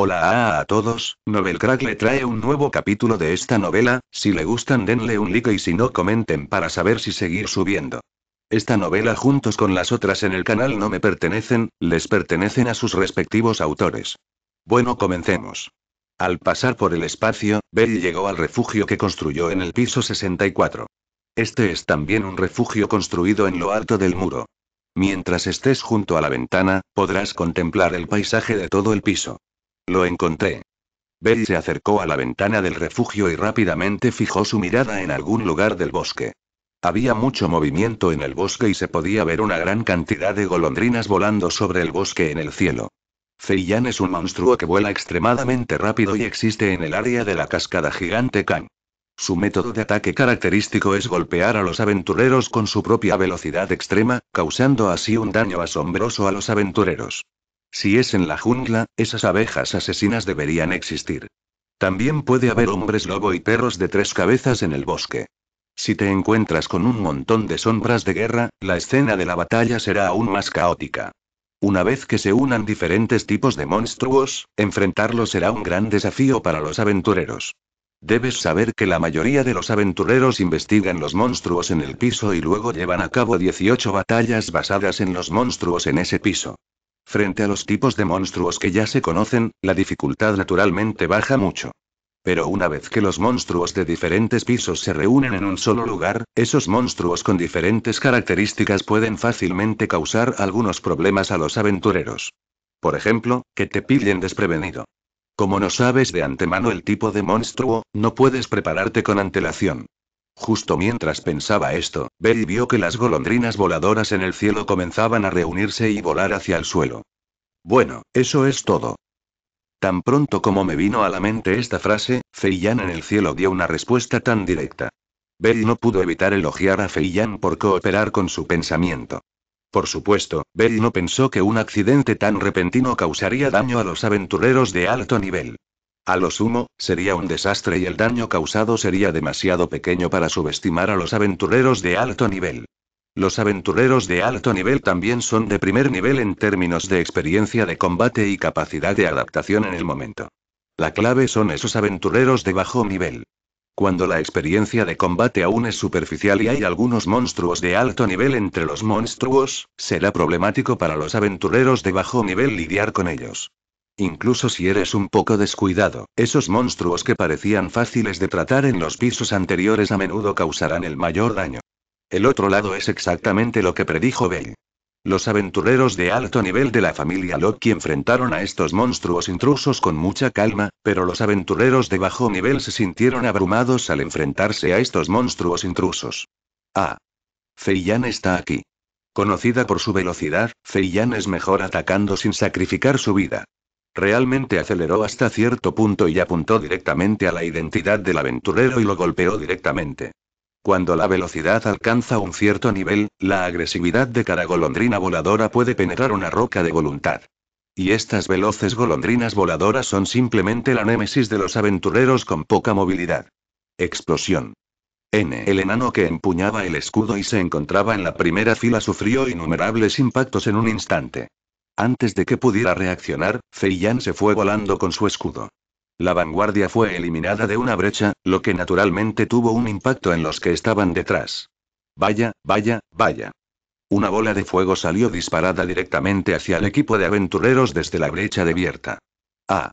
Hola a, todos, Novelcrack Crack le trae un nuevo capítulo de esta novela, si le gustan denle un like y si no comenten para saber si seguir subiendo. Esta novela juntos con las otras en el canal no me pertenecen, les pertenecen a sus respectivos autores. Bueno comencemos. Al pasar por el espacio, Bell llegó al refugio que construyó en el piso 64. Este es también un refugio construido en lo alto del muro. Mientras estés junto a la ventana, podrás contemplar el paisaje de todo el piso. Lo encontré. Bell se acercó a la ventana del refugio y rápidamente fijó su mirada en algún lugar del bosque. Había mucho movimiento en el bosque y se podía ver una gran cantidad de golondrinas volando sobre el bosque en el cielo. Feiyan es un monstruo que vuela extremadamente rápido y existe en el área de la cascada gigante Kang. Su método de ataque característico es golpear a los aventureros con su propia velocidad extrema, causando así un daño asombroso a los aventureros. Si es en la jungla, esas abejas asesinas deberían existir. También puede haber hombres lobo y perros de tres cabezas en el bosque. Si te encuentras con un montón de sombras de guerra, la escena de la batalla será aún más caótica. Una vez que se unan diferentes tipos de monstruos, enfrentarlos será un gran desafío para los aventureros. Debes saber que la mayoría de los aventureros investigan los monstruos en el piso y luego llevan a cabo 18 batallas basadas en los monstruos en ese piso. Frente a los tipos de monstruos que ya se conocen, la dificultad naturalmente baja mucho. Pero una vez que los monstruos de diferentes pisos se reúnen en un solo lugar, esos monstruos con diferentes características pueden fácilmente causar algunos problemas a los aventureros. Por ejemplo, que te pillen desprevenido. Como no sabes de antemano el tipo de monstruo, no puedes prepararte con antelación. Justo mientras pensaba esto, Bell vio que las golondrinas voladoras en el cielo comenzaban a reunirse y volar hacia el suelo. Bueno, eso es todo. Tan pronto como me vino a la mente esta frase, Feiyan en el cielo dio una respuesta tan directa. Bell no pudo evitar elogiar a Feiyan por cooperar con su pensamiento. Por supuesto, Bell no pensó que un accidente tan repentino causaría daño a los aventureros de alto nivel. A lo sumo, sería un desastre y el daño causado sería demasiado pequeño para subestimar a los aventureros de alto nivel. Los aventureros de alto nivel también son de primer nivel en términos de experiencia de combate y capacidad de adaptación en el momento. La clave son esos aventureros de bajo nivel. Cuando la experiencia de combate aún es superficial y hay algunos monstruos de alto nivel entre los monstruos, será problemático para los aventureros de bajo nivel lidiar con ellos incluso si eres un poco descuidado. Esos monstruos que parecían fáciles de tratar en los pisos anteriores a menudo causarán el mayor daño. El otro lado es exactamente lo que predijo Bell. Los aventureros de alto nivel de la familia Loki enfrentaron a estos monstruos intrusos con mucha calma, pero los aventureros de bajo nivel se sintieron abrumados al enfrentarse a estos monstruos intrusos. Ah. Feiyan está aquí. Conocida por su velocidad, Feiyan es mejor atacando sin sacrificar su vida. Realmente aceleró hasta cierto punto y apuntó directamente a la identidad del aventurero y lo golpeó directamente. Cuando la velocidad alcanza un cierto nivel, la agresividad de cada golondrina voladora puede penetrar una roca de voluntad. Y estas veloces golondrinas voladoras son simplemente la némesis de los aventureros con poca movilidad. Explosión. N. El enano que empuñaba el escudo y se encontraba en la primera fila sufrió innumerables impactos en un instante. Antes de que pudiera reaccionar, Feiyan se fue volando con su escudo. La vanguardia fue eliminada de una brecha, lo que naturalmente tuvo un impacto en los que estaban detrás. Vaya, vaya, vaya. Una bola de fuego salió disparada directamente hacia el equipo de aventureros desde la brecha de Ah.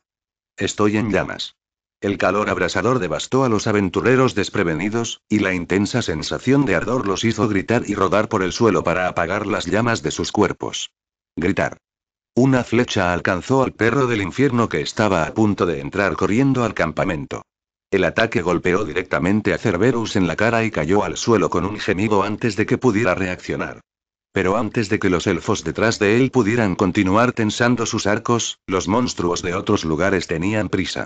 Estoy en llamas. El calor abrasador devastó a los aventureros desprevenidos, y la intensa sensación de ardor los hizo gritar y rodar por el suelo para apagar las llamas de sus cuerpos. Gritar. Una flecha alcanzó al perro del infierno que estaba a punto de entrar corriendo al campamento. El ataque golpeó directamente a Cerberus en la cara y cayó al suelo con un gemido antes de que pudiera reaccionar. Pero antes de que los elfos detrás de él pudieran continuar tensando sus arcos, los monstruos de otros lugares tenían prisa.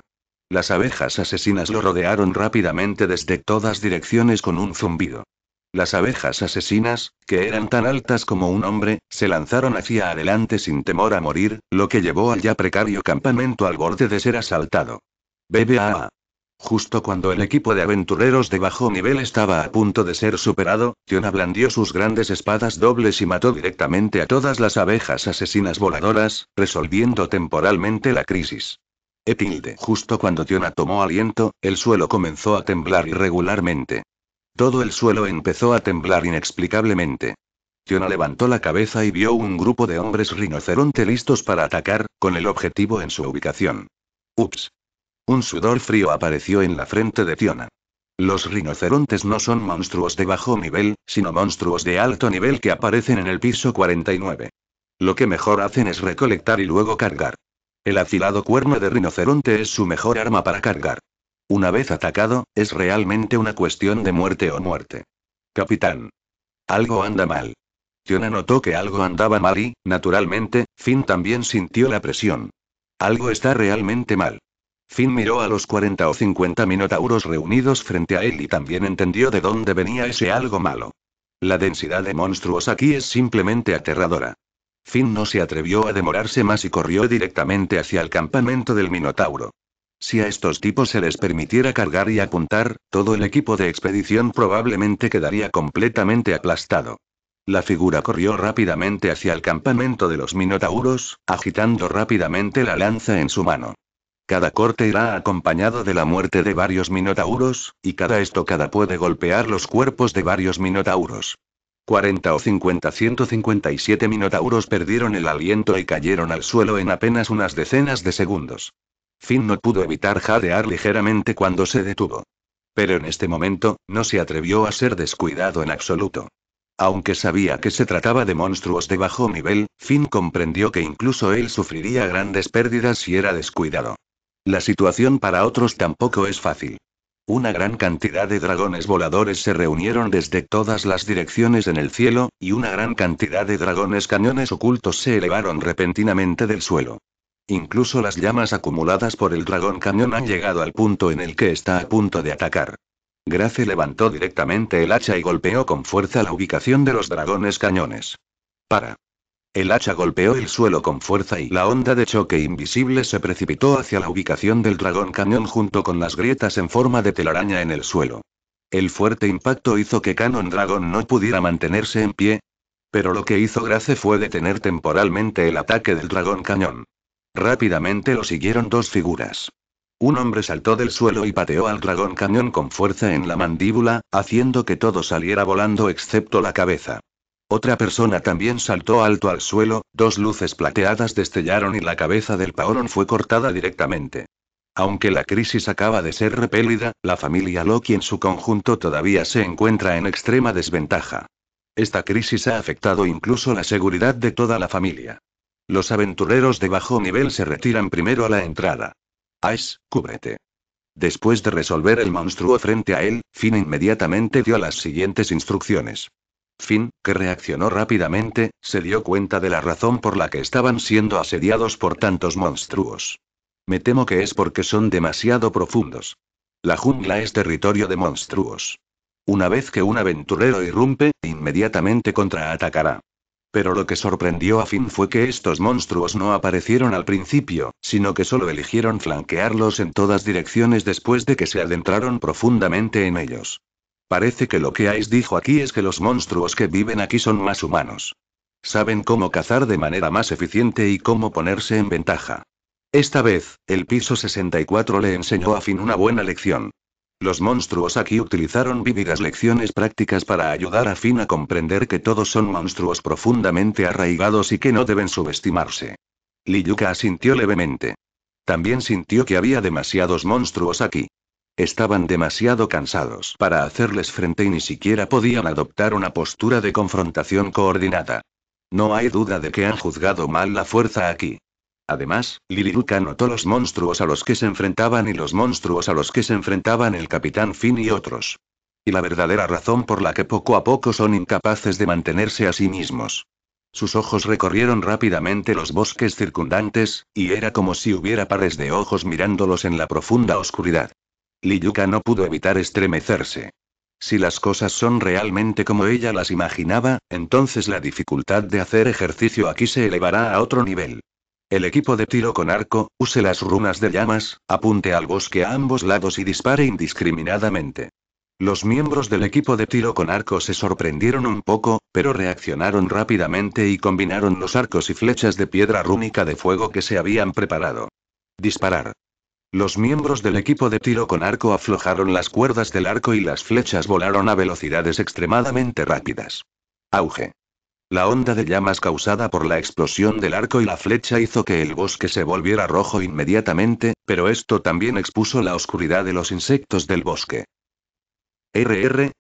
Las abejas asesinas lo rodearon rápidamente desde todas direcciones con un zumbido. Las abejas asesinas, que eran tan altas como un hombre, se lanzaron hacia adelante sin temor a morir, lo que llevó al ya precario campamento al borde de ser asaltado. BBA. Justo cuando el equipo de aventureros de bajo nivel estaba a punto de ser superado, Tiona blandió sus grandes espadas dobles y mató directamente a todas las abejas asesinas voladoras, resolviendo temporalmente la crisis. Epilde. Justo cuando Tiona tomó aliento, el suelo comenzó a temblar irregularmente. Todo el suelo empezó a temblar inexplicablemente. Tiona levantó la cabeza y vio un grupo de hombres rinoceronte listos para atacar, con el objetivo en su ubicación. Ups. Un sudor frío apareció en la frente de Tiona. Los rinocerontes no son monstruos de bajo nivel, sino monstruos de alto nivel que aparecen en el piso 49. Lo que mejor hacen es recolectar y luego cargar. El afilado cuerno de rinoceronte es su mejor arma para cargar. Una vez atacado, es realmente una cuestión de muerte o muerte. Capitán. Algo anda mal. Tiona notó que algo andaba mal y, naturalmente, Finn también sintió la presión. Algo está realmente mal. Finn miró a los 40 o 50 minotauros reunidos frente a él y también entendió de dónde venía ese algo malo. La densidad de monstruos aquí es simplemente aterradora. Finn no se atrevió a demorarse más y corrió directamente hacia el campamento del minotauro. Si a estos tipos se les permitiera cargar y apuntar, todo el equipo de expedición probablemente quedaría completamente aplastado. La figura corrió rápidamente hacia el campamento de los minotauros, agitando rápidamente la lanza en su mano. Cada corte irá acompañado de la muerte de varios minotauros, y cada estocada puede golpear los cuerpos de varios minotauros. 40 o 50, 157 minotauros perdieron el aliento y cayeron al suelo en apenas unas decenas de segundos. Finn no pudo evitar jadear ligeramente cuando se detuvo. Pero en este momento, no se atrevió a ser descuidado en absoluto. Aunque sabía que se trataba de monstruos de bajo nivel, Finn comprendió que incluso él sufriría grandes pérdidas si era descuidado. La situación para otros tampoco es fácil. Una gran cantidad de dragones voladores se reunieron desde todas las direcciones en el cielo, y una gran cantidad de dragones cañones ocultos se elevaron repentinamente del suelo. Incluso las llamas acumuladas por el dragón cañón han llegado al punto en el que está a punto de atacar. Grace levantó directamente el hacha y golpeó con fuerza la ubicación de los dragones cañones. Para. El hacha golpeó el suelo con fuerza y la onda de choque invisible se precipitó hacia la ubicación del dragón cañón junto con las grietas en forma de telaraña en el suelo. El fuerte impacto hizo que Canon Dragon no pudiera mantenerse en pie. Pero lo que hizo Grace fue detener temporalmente el ataque del dragón cañón. Rápidamente lo siguieron dos figuras. Un hombre saltó del suelo y pateó al dragón cañón con fuerza en la mandíbula, haciendo que todo saliera volando excepto la cabeza. Otra persona también saltó alto al suelo, dos luces plateadas destellaron y la cabeza del paolón fue cortada directamente. Aunque la crisis acaba de ser repelida, la familia Loki en su conjunto todavía se encuentra en extrema desventaja. Esta crisis ha afectado incluso la seguridad de toda la familia. Los aventureros de bajo nivel se retiran primero a la entrada. Ais, cúbrete. Después de resolver el monstruo frente a él, Finn inmediatamente dio las siguientes instrucciones. Finn, que reaccionó rápidamente, se dio cuenta de la razón por la que estaban siendo asediados por tantos monstruos. Me temo que es porque son demasiado profundos. La jungla es territorio de monstruos. Una vez que un aventurero irrumpe, inmediatamente contraatacará. Pero lo que sorprendió a Finn fue que estos monstruos no aparecieron al principio, sino que solo eligieron flanquearlos en todas direcciones después de que se adentraron profundamente en ellos. Parece que lo que Ais dijo aquí es que los monstruos que viven aquí son más humanos. Saben cómo cazar de manera más eficiente y cómo ponerse en ventaja. Esta vez, el piso 64 le enseñó a Finn una buena lección. Los monstruos aquí utilizaron vívidas lecciones prácticas para ayudar a Finn a comprender que todos son monstruos profundamente arraigados y que no deben subestimarse. Liyuka asintió levemente. También sintió que había demasiados monstruos aquí. Estaban demasiado cansados para hacerles frente y ni siquiera podían adoptar una postura de confrontación coordinada. No hay duda de que han juzgado mal la fuerza aquí. Además, Liliruka notó los monstruos a los que se enfrentaban y los monstruos a los que se enfrentaban el capitán Finn y otros. Y la verdadera razón por la que poco a poco son incapaces de mantenerse a sí mismos. Sus ojos recorrieron rápidamente los bosques circundantes, y era como si hubiera pares de ojos mirándolos en la profunda oscuridad. Liyuka no pudo evitar estremecerse. Si las cosas son realmente como ella las imaginaba, entonces la dificultad de hacer ejercicio aquí se elevará a otro nivel. El equipo de tiro con arco, use las runas de llamas, apunte al bosque a ambos lados y dispare indiscriminadamente. Los miembros del equipo de tiro con arco se sorprendieron un poco, pero reaccionaron rápidamente y combinaron los arcos y flechas de piedra rúnica de fuego que se habían preparado. Disparar. Los miembros del equipo de tiro con arco aflojaron las cuerdas del arco y las flechas volaron a velocidades extremadamente rápidas. Auge. La onda de llamas causada por la explosión del arco y la flecha hizo que el bosque se volviera rojo inmediatamente, pero esto también expuso la oscuridad de los insectos del bosque. RR.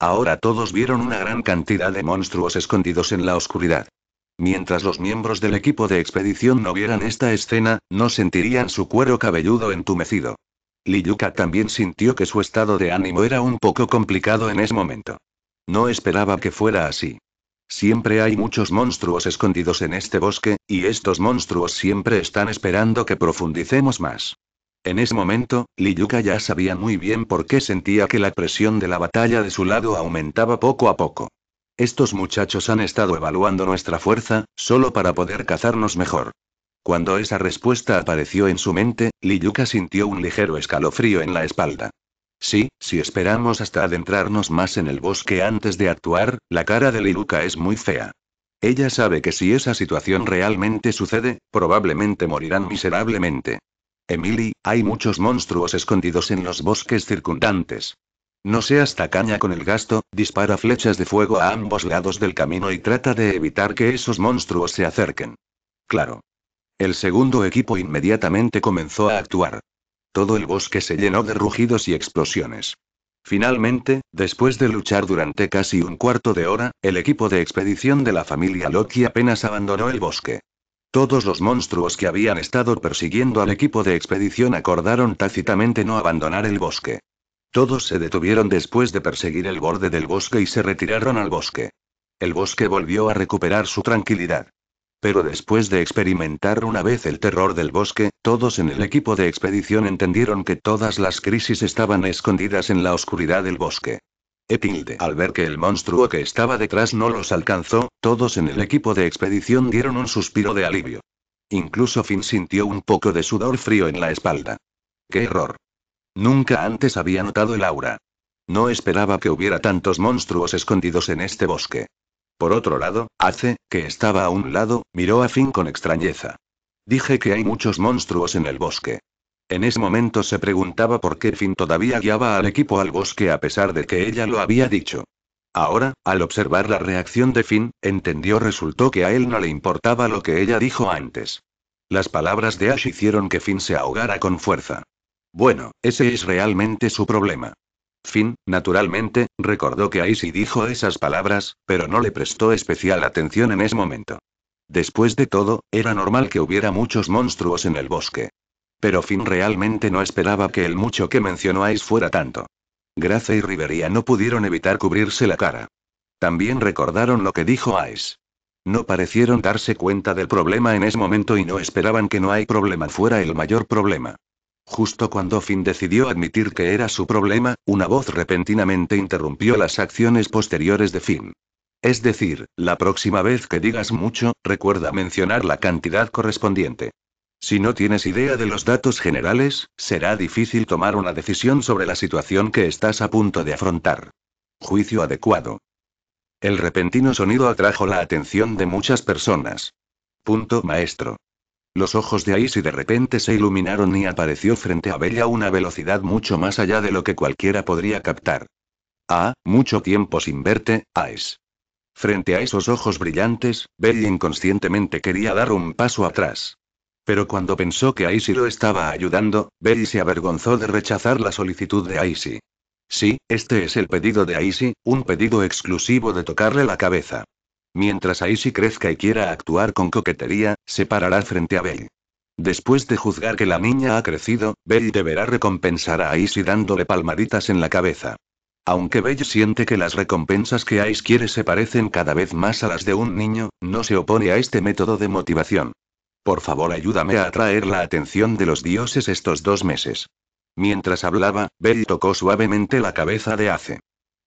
Ahora todos vieron una gran cantidad de monstruos escondidos en la oscuridad. Mientras los miembros del equipo de expedición no vieran esta escena, no sentirían su cuero cabelludo entumecido. Liyuka también sintió que su estado de ánimo era un poco complicado en ese momento. No esperaba que fuera así. Siempre hay muchos monstruos escondidos en este bosque, y estos monstruos siempre están esperando que profundicemos más. En ese momento, Liyuka ya sabía muy bien por qué sentía que la presión de la batalla de su lado aumentaba poco a poco. Estos muchachos han estado evaluando nuestra fuerza, solo para poder cazarnos mejor. Cuando esa respuesta apareció en su mente, Liyuka sintió un ligero escalofrío en la espalda. Sí, si esperamos hasta adentrarnos más en el bosque antes de actuar, la cara de Liluca es muy fea. Ella sabe que si esa situación realmente sucede, probablemente morirán miserablemente. Emily, hay muchos monstruos escondidos en los bosques circundantes. No seas tacaña con el gasto, dispara flechas de fuego a ambos lados del camino y trata de evitar que esos monstruos se acerquen. Claro. El segundo equipo inmediatamente comenzó a actuar. Todo el bosque se llenó de rugidos y explosiones. Finalmente, después de luchar durante casi un cuarto de hora, el equipo de expedición de la familia Loki apenas abandonó el bosque. Todos los monstruos que habían estado persiguiendo al equipo de expedición acordaron tácitamente no abandonar el bosque. Todos se detuvieron después de perseguir el borde del bosque y se retiraron al bosque. El bosque volvió a recuperar su tranquilidad. Pero después de experimentar una vez el terror del bosque, todos en el equipo de expedición entendieron que todas las crisis estaban escondidas en la oscuridad del bosque. Etilde, al ver que el monstruo que estaba detrás no los alcanzó, todos en el equipo de expedición dieron un suspiro de alivio. Incluso Finn sintió un poco de sudor frío en la espalda. ¡Qué error! Nunca antes había notado el aura. No esperaba que hubiera tantos monstruos escondidos en este bosque. Por otro lado, Ace, que estaba a un lado, miró a Finn con extrañeza. Dije que hay muchos monstruos en el bosque. En ese momento se preguntaba por qué Finn todavía guiaba al equipo al bosque a pesar de que ella lo había dicho. Ahora, al observar la reacción de Finn, entendió resultó que a él no le importaba lo que ella dijo antes. Las palabras de Ash hicieron que Finn se ahogara con fuerza. Bueno, ese es realmente su problema. Finn, naturalmente, recordó que y dijo esas palabras, pero no le prestó especial atención en ese momento. Después de todo, era normal que hubiera muchos monstruos en el bosque. Pero Finn realmente no esperaba que el mucho que mencionó Ice fuera tanto. Grace y Riveria no pudieron evitar cubrirse la cara. También recordaron lo que dijo Ice. No parecieron darse cuenta del problema en ese momento y no esperaban que no hay problema fuera el mayor problema. Justo cuando Finn decidió admitir que era su problema, una voz repentinamente interrumpió las acciones posteriores de Finn. Es decir, la próxima vez que digas mucho, recuerda mencionar la cantidad correspondiente. Si no tienes idea de los datos generales, será difícil tomar una decisión sobre la situación que estás a punto de afrontar. Juicio adecuado. El repentino sonido atrajo la atención de muchas personas. Punto maestro. Los ojos de Icy de repente se iluminaron y apareció frente a Bella una velocidad mucho más allá de lo que cualquiera podría captar. Ah, mucho tiempo sin verte, Ais. Frente a esos ojos brillantes, Bella inconscientemente quería dar un paso atrás. Pero cuando pensó que Icy lo estaba ayudando, Bella se avergonzó de rechazar la solicitud de Aisy. Sí, este es el pedido de Icy, un pedido exclusivo de tocarle la cabeza. Mientras Aisy crezca y quiera actuar con coquetería, se parará frente a Bell. Después de juzgar que la niña ha crecido, Bell deberá recompensar a Aisy dándole palmaditas en la cabeza. Aunque Bell siente que las recompensas que Ice quiere se parecen cada vez más a las de un niño, no se opone a este método de motivación. Por favor, ayúdame a atraer la atención de los dioses estos dos meses. Mientras hablaba, Bell tocó suavemente la cabeza de Ace.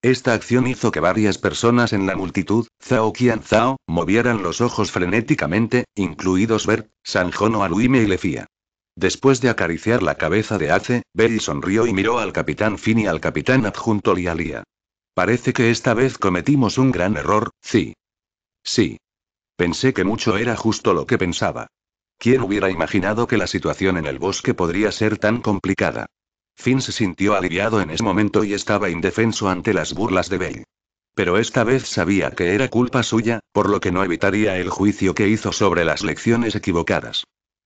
Esta acción hizo que varias personas en la multitud, Zhao Qian Zhao, movieran los ojos frenéticamente, incluidos Bert, Sanjono Aluime y Lefía. Después de acariciar la cabeza de Ace, Bell sonrió y miró al capitán Finn y al capitán adjunto Lialia. Parece que esta vez cometimos un gran error, sí. Sí. Pensé que mucho era justo lo que pensaba. ¿Quién hubiera imaginado que la situación en el bosque podría ser tan complicada? Finn se sintió aliviado en ese momento y estaba indefenso ante las burlas de Bell. Pero esta vez sabía que era culpa suya, por lo que no evitaría el juicio que hizo sobre las lecciones equivocadas.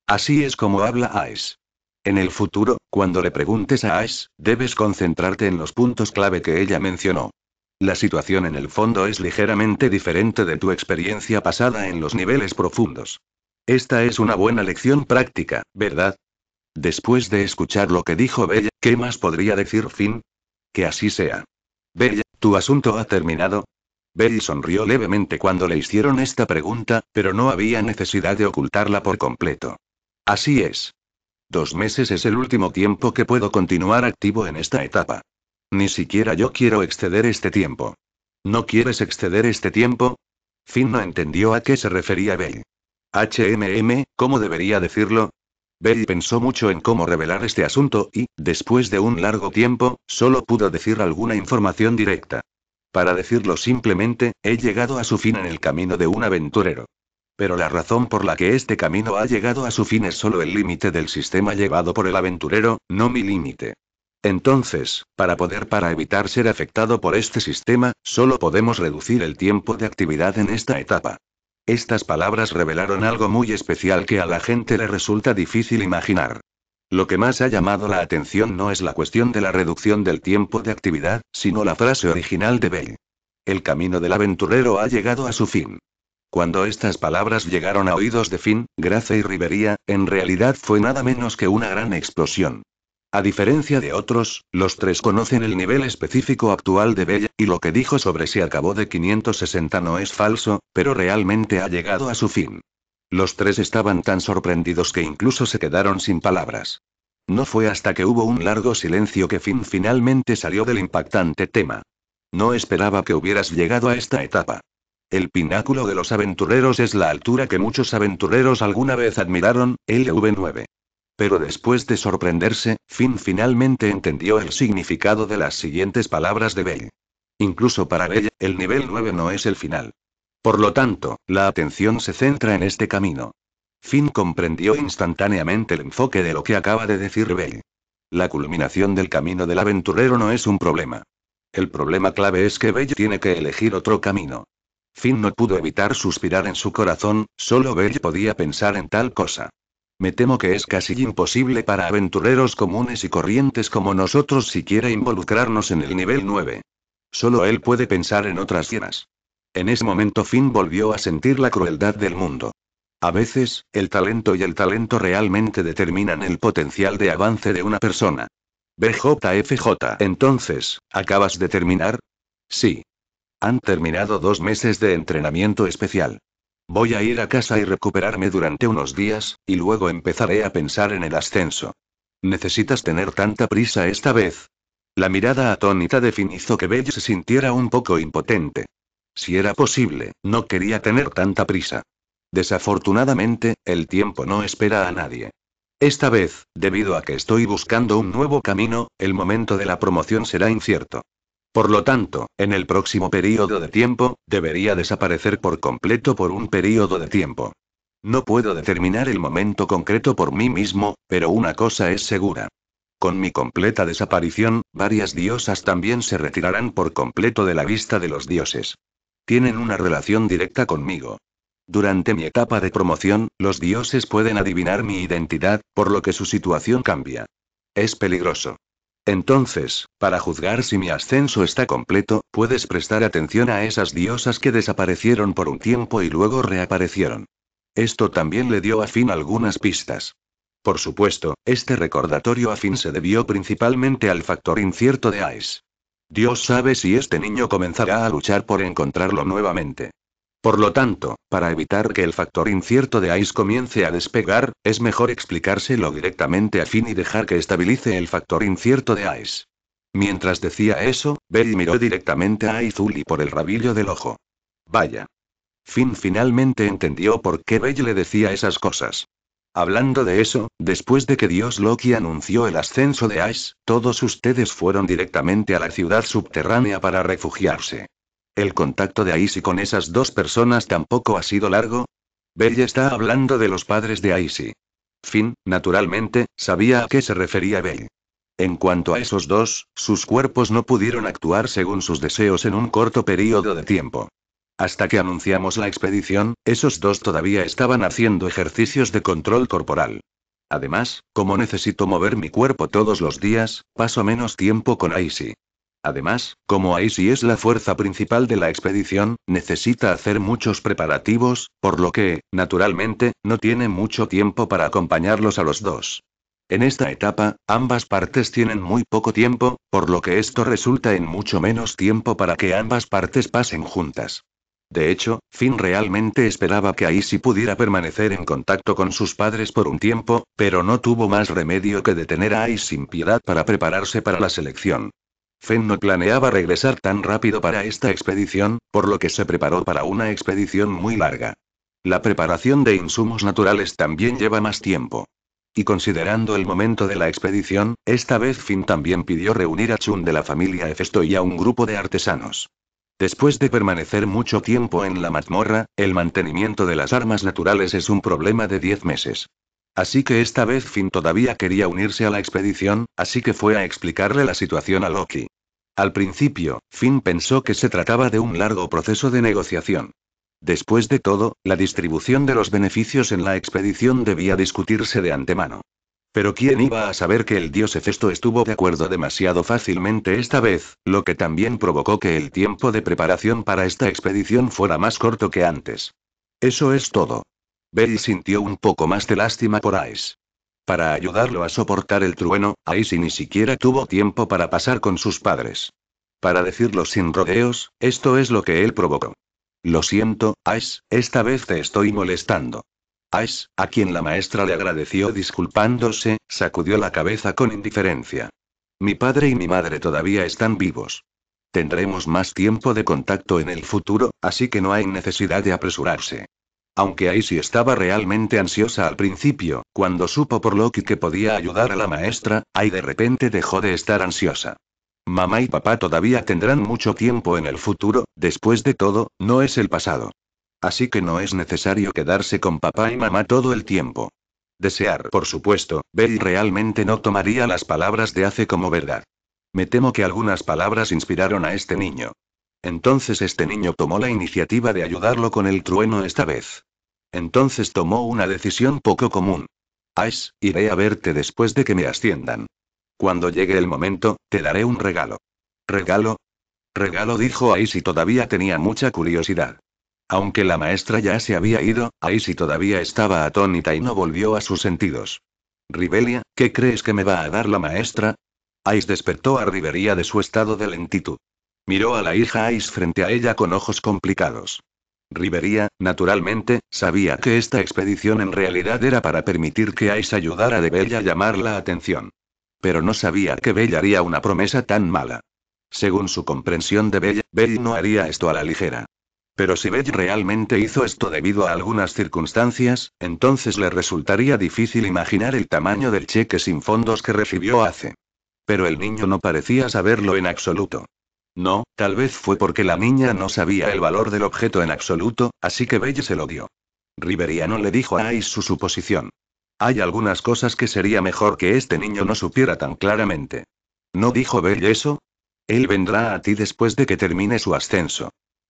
Así es como habla Ice. En el futuro, cuando le preguntes a Ice, debes concentrarte en los puntos clave que ella mencionó. La situación en el fondo es ligeramente diferente de tu experiencia pasada en los niveles profundos. Esta es una buena lección práctica, ¿verdad? Después de escuchar lo que dijo Bella, ¿qué más podría decir Finn? Que así sea. Bella, ¿tu asunto ha terminado? Bell sonrió levemente cuando le hicieron esta pregunta, pero no había necesidad de ocultarla por completo. Así es. Dos meses es el último tiempo que puedo continuar activo en esta etapa. Ni siquiera yo quiero exceder este tiempo. ¿No quieres exceder este tiempo? Finn no entendió a qué se refería Bell. HMM, ¿cómo debería decirlo? Betty pensó mucho en cómo revelar este asunto y, después de un largo tiempo, solo pudo decir alguna información directa. Para decirlo simplemente, he llegado a su fin en el camino de un aventurero. Pero la razón por la que este camino ha llegado a su fin es solo el límite del sistema llevado por el aventurero, no mi límite. Entonces, para poder para evitar ser afectado por este sistema, solo podemos reducir el tiempo de actividad en esta etapa. Estas palabras revelaron algo muy especial que a la gente le resulta difícil imaginar. Lo que más ha llamado la atención no es la cuestión de la reducción del tiempo de actividad, sino la frase original de Bell. El camino del aventurero ha llegado a su fin. Cuando estas palabras llegaron a oídos de Finn, Grace y Rivería, en realidad fue nada menos que una gran explosión. A diferencia de otros, los tres conocen el nivel específico actual de Bella, y lo que dijo sobre si acabó de 560 no es falso, pero realmente ha llegado a su fin. Los tres estaban tan sorprendidos que incluso se quedaron sin palabras. No fue hasta que hubo un largo silencio que Finn finalmente salió del impactante tema. No esperaba que hubieras llegado a esta etapa. El pináculo de los aventureros es la altura que muchos aventureros alguna vez admiraron, LV9. Pero después de sorprenderse, Finn finalmente entendió el significado de las siguientes palabras de Bell. Incluso para Bell, el nivel 9 no es el final. Por lo tanto, la atención se centra en este camino. Finn comprendió instantáneamente el enfoque de lo que acaba de decir Bell. La culminación del camino del aventurero no es un problema. El problema clave es que Bell tiene que elegir otro camino. Finn no pudo evitar suspirar en su corazón, solo Bell podía pensar en tal cosa. Me temo que es casi imposible para aventureros comunes y corrientes como nosotros siquiera involucrarnos en el nivel 9. Solo él puede pensar en otras cosas. En ese momento Finn volvió a sentir la crueldad del mundo. A veces, el talento y el talento realmente determinan el potencial de avance de una persona. BJFJ. Entonces, ¿acabas de terminar? Sí. Han terminado dos meses de entrenamiento especial. Voy a ir a casa y recuperarme durante unos días, y luego empezaré a pensar en el ascenso. ¿Necesitas tener tanta prisa esta vez? La mirada atónita de Finn que Bell se sintiera un poco impotente. Si era posible, no quería tener tanta prisa. Desafortunadamente, el tiempo no espera a nadie. Esta vez, debido a que estoy buscando un nuevo camino, el momento de la promoción será incierto. Por lo tanto, en el próximo periodo de tiempo, debería desaparecer por completo por un periodo de tiempo. No puedo determinar el momento concreto por mí mismo, pero una cosa es segura. Con mi completa desaparición, varias diosas también se retirarán por completo de la vista de los dioses. Tienen una relación directa conmigo. Durante mi etapa de promoción, los dioses pueden adivinar mi identidad, por lo que su situación cambia. Es peligroso. Entonces, para juzgar si mi ascenso está completo, puedes prestar atención a esas diosas que desaparecieron por un tiempo y luego reaparecieron. Esto también le dio a Finn algunas pistas. Por supuesto, este recordatorio a Finn se debió principalmente al factor incierto de Ice. Dios sabe si este niño comenzará a luchar por encontrarlo nuevamente. Por lo tanto, para evitar que el factor incierto de ICE comience a despegar, es mejor explicárselo directamente a Finn y dejar que estabilice el factor incierto de ICE. Mientras decía eso, Bell miró directamente a y por el rabillo del ojo. Vaya. Finn finalmente entendió por qué Bell le decía esas cosas. Hablando de eso, después de que Dios Loki anunció el ascenso de Ice, todos ustedes fueron directamente a la ciudad subterránea para refugiarse. El contacto de Aisy con esas dos personas tampoco ha sido largo. Bell está hablando de los padres de Aisy. Fin, naturalmente, sabía a qué se refería Bell. En cuanto a esos dos, sus cuerpos no pudieron actuar según sus deseos en un corto periodo de tiempo. Hasta que anunciamos la expedición, esos dos todavía estaban haciendo ejercicios de control corporal. Además, como necesito mover mi cuerpo todos los días, paso menos tiempo con Aisy. Además, como Aisi es la fuerza principal de la expedición, necesita hacer muchos preparativos, por lo que, naturalmente, no tiene mucho tiempo para acompañarlos a los dos. En esta etapa, ambas partes tienen muy poco tiempo, por lo que esto resulta en mucho menos tiempo para que ambas partes pasen juntas. De hecho, Finn realmente esperaba que Aisi pudiera permanecer en contacto con sus padres por un tiempo, pero no tuvo más remedio que detener a Aisi sin piedad para prepararse para la selección. Fen no planeaba regresar tan rápido para esta expedición, por lo que se preparó para una expedición muy larga. La preparación de insumos naturales también lleva más tiempo. Y considerando el momento de la expedición, esta vez Finn también pidió reunir a Chun de la familia Efesto y a un grupo de artesanos. Después de permanecer mucho tiempo en la mazmorra, el mantenimiento de las armas naturales es un problema de 10 meses. Así que esta vez Finn todavía quería unirse a la expedición, así que fue a explicarle la situación a Loki. Al principio, Finn pensó que se trataba de un largo proceso de negociación. Después de todo, la distribución de los beneficios en la expedición debía discutirse de antemano. Pero ¿quién iba a saber que el dios Hefesto estuvo de acuerdo demasiado fácilmente esta vez, lo que también provocó que el tiempo de preparación para esta expedición fuera más corto que antes? Eso es todo. Betty sintió un poco más de lástima por Ice. Para ayudarlo a soportar el trueno, Ice ni siquiera tuvo tiempo para pasar con sus padres. Para decirlo sin rodeos, esto es lo que él provocó. Lo siento, Ice, esta vez te estoy molestando. Ice, a quien la maestra le agradeció disculpándose, sacudió la cabeza con indiferencia. Mi padre y mi madre todavía están vivos. Tendremos más tiempo de contacto en el futuro, así que no hay necesidad de apresurarse. Aunque ahí sí estaba realmente ansiosa al principio, cuando supo por Loki que podía ayudar a la maestra, ahí de repente dejó de estar ansiosa. Mamá y papá todavía tendrán mucho tiempo en el futuro, después de todo, no es el pasado. Así que no es necesario quedarse con papá y mamá todo el tiempo. Desear, por supuesto, Bell realmente no tomaría las palabras de hace como verdad. Me temo que algunas palabras inspiraron a este niño. Entonces este niño tomó la iniciativa de ayudarlo con el trueno esta vez. Entonces tomó una decisión poco común. Ice, iré a verte después de que me asciendan. Cuando llegue el momento, te daré un regalo. ¿Regalo? Regalo dijo y todavía tenía mucha curiosidad. Aunque la maestra ya se había ido, y todavía estaba atónita y no volvió a sus sentidos. Ribelia, ¿qué crees que me va a dar la maestra? Ais despertó a Rivería de su estado de lentitud. Miró a la hija Ice frente a ella con ojos complicados. Rivería, naturalmente, sabía que esta expedición en realidad era para permitir que Ice ayudara de Bella a llamar la atención. Pero no sabía que Bella haría una promesa tan mala. Según su comprensión de Bella, Bella no haría esto a la ligera. Pero si Bella realmente hizo esto debido a algunas circunstancias, entonces le resultaría difícil imaginar el tamaño del cheque sin fondos que recibió hace. Pero el niño no parecía saberlo en absoluto. No, tal vez fue porque la niña no sabía el valor del objeto en absoluto, así que Belle se lo dio. Riveriano le dijo a Ais su suposición. Hay algunas cosas que sería mejor que este niño no supiera tan claramente. ¿No dijo Belle eso? Él vendrá a ti después de que termine su ascenso.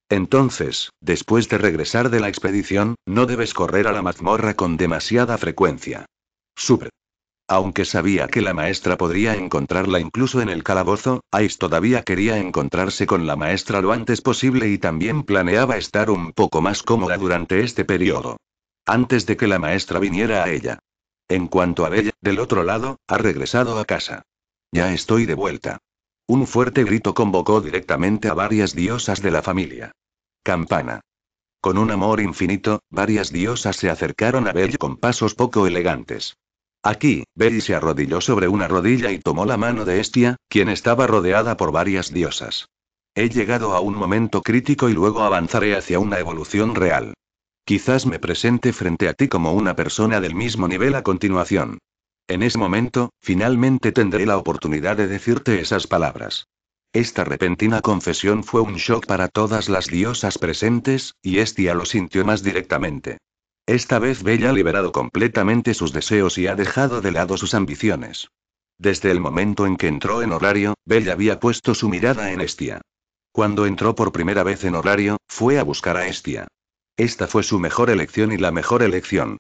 Entonces, después de regresar de la expedición, no debes correr a la mazmorra con demasiada frecuencia. Super. Aunque sabía que la maestra podría encontrarla incluso en el calabozo, Ais todavía quería encontrarse con la maestra lo antes posible y también planeaba estar un poco más cómoda durante este periodo. Antes de que la maestra viniera a ella. En cuanto a Bella, del otro lado, ha regresado a casa. Ya estoy de vuelta. Un fuerte grito convocó directamente a varias diosas de la familia. Campana. Con un amor infinito, varias diosas se acercaron a Bella con pasos poco elegantes. Aquí, Bey se arrodilló sobre una rodilla y tomó la mano de Estia, quien estaba rodeada por varias diosas. He llegado a un momento crítico y luego avanzaré hacia una evolución real. Quizás me presente frente a ti como una persona del mismo nivel a continuación. En ese momento, finalmente tendré la oportunidad de decirte esas palabras. Esta repentina confesión fue un shock para todas las diosas presentes, y Estia lo sintió más directamente. Esta vez Bella ha liberado completamente sus deseos y ha dejado de lado sus ambiciones. Desde el momento en que entró en horario, Bella había puesto su mirada en Estia. Cuando entró por primera vez en horario, fue a buscar a Estia. Esta fue su mejor elección y la mejor elección.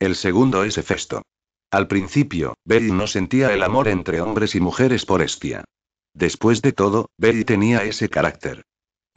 El segundo es Hefesto. Al principio, Bell no sentía el amor entre hombres y mujeres por Estia. Después de todo, Bell tenía ese carácter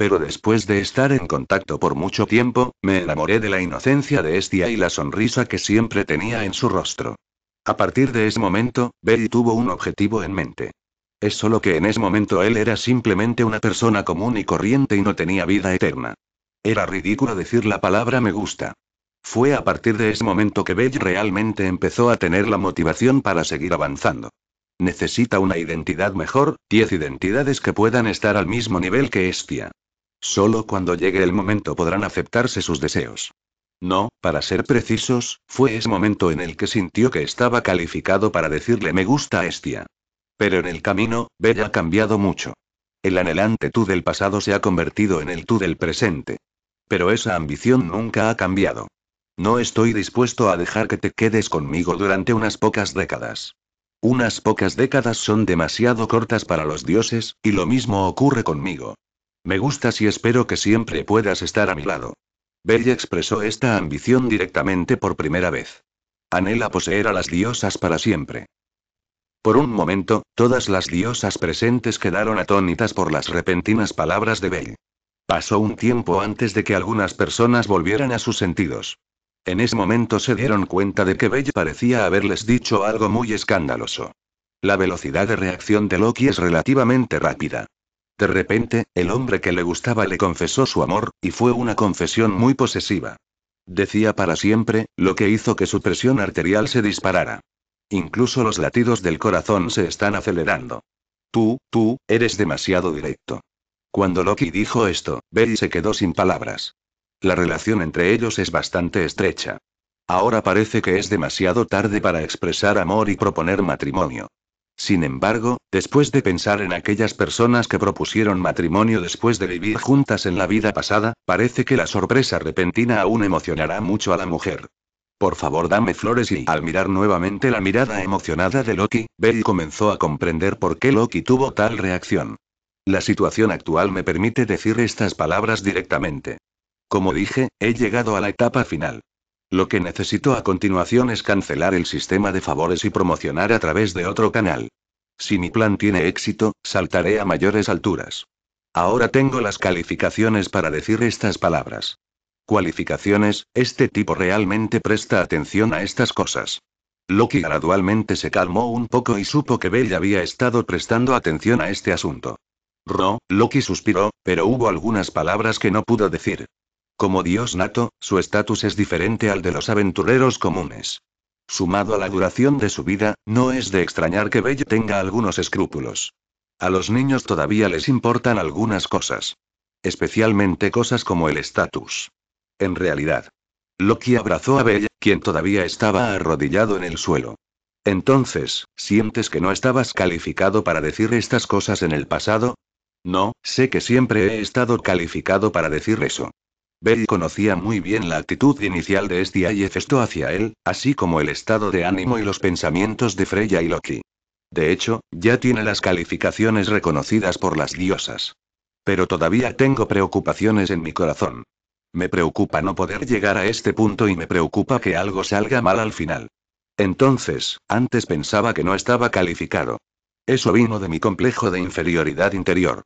pero después de estar en contacto por mucho tiempo, me enamoré de la inocencia de Estia y la sonrisa que siempre tenía en su rostro. A partir de ese momento, Bell tuvo un objetivo en mente. Es solo que en ese momento él era simplemente una persona común y corriente y no tenía vida eterna. Era ridículo decir la palabra me gusta. Fue a partir de ese momento que Bell realmente empezó a tener la motivación para seguir avanzando. Necesita una identidad mejor, 10 identidades que puedan estar al mismo nivel que Estia. Solo cuando llegue el momento podrán aceptarse sus deseos. No, para ser precisos, fue ese momento en el que sintió que estaba calificado para decirle me gusta a Estia. Pero en el camino, Bella ha cambiado mucho. El anhelante tú del pasado se ha convertido en el tú del presente. Pero esa ambición nunca ha cambiado. No estoy dispuesto a dejar que te quedes conmigo durante unas pocas décadas. Unas pocas décadas son demasiado cortas para los dioses, y lo mismo ocurre conmigo. Me gustas y espero que siempre puedas estar a mi lado. Belle expresó esta ambición directamente por primera vez. Anhela poseer a las diosas para siempre. Por un momento, todas las diosas presentes quedaron atónitas por las repentinas palabras de Bell. Pasó un tiempo antes de que algunas personas volvieran a sus sentidos. En ese momento se dieron cuenta de que Bell parecía haberles dicho algo muy escandaloso. La velocidad de reacción de Loki es relativamente rápida. De repente, el hombre que le gustaba le confesó su amor, y fue una confesión muy posesiva. Decía para siempre, lo que hizo que su presión arterial se disparara. Incluso los latidos del corazón se están acelerando. Tú, tú, eres demasiado directo. Cuando Loki dijo esto, Betty se quedó sin palabras. La relación entre ellos es bastante estrecha. Ahora parece que es demasiado tarde para expresar amor y proponer matrimonio. Sin embargo, después de pensar en aquellas personas que propusieron matrimonio después de vivir juntas en la vida pasada, parece que la sorpresa repentina aún emocionará mucho a la mujer. Por favor, dame flores y al mirar nuevamente la mirada emocionada de Loki, Betty comenzó a comprender por qué Loki tuvo tal reacción. La situación actual me permite decir estas palabras directamente. Como dije, he llegado a la etapa final. Lo que necesito a continuación es cancelar el sistema de favores y promocionar a través de otro canal. Si mi plan tiene éxito, saltaré a mayores alturas. Ahora tengo las calificaciones para decir estas palabras. Cualificaciones, este tipo realmente presta atención a estas cosas. Loki gradualmente se calmó un poco y supo que Bell había estado prestando atención a este asunto. Ro, Loki suspiró, pero hubo algunas palabras que no pudo decir. Como dios nato, su estatus es diferente al de los aventureros comunes. Sumado a la duración de su vida, no es de extrañar que Belle tenga algunos escrúpulos. A los niños todavía les importan algunas cosas. Especialmente cosas como el estatus. En realidad. Loki abrazó a Belle, quien todavía estaba arrodillado en el suelo. Entonces, ¿sientes que no estabas calificado para decir estas cosas en el pasado? No, sé que siempre he estado calificado para decir eso. Bey conocía muy bien la actitud inicial de y esto hacia él, así como el estado de ánimo y los pensamientos de Freya y Loki. De hecho, ya tiene las calificaciones reconocidas por las diosas. Pero todavía tengo preocupaciones en mi corazón. Me preocupa no poder llegar a este punto y me preocupa que algo salga mal al final. Entonces, antes pensaba que no estaba calificado. Eso vino de mi complejo de inferioridad interior.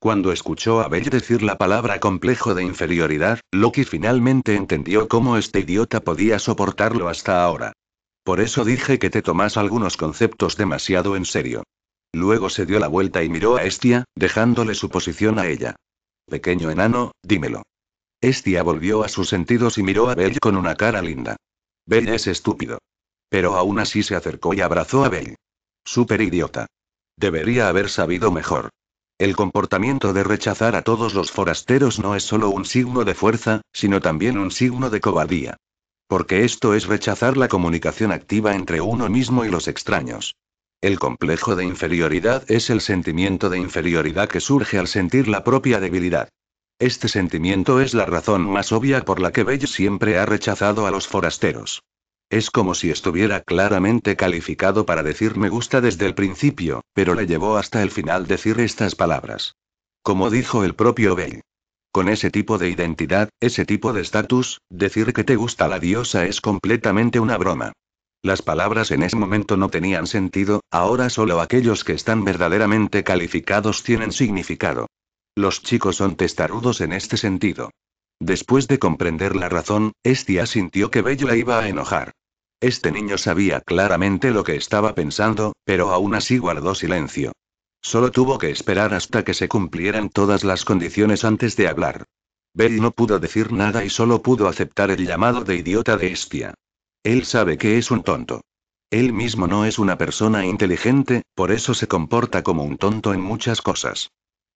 Cuando escuchó a Bell decir la palabra complejo de inferioridad, Loki finalmente entendió cómo este idiota podía soportarlo hasta ahora. Por eso dije que te tomas algunos conceptos demasiado en serio. Luego se dio la vuelta y miró a Estia, dejándole su posición a ella. Pequeño enano, dímelo. Estia volvió a sus sentidos y miró a Bell con una cara linda. Bell es estúpido. Pero aún así se acercó y abrazó a Bell. Super idiota. Debería haber sabido mejor. El comportamiento de rechazar a todos los forasteros no es solo un signo de fuerza, sino también un signo de cobardía. Porque esto es rechazar la comunicación activa entre uno mismo y los extraños. El complejo de inferioridad es el sentimiento de inferioridad que surge al sentir la propia debilidad. Este sentimiento es la razón más obvia por la que Bell siempre ha rechazado a los forasteros. Es como si estuviera claramente calificado para decir me gusta desde el principio, pero le llevó hasta el final decir estas palabras. Como dijo el propio Bell. Con ese tipo de identidad, ese tipo de estatus, decir que te gusta la diosa es completamente una broma. Las palabras en ese momento no tenían sentido, ahora solo aquellos que están verdaderamente calificados tienen significado. Los chicos son testarudos en este sentido. Después de comprender la razón, Estia sintió que Bello la iba a enojar. Este niño sabía claramente lo que estaba pensando, pero aún así guardó silencio. Solo tuvo que esperar hasta que se cumplieran todas las condiciones antes de hablar. Bell no pudo decir nada y solo pudo aceptar el llamado de idiota de Estia. Él sabe que es un tonto. Él mismo no es una persona inteligente, por eso se comporta como un tonto en muchas cosas.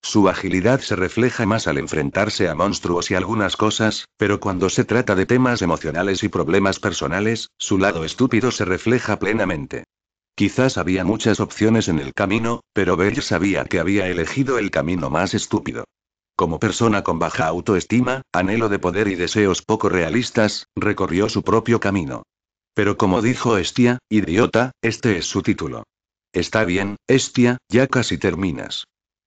Su agilidad se refleja más al enfrentarse a monstruos y algunas cosas, pero cuando se trata de temas emocionales y problemas personales, su lado estúpido se refleja plenamente. Quizás había muchas opciones en el camino, pero Bell sabía que había elegido el camino más estúpido. Como persona con baja autoestima, anhelo de poder y deseos poco realistas, recorrió su propio camino. Pero como dijo Estia, idiota, este es su título. Está bien, Estia, ya casi terminas.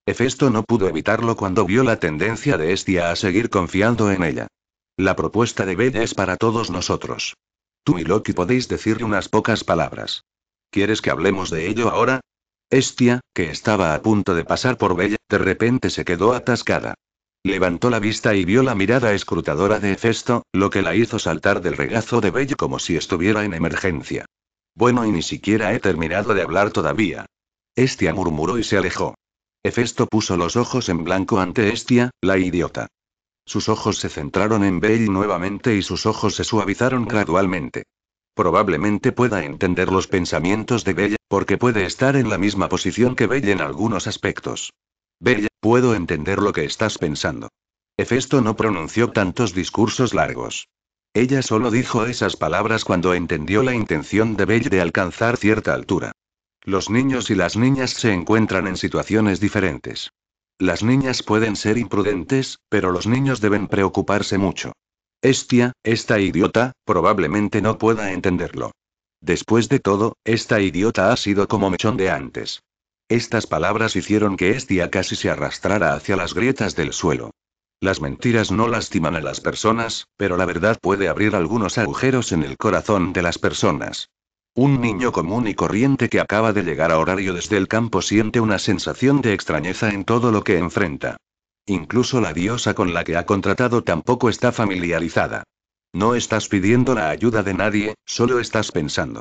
Hefesto no pudo evitarlo cuando vio la tendencia de Estia a seguir confiando en ella. La propuesta de Bella es para todos nosotros. Tú y Loki podéis decirle unas pocas palabras. ¿Quieres que hablemos de ello ahora? Estia, que estaba a punto de pasar por Bella, de repente se quedó atascada. Levantó la vista y vio la mirada escrutadora de Hefesto, lo que la hizo saltar del regazo de Bella como si estuviera en emergencia. Bueno, y ni siquiera he terminado de hablar todavía. Estia murmuró y se alejó. Hefesto puso los ojos en blanco ante Estia, la idiota. Sus ojos se centraron en Bell nuevamente y sus ojos se suavizaron gradualmente. Probablemente pueda entender los pensamientos de Bell, porque puede estar en la misma posición que Bell en algunos aspectos. Bell, puedo entender lo que estás pensando. Hefesto no pronunció tantos discursos largos. Ella solo dijo esas palabras cuando entendió la intención de Bell de alcanzar cierta altura. Los niños y las niñas se encuentran en situaciones diferentes. Las niñas pueden ser imprudentes, pero los niños deben preocuparse mucho. Estia, esta idiota, probablemente no pueda entenderlo. Después de todo, esta idiota ha sido como mechón de antes. Estas palabras hicieron que Estia casi se arrastrara hacia las grietas del suelo. Las mentiras no lastiman a las personas, pero la verdad puede abrir algunos agujeros en el corazón de las personas. Un niño común y corriente que acaba de llegar a horario desde el campo siente una sensación de extrañeza en todo lo que enfrenta. Incluso la diosa con la que ha contratado tampoco está familiarizada. No estás pidiendo la ayuda de nadie, solo estás pensando.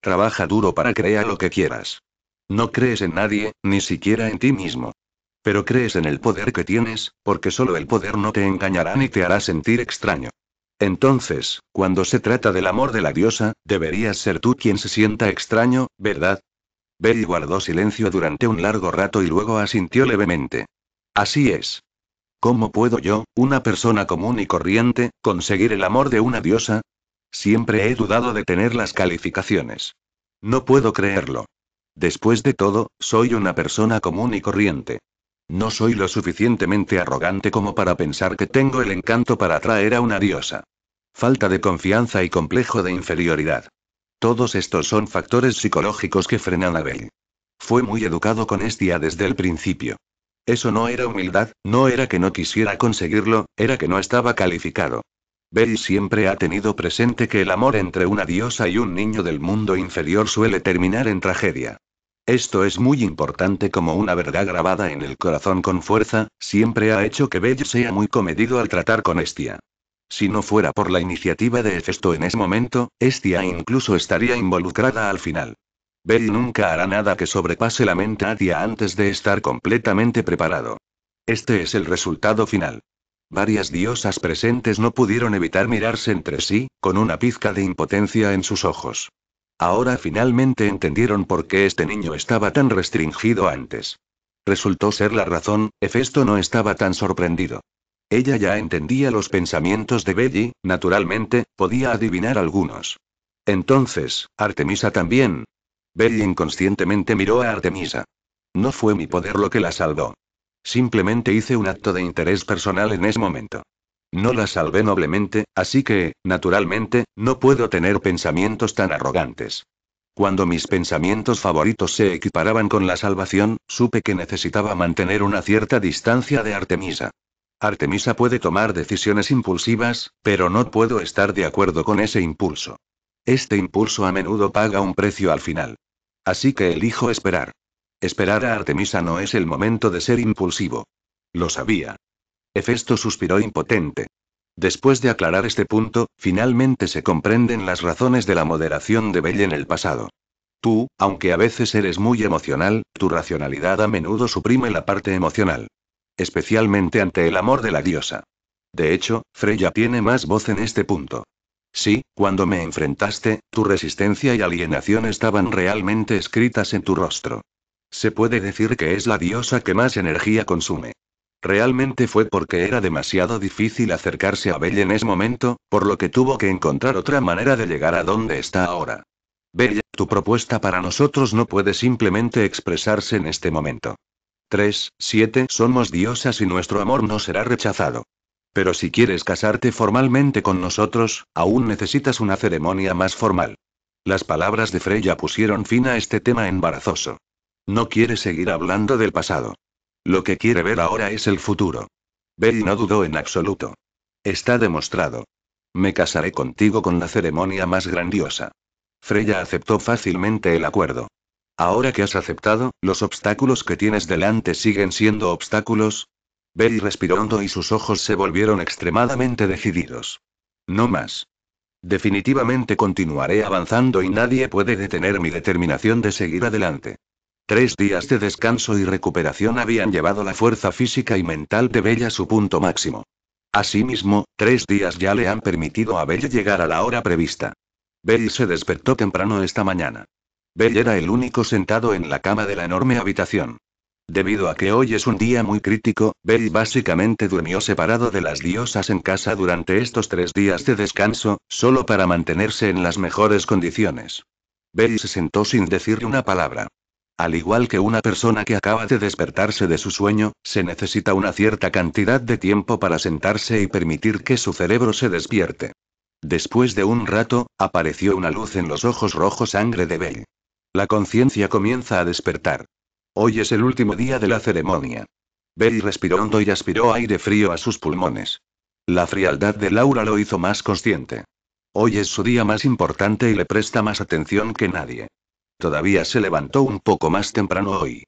Trabaja duro para crear lo que quieras. No crees en nadie, ni siquiera en ti mismo. Pero crees en el poder que tienes, porque solo el poder no te engañará ni te hará sentir extraño. Entonces, cuando se trata del amor de la diosa, deberías ser tú quien se sienta extraño, ¿verdad? Bell guardó silencio durante un largo rato y luego asintió levemente. Así es. ¿Cómo puedo yo, una persona común y corriente, conseguir el amor de una diosa? Siempre he dudado de tener las calificaciones. No puedo creerlo. Después de todo, soy una persona común y corriente. No soy lo suficientemente arrogante como para pensar que tengo el encanto para atraer a una diosa. Falta de confianza y complejo de inferioridad. Todos estos son factores psicológicos que frenan a Bell. Fue muy educado con Estia desde el principio. Eso no era humildad, no era que no quisiera conseguirlo, era que no estaba calificado. Bell siempre ha tenido presente que el amor entre una diosa y un niño del mundo inferior suele terminar en tragedia. Esto es muy importante como una verdad grabada en el corazón con fuerza, siempre ha hecho que Bell sea muy comedido al tratar con Estia. Si no fuera por la iniciativa de Hefesto en ese momento, Estia incluso estaría involucrada al final. Bell nunca hará nada que sobrepase la mente a Tia antes de estar completamente preparado. Este es el resultado final. Varias diosas presentes no pudieron evitar mirarse entre sí, con una pizca de impotencia en sus ojos. Ahora finalmente entendieron por qué este niño estaba tan restringido antes. Resultó ser la razón, Hefesto no estaba tan sorprendido. Ella ya entendía los pensamientos de Belly, naturalmente, podía adivinar algunos. Entonces, Artemisa también. Belly inconscientemente miró a Artemisa. No fue mi poder lo que la salvó. Simplemente hice un acto de interés personal en ese momento. No la salvé noblemente, así que, naturalmente, no puedo tener pensamientos tan arrogantes. Cuando mis pensamientos favoritos se equiparaban con la salvación, supe que necesitaba mantener una cierta distancia de Artemisa. Artemisa puede tomar decisiones impulsivas, pero no puedo estar de acuerdo con ese impulso. Este impulso a menudo paga un precio al final. Así que elijo esperar. Esperar a Artemisa no es el momento de ser impulsivo. Lo sabía. Hefesto suspiró impotente. Después de aclarar este punto, finalmente se comprenden las razones de la moderación de Bell en el pasado. Tú, aunque a veces eres muy emocional, tu racionalidad a menudo suprime la parte emocional. Especialmente ante el amor de la diosa. De hecho, Freya tiene más voz en este punto. Sí, cuando me enfrentaste, tu resistencia y alienación estaban realmente escritas en tu rostro. Se puede decir que es la diosa que más energía consume. Realmente fue porque era demasiado difícil acercarse a Bella en ese momento, por lo que tuvo que encontrar otra manera de llegar a donde está ahora. Bella, tu propuesta para nosotros no puede simplemente expresarse en este momento. 3, 7. Somos diosas y nuestro amor no será rechazado. Pero si quieres casarte formalmente con nosotros, aún necesitas una ceremonia más formal. Las palabras de Freya pusieron fin a este tema embarazoso. No quiere seguir hablando del pasado. Lo que quiere ver ahora es el futuro. Bey no dudó en absoluto. Está demostrado. Me casaré contigo con la ceremonia más grandiosa. Freya aceptó fácilmente el acuerdo. Ahora que has aceptado, los obstáculos que tienes delante siguen siendo obstáculos. Bey respiró hondo y sus ojos se volvieron extremadamente decididos. No más. Definitivamente continuaré avanzando y nadie puede detener mi determinación de seguir adelante. Tres días de descanso y recuperación habían llevado la fuerza física y mental de Bella a su punto máximo. Asimismo, tres días ya le han permitido a Bella llegar a la hora prevista. Bell se despertó temprano esta mañana. Bell era el único sentado en la cama de la enorme habitación. Debido a que hoy es un día muy crítico, Bell básicamente durmió separado de las diosas en casa durante estos tres días de descanso, solo para mantenerse en las mejores condiciones. Bell se sentó sin decirle una palabra. Al igual que una persona que acaba de despertarse de su sueño, se necesita una cierta cantidad de tiempo para sentarse y permitir que su cerebro se despierte. Después de un rato, apareció una luz en los ojos rojo sangre de Bell. La conciencia comienza a despertar. Hoy es el último día de la ceremonia. Bell respiró hondo y aspiró aire frío a sus pulmones. La frialdad de Laura lo hizo más consciente. Hoy es su día más importante y le presta más atención que nadie. Todavía se levantó un poco más temprano hoy.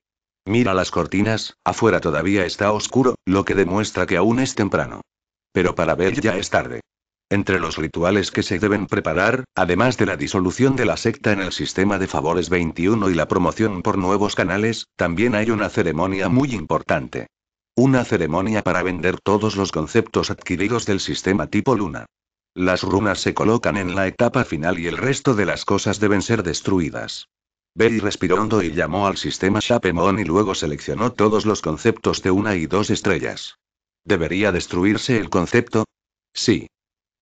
Mira las cortinas, afuera todavía está oscuro, lo que demuestra que aún es temprano. Pero para ver ya es tarde. Entre los rituales que se deben preparar, además de la disolución de la secta en el sistema de favores 21 y la promoción por nuevos canales, también hay una ceremonia muy importante. Una ceremonia para vender todos los conceptos adquiridos del sistema tipo luna. Las runas se colocan en la etapa final y el resto de las cosas deben ser destruidas. Bey respiró hondo y llamó al sistema Shapemon y luego seleccionó todos los conceptos de una y dos estrellas. ¿Debería destruirse el concepto? Sí.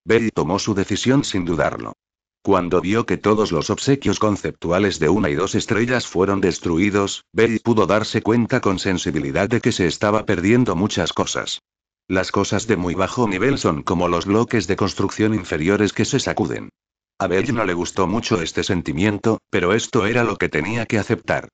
Bey tomó su decisión sin dudarlo. Cuando vio que todos los obsequios conceptuales de una y dos estrellas fueron destruidos, Bey pudo darse cuenta con sensibilidad de que se estaba perdiendo muchas cosas. Las cosas de muy bajo nivel son como los bloques de construcción inferiores que se sacuden. A Bell no le gustó mucho este sentimiento, pero esto era lo que tenía que aceptar.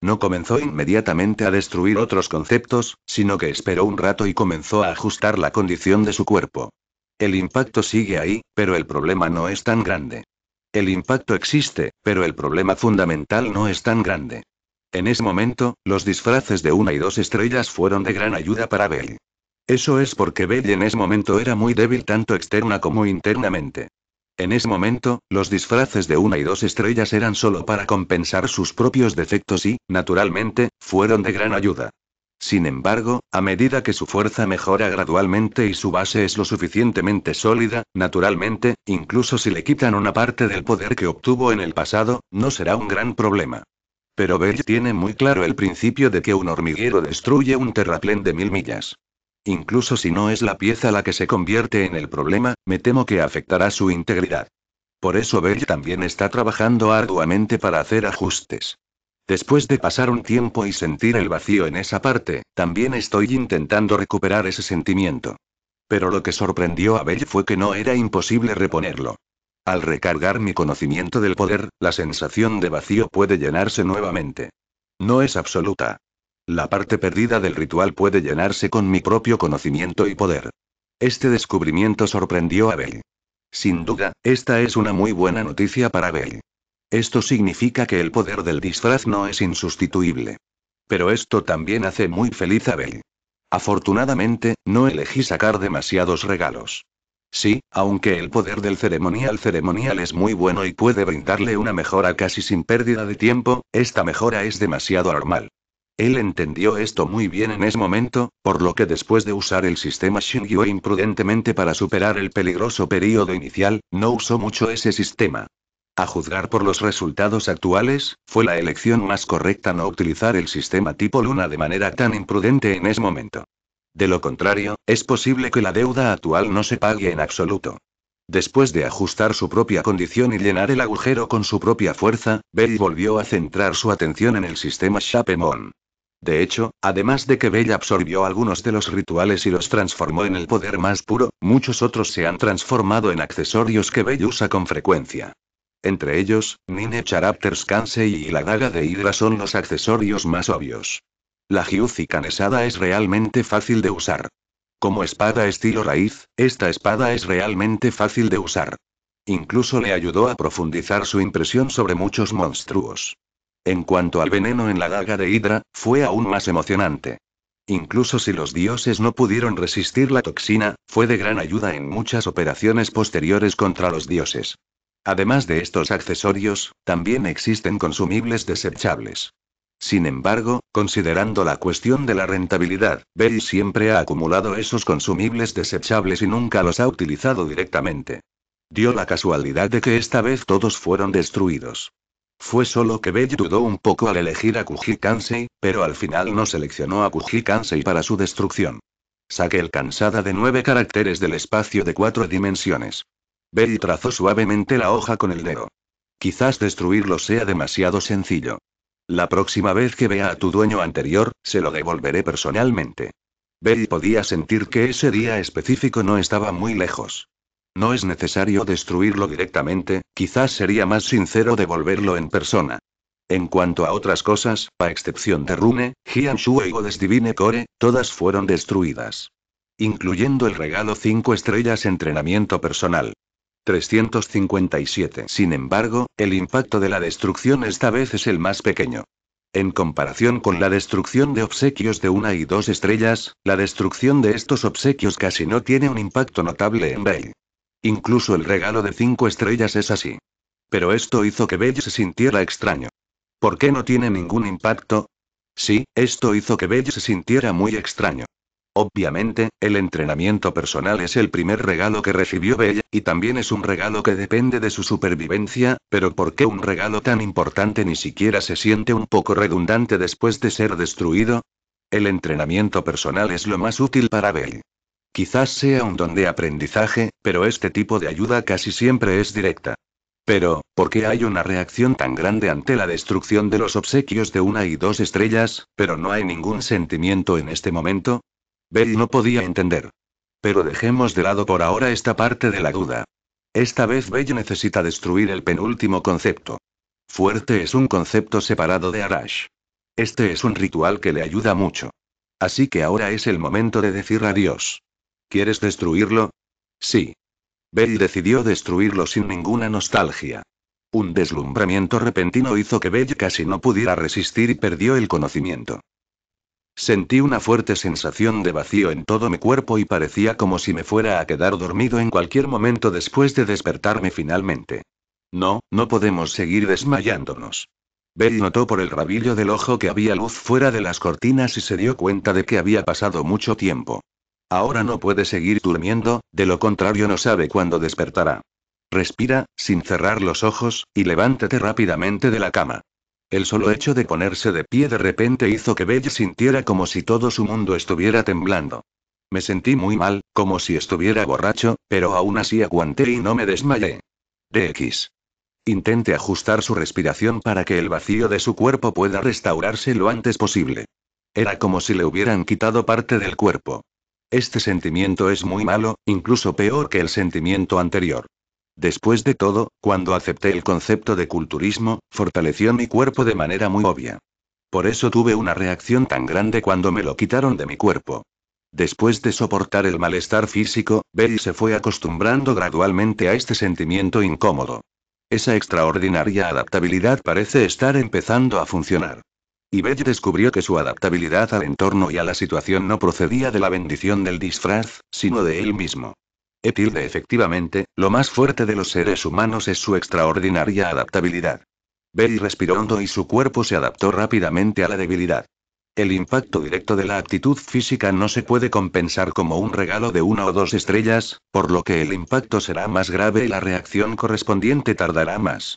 No comenzó inmediatamente a destruir otros conceptos, sino que esperó un rato y comenzó a ajustar la condición de su cuerpo. El impacto sigue ahí, pero el problema no es tan grande. El impacto existe, pero el problema fundamental no es tan grande. En ese momento, los disfraces de una y dos estrellas fueron de gran ayuda para Bell. Eso es porque Bell en ese momento era muy débil tanto externa como internamente. En ese momento, los disfraces de una y dos estrellas eran solo para compensar sus propios defectos y, naturalmente, fueron de gran ayuda. Sin embargo, a medida que su fuerza mejora gradualmente y su base es lo suficientemente sólida, naturalmente, incluso si le quitan una parte del poder que obtuvo en el pasado, no será un gran problema. Pero Bell tiene muy claro el principio de que un hormiguero destruye un terraplén de mil millas. Incluso si no es la pieza la que se convierte en el problema, me temo que afectará su integridad. Por eso Bell también está trabajando arduamente para hacer ajustes. Después de pasar un tiempo y sentir el vacío en esa parte, también estoy intentando recuperar ese sentimiento. Pero lo que sorprendió a Bell fue que no era imposible reponerlo. Al recargar mi conocimiento del poder, la sensación de vacío puede llenarse nuevamente. No es absoluta, la parte perdida del ritual puede llenarse con mi propio conocimiento y poder. Este descubrimiento sorprendió a Bell. Sin duda, esta es una muy buena noticia para Bell. Esto significa que el poder del disfraz no es insustituible. Pero esto también hace muy feliz a Bell. Afortunadamente, no elegí sacar demasiados regalos. Sí, aunque el poder del ceremonial ceremonial es muy bueno y puede brindarle una mejora casi sin pérdida de tiempo, esta mejora es demasiado normal. Él entendió esto muy bien en ese momento, por lo que después de usar el sistema Shingyue imprudentemente para superar el peligroso período inicial, no usó mucho ese sistema. A juzgar por los resultados actuales, fue la elección más correcta no utilizar el sistema tipo Luna de manera tan imprudente en ese momento. De lo contrario, es posible que la deuda actual no se pague en absoluto. Después de ajustar su propia condición y llenar el agujero con su propia fuerza, Bell volvió a centrar su atención en el sistema Shapemon. De hecho, además de que Bell absorbió algunos de los rituales y los transformó en el poder más puro, muchos otros se han transformado en accesorios que Bell usa con frecuencia. Entre ellos, Nine Charapters Kansei y la daga de Hydra son los accesorios más obvios. La Hyuzi Canesada es realmente fácil de usar. Como espada estilo raíz, esta espada es realmente fácil de usar. Incluso le ayudó a profundizar su impresión sobre muchos monstruos. En cuanto al veneno en la gaga de Hidra, fue aún más emocionante. Incluso si los dioses no pudieron resistir la toxina, fue de gran ayuda en muchas operaciones posteriores contra los dioses. Además de estos accesorios, también existen consumibles desechables. Sin embargo, considerando la cuestión de la rentabilidad, Bell siempre ha acumulado esos consumibles desechables y nunca los ha utilizado directamente. Dio la casualidad de que esta vez todos fueron destruidos. Fue solo que Bell dudó un poco al elegir a Kuji Kansei, pero al final no seleccionó a Kuji Kansei para su destrucción. Saque el cansada de nueve caracteres del espacio de cuatro dimensiones. Bell trazó suavemente la hoja con el dedo. Quizás destruirlo sea demasiado sencillo. La próxima vez que vea a tu dueño anterior, se lo devolveré personalmente. Bell podía sentir que ese día específico no estaba muy lejos. No es necesario destruirlo directamente, Quizás sería más sincero devolverlo en persona. En cuanto a otras cosas, a excepción de Rune, Shue y Godes divine Core, todas fueron destruidas. Incluyendo el regalo 5 estrellas entrenamiento personal. 357. Sin embargo, el impacto de la destrucción esta vez es el más pequeño. En comparación con la destrucción de obsequios de una y dos estrellas, la destrucción de estos obsequios casi no tiene un impacto notable en Bale. Incluso el regalo de cinco estrellas es así. Pero esto hizo que Bell se sintiera extraño. ¿Por qué no tiene ningún impacto? Sí, esto hizo que Bell se sintiera muy extraño. Obviamente, el entrenamiento personal es el primer regalo que recibió Bell, y también es un regalo que depende de su supervivencia, pero ¿por qué un regalo tan importante ni siquiera se siente un poco redundante después de ser destruido? El entrenamiento personal es lo más útil para Bell. Quizás sea un don de aprendizaje, pero este tipo de ayuda casi siempre es directa. Pero, ¿por qué hay una reacción tan grande ante la destrucción de los obsequios de una y dos estrellas, pero no hay ningún sentimiento en este momento? Bell no podía entender. Pero dejemos de lado por ahora esta parte de la duda. Esta vez Bell necesita destruir el penúltimo concepto. Fuerte es un concepto separado de Arash. Este es un ritual que le ayuda mucho. Así que ahora es el momento de decir adiós. ¿Quieres destruirlo? Sí. Bell decidió destruirlo sin ninguna nostalgia. Un deslumbramiento repentino hizo que Bell casi no pudiera resistir y perdió el conocimiento. Sentí una fuerte sensación de vacío en todo mi cuerpo y parecía como si me fuera a quedar dormido en cualquier momento después de despertarme finalmente. No, no podemos seguir desmayándonos. Bell notó por el rabillo del ojo que había luz fuera de las cortinas y se dio cuenta de que había pasado mucho tiempo. Ahora no puede seguir durmiendo, de lo contrario no sabe cuándo despertará. Respira, sin cerrar los ojos, y levántate rápidamente de la cama. El solo hecho de ponerse de pie de repente hizo que Belle sintiera como si todo su mundo estuviera temblando. Me sentí muy mal, como si estuviera borracho, pero aún así aguanté y no me desmayé. DX. Intente ajustar su respiración para que el vacío de su cuerpo pueda restaurarse lo antes posible. Era como si le hubieran quitado parte del cuerpo. Este sentimiento es muy malo, incluso peor que el sentimiento anterior. Después de todo, cuando acepté el concepto de culturismo, fortaleció mi cuerpo de manera muy obvia. Por eso tuve una reacción tan grande cuando me lo quitaron de mi cuerpo. Después de soportar el malestar físico, Betty se fue acostumbrando gradualmente a este sentimiento incómodo. Esa extraordinaria adaptabilidad parece estar empezando a funcionar. Y Beth descubrió que su adaptabilidad al entorno y a la situación no procedía de la bendición del disfraz, sino de él mismo. Etilde efectivamente, lo más fuerte de los seres humanos es su extraordinaria adaptabilidad. Betty respiró hondo y su cuerpo se adaptó rápidamente a la debilidad. El impacto directo de la actitud física no se puede compensar como un regalo de una o dos estrellas, por lo que el impacto será más grave y la reacción correspondiente tardará más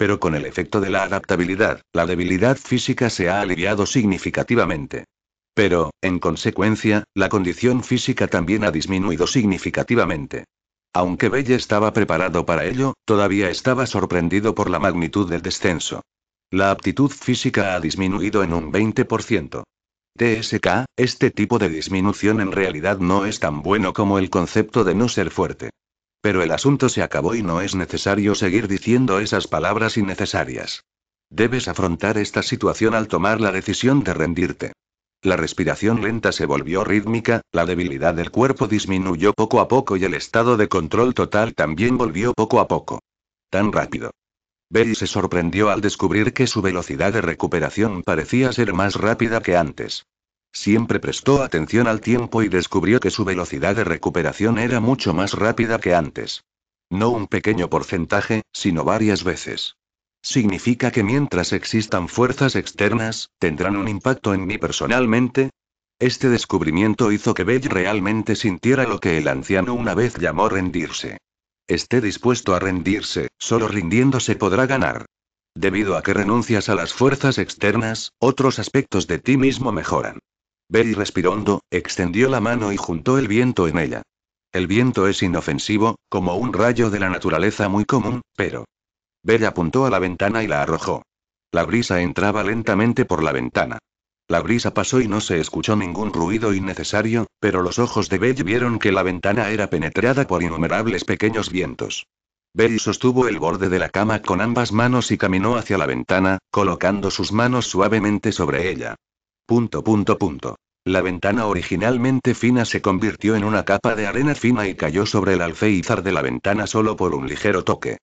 pero con el efecto de la adaptabilidad, la debilidad física se ha aliviado significativamente. Pero, en consecuencia, la condición física también ha disminuido significativamente. Aunque Bella estaba preparado para ello, todavía estaba sorprendido por la magnitud del descenso. La aptitud física ha disminuido en un 20%. TSK, este tipo de disminución en realidad no es tan bueno como el concepto de no ser fuerte. Pero el asunto se acabó y no es necesario seguir diciendo esas palabras innecesarias. Debes afrontar esta situación al tomar la decisión de rendirte. La respiración lenta se volvió rítmica, la debilidad del cuerpo disminuyó poco a poco y el estado de control total también volvió poco a poco. Tan rápido. Betty se sorprendió al descubrir que su velocidad de recuperación parecía ser más rápida que antes. Siempre prestó atención al tiempo y descubrió que su velocidad de recuperación era mucho más rápida que antes. No un pequeño porcentaje, sino varias veces. ¿Significa que mientras existan fuerzas externas, tendrán un impacto en mí personalmente? Este descubrimiento hizo que Bell realmente sintiera lo que el anciano una vez llamó rendirse. Esté dispuesto a rendirse, solo rindiéndose podrá ganar. Debido a que renuncias a las fuerzas externas, otros aspectos de ti mismo mejoran. Bell respiró hondo, extendió la mano y juntó el viento en ella. El viento es inofensivo, como un rayo de la naturaleza muy común, pero... Bell apuntó a la ventana y la arrojó. La brisa entraba lentamente por la ventana. La brisa pasó y no se escuchó ningún ruido innecesario, pero los ojos de Bell vieron que la ventana era penetrada por innumerables pequeños vientos. Bell sostuvo el borde de la cama con ambas manos y caminó hacia la ventana, colocando sus manos suavemente sobre ella. La ventana originalmente fina se convirtió en una capa de arena fina y cayó sobre el alféizar de la ventana solo por un ligero toque.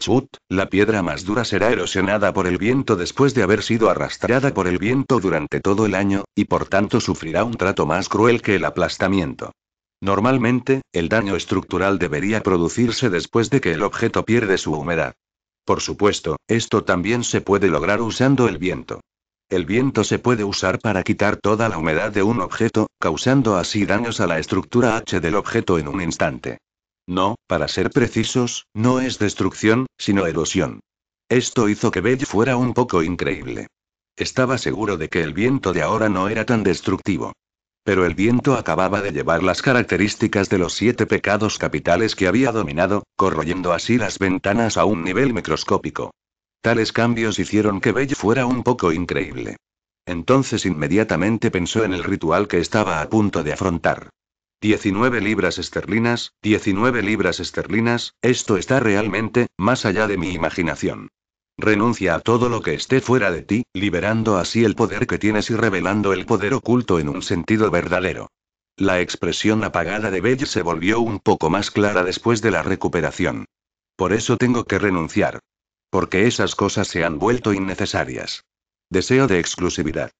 Chut, la piedra más dura será erosionada por el viento después de haber sido arrastrada por el viento durante todo el año, y por tanto sufrirá un trato más cruel que el aplastamiento. Normalmente, el daño estructural debería producirse después de que el objeto pierde su humedad. Por supuesto, esto también se puede lograr usando el viento. El viento se puede usar para quitar toda la humedad de un objeto, causando así daños a la estructura H del objeto en un instante. No, para ser precisos, no es destrucción, sino erosión. Esto hizo que Bell fuera un poco increíble. Estaba seguro de que el viento de ahora no era tan destructivo. Pero el viento acababa de llevar las características de los siete pecados capitales que había dominado, corroyendo así las ventanas a un nivel microscópico. Tales cambios hicieron que Bell fuera un poco increíble. Entonces inmediatamente pensó en el ritual que estaba a punto de afrontar. 19 libras esterlinas, 19 libras esterlinas, esto está realmente, más allá de mi imaginación. Renuncia a todo lo que esté fuera de ti, liberando así el poder que tienes y revelando el poder oculto en un sentido verdadero. La expresión apagada de Bell se volvió un poco más clara después de la recuperación. Por eso tengo que renunciar. Porque esas cosas se han vuelto innecesarias. Deseo de exclusividad.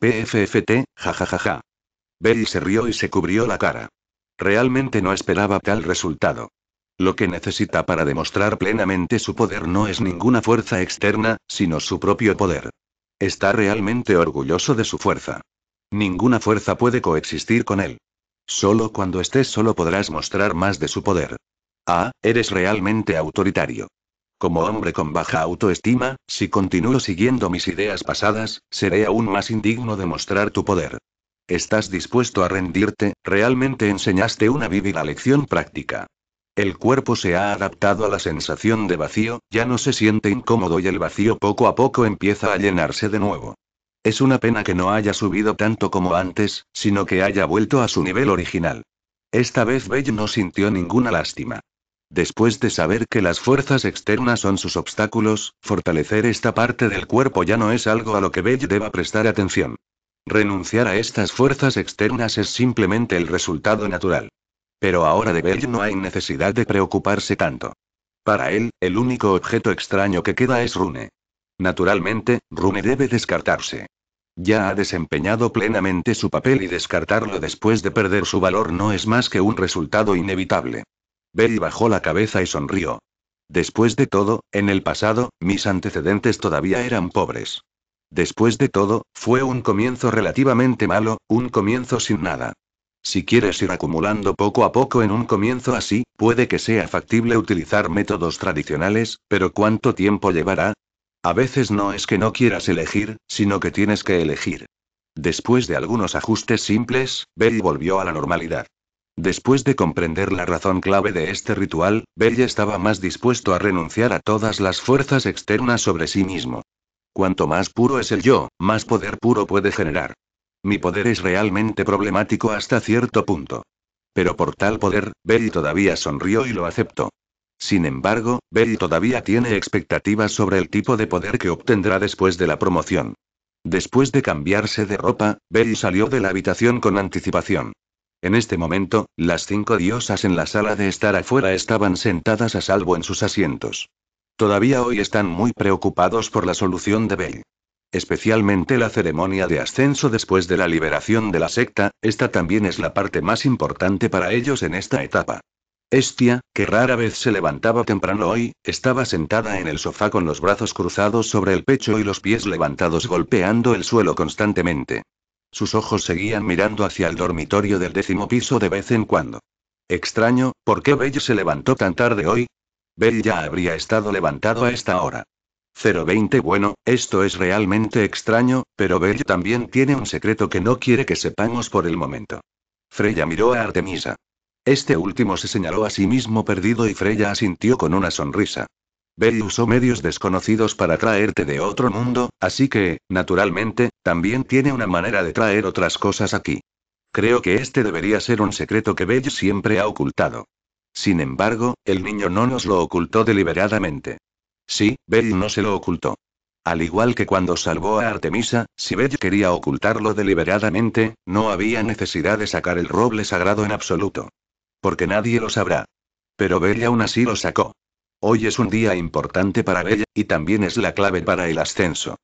PFFT, jajajaja. Bell se rió y se cubrió la cara. Realmente no esperaba tal resultado. Lo que necesita para demostrar plenamente su poder no es ninguna fuerza externa, sino su propio poder. Está realmente orgulloso de su fuerza. Ninguna fuerza puede coexistir con él. Solo cuando estés solo podrás mostrar más de su poder. Ah, eres realmente autoritario. Como hombre con baja autoestima, si continúo siguiendo mis ideas pasadas, seré aún más indigno de mostrar tu poder. ¿Estás dispuesto a rendirte? Realmente enseñaste una vívida lección práctica. El cuerpo se ha adaptado a la sensación de vacío, ya no se siente incómodo y el vacío poco a poco empieza a llenarse de nuevo. Es una pena que no haya subido tanto como antes, sino que haya vuelto a su nivel original. Esta vez Bell no sintió ninguna lástima. Después de saber que las fuerzas externas son sus obstáculos, fortalecer esta parte del cuerpo ya no es algo a lo que Bell deba prestar atención. Renunciar a estas fuerzas externas es simplemente el resultado natural. Pero ahora de Bell no hay necesidad de preocuparse tanto. Para él, el único objeto extraño que queda es Rune. Naturalmente, Rune debe descartarse. Ya ha desempeñado plenamente su papel y descartarlo después de perder su valor no es más que un resultado inevitable. Berry bajó la cabeza y sonrió. Después de todo, en el pasado, mis antecedentes todavía eran pobres. Después de todo, fue un comienzo relativamente malo, un comienzo sin nada. Si quieres ir acumulando poco a poco en un comienzo así, puede que sea factible utilizar métodos tradicionales, pero ¿cuánto tiempo llevará? A veces no es que no quieras elegir, sino que tienes que elegir. Después de algunos ajustes simples, Bell volvió a la normalidad. Después de comprender la razón clave de este ritual, Bell estaba más dispuesto a renunciar a todas las fuerzas externas sobre sí mismo. Cuanto más puro es el yo, más poder puro puede generar. Mi poder es realmente problemático hasta cierto punto. Pero por tal poder, Bell todavía sonrió y lo aceptó. Sin embargo, Bell todavía tiene expectativas sobre el tipo de poder que obtendrá después de la promoción. Después de cambiarse de ropa, Bell salió de la habitación con anticipación. En este momento, las cinco diosas en la sala de estar afuera estaban sentadas a salvo en sus asientos. Todavía hoy están muy preocupados por la solución de Bell. Especialmente la ceremonia de ascenso después de la liberación de la secta, esta también es la parte más importante para ellos en esta etapa. Estia, que rara vez se levantaba temprano hoy, estaba sentada en el sofá con los brazos cruzados sobre el pecho y los pies levantados golpeando el suelo constantemente. Sus ojos seguían mirando hacia el dormitorio del décimo piso de vez en cuando. Extraño, ¿por qué Bell se levantó tan tarde hoy? Bell ya habría estado levantado a esta hora. 020 Bueno, esto es realmente extraño, pero Bell también tiene un secreto que no quiere que sepamos por el momento. Freya miró a Artemisa. Este último se señaló a sí mismo perdido y Freya asintió con una sonrisa. Bell usó medios desconocidos para traerte de otro mundo, así que, naturalmente, también tiene una manera de traer otras cosas aquí. Creo que este debería ser un secreto que Bell siempre ha ocultado. Sin embargo, el niño no nos lo ocultó deliberadamente. Sí, Bell no se lo ocultó. Al igual que cuando salvó a Artemisa, si Bell quería ocultarlo deliberadamente, no había necesidad de sacar el roble sagrado en absoluto. Porque nadie lo sabrá. Pero Bell aún así lo sacó. Hoy es un día importante para Bella y también es la clave para el ascenso.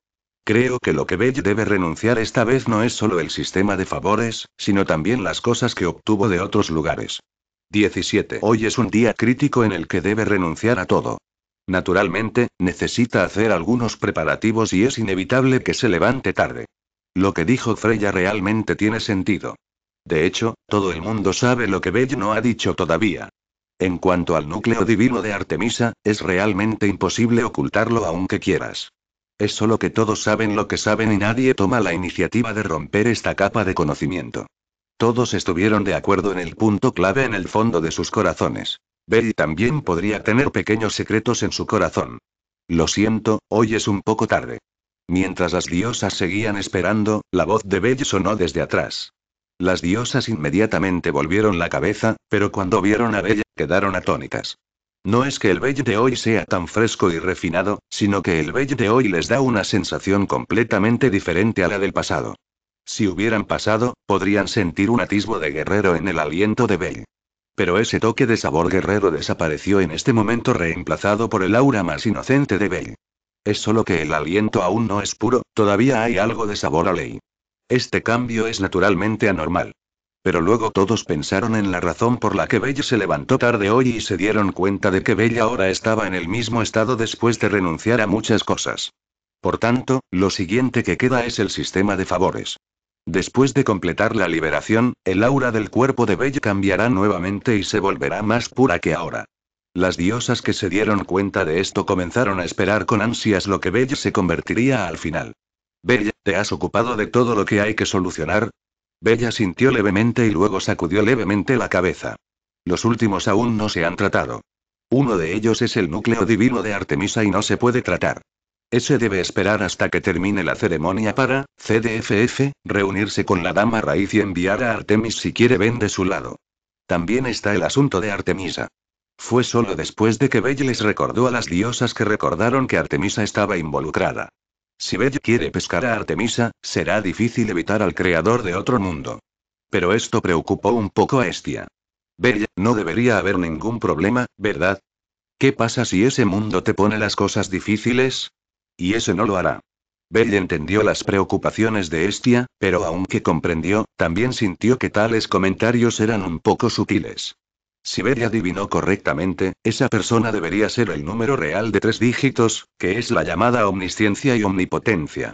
Creo que lo que Bella debe renunciar esta vez no es solo el sistema de favores, sino también las cosas que obtuvo de otros lugares. 17. Hoy es un día crítico en el que debe renunciar a todo. Naturalmente, necesita hacer algunos preparativos y es inevitable que se levante tarde. Lo que dijo Freya realmente tiene sentido. De hecho, todo el mundo sabe lo que Bella no ha dicho todavía. En cuanto al núcleo divino de Artemisa, es realmente imposible ocultarlo aunque quieras. Es solo que todos saben lo que saben y nadie toma la iniciativa de romper esta capa de conocimiento. Todos estuvieron de acuerdo en el punto clave en el fondo de sus corazones. Bell también podría tener pequeños secretos en su corazón. Lo siento, hoy es un poco tarde. Mientras las diosas seguían esperando, la voz de Bell sonó desde atrás. Las diosas inmediatamente volvieron la cabeza, pero cuando vieron a Bella, quedaron atónitas. No es que el Bell de hoy sea tan fresco y refinado, sino que el Bell de hoy les da una sensación completamente diferente a la del pasado. Si hubieran pasado, podrían sentir un atisbo de guerrero en el aliento de Bell. Pero ese toque de sabor guerrero desapareció en este momento reemplazado por el aura más inocente de Bell. Es solo que el aliento aún no es puro, todavía hay algo de sabor a ley. Este cambio es naturalmente anormal. Pero luego todos pensaron en la razón por la que Bella se levantó tarde hoy y se dieron cuenta de que Bella ahora estaba en el mismo estado después de renunciar a muchas cosas. Por tanto, lo siguiente que queda es el sistema de favores. Después de completar la liberación, el aura del cuerpo de Bella cambiará nuevamente y se volverá más pura que ahora. Las diosas que se dieron cuenta de esto comenzaron a esperar con ansias lo que Bella se convertiría al final. Bella, ¿te has ocupado de todo lo que hay que solucionar? Bella sintió levemente y luego sacudió levemente la cabeza. Los últimos aún no se han tratado. Uno de ellos es el núcleo divino de Artemisa y no se puede tratar. Ese debe esperar hasta que termine la ceremonia para, CDFF, reunirse con la dama raíz y enviar a Artemis si quiere ven de su lado. También está el asunto de Artemisa. Fue solo después de que Bella les recordó a las diosas que recordaron que Artemisa estaba involucrada. Si Bella quiere pescar a Artemisa, será difícil evitar al creador de otro mundo. Pero esto preocupó un poco a Estia. Bella, no debería haber ningún problema, ¿verdad? ¿Qué pasa si ese mundo te pone las cosas difíciles? Y eso no lo hará. Bell entendió las preocupaciones de Estia, pero aunque comprendió, también sintió que tales comentarios eran un poco sutiles. Si Betty adivinó correctamente, esa persona debería ser el número real de tres dígitos, que es la llamada omnisciencia y omnipotencia.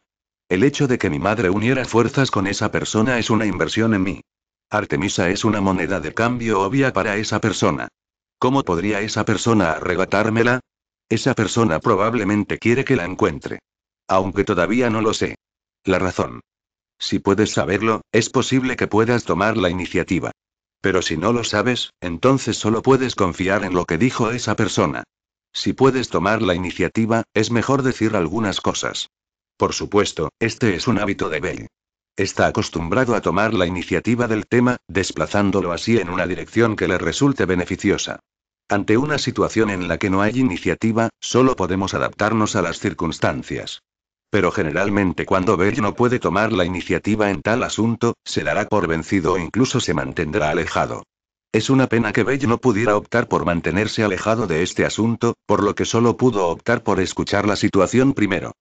El hecho de que mi madre uniera fuerzas con esa persona es una inversión en mí. Artemisa es una moneda de cambio obvia para esa persona. ¿Cómo podría esa persona arrebatármela? Esa persona probablemente quiere que la encuentre. Aunque todavía no lo sé. La razón. Si puedes saberlo, es posible que puedas tomar la iniciativa. Pero si no lo sabes, entonces solo puedes confiar en lo que dijo esa persona. Si puedes tomar la iniciativa, es mejor decir algunas cosas. Por supuesto, este es un hábito de Bell. Está acostumbrado a tomar la iniciativa del tema, desplazándolo así en una dirección que le resulte beneficiosa. Ante una situación en la que no hay iniciativa, solo podemos adaptarnos a las circunstancias pero generalmente cuando Bell no puede tomar la iniciativa en tal asunto, se dará por vencido o incluso se mantendrá alejado. Es una pena que Bell no pudiera optar por mantenerse alejado de este asunto, por lo que solo pudo optar por escuchar la situación primero.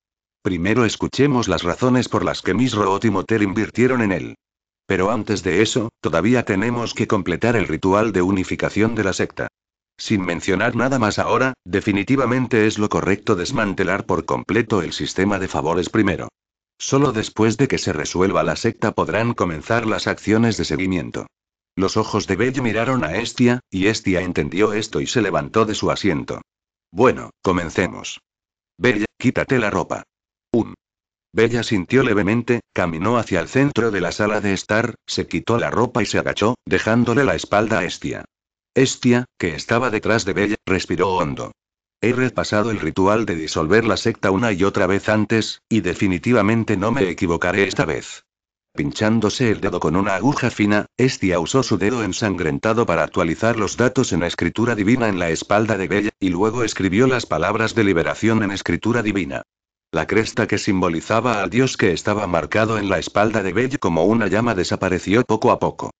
Primero escuchemos las razones por las que Miss o y invirtieron en él. Pero antes de eso, todavía tenemos que completar el ritual de unificación de la secta. Sin mencionar nada más ahora, definitivamente es lo correcto desmantelar por completo el sistema de favores primero. Solo después de que se resuelva la secta podrán comenzar las acciones de seguimiento. Los ojos de Bella miraron a Estia, y Estia entendió esto y se levantó de su asiento. Bueno, comencemos. Bella, quítate la ropa. Un. Bella sintió levemente, caminó hacia el centro de la sala de estar, se quitó la ropa y se agachó, dejándole la espalda a Estia. Estia, que estaba detrás de Bella, respiró hondo. He repasado el ritual de disolver la secta una y otra vez antes, y definitivamente no me equivocaré esta vez. Pinchándose el dedo con una aguja fina, Estia usó su dedo ensangrentado para actualizar los datos en escritura divina en la espalda de Bella, y luego escribió las palabras de liberación en escritura divina. La cresta que simbolizaba al dios que estaba marcado en la espalda de Bella como una llama desapareció poco a poco.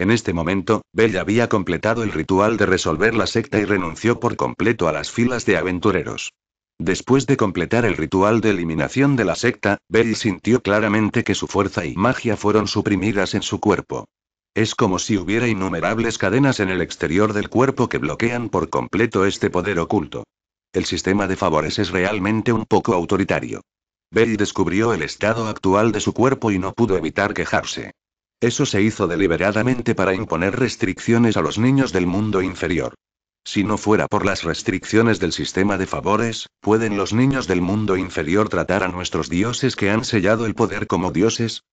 En este momento, Bell había completado el ritual de resolver la secta y renunció por completo a las filas de aventureros. Después de completar el ritual de eliminación de la secta, Bell sintió claramente que su fuerza y magia fueron suprimidas en su cuerpo. Es como si hubiera innumerables cadenas en el exterior del cuerpo que bloquean por completo este poder oculto. El sistema de favores es realmente un poco autoritario. Bell descubrió el estado actual de su cuerpo y no pudo evitar quejarse. Eso se hizo deliberadamente para imponer restricciones a los niños del mundo inferior. Si no fuera por las restricciones del sistema de favores, ¿pueden los niños del mundo inferior tratar a nuestros dioses que han sellado el poder como dioses?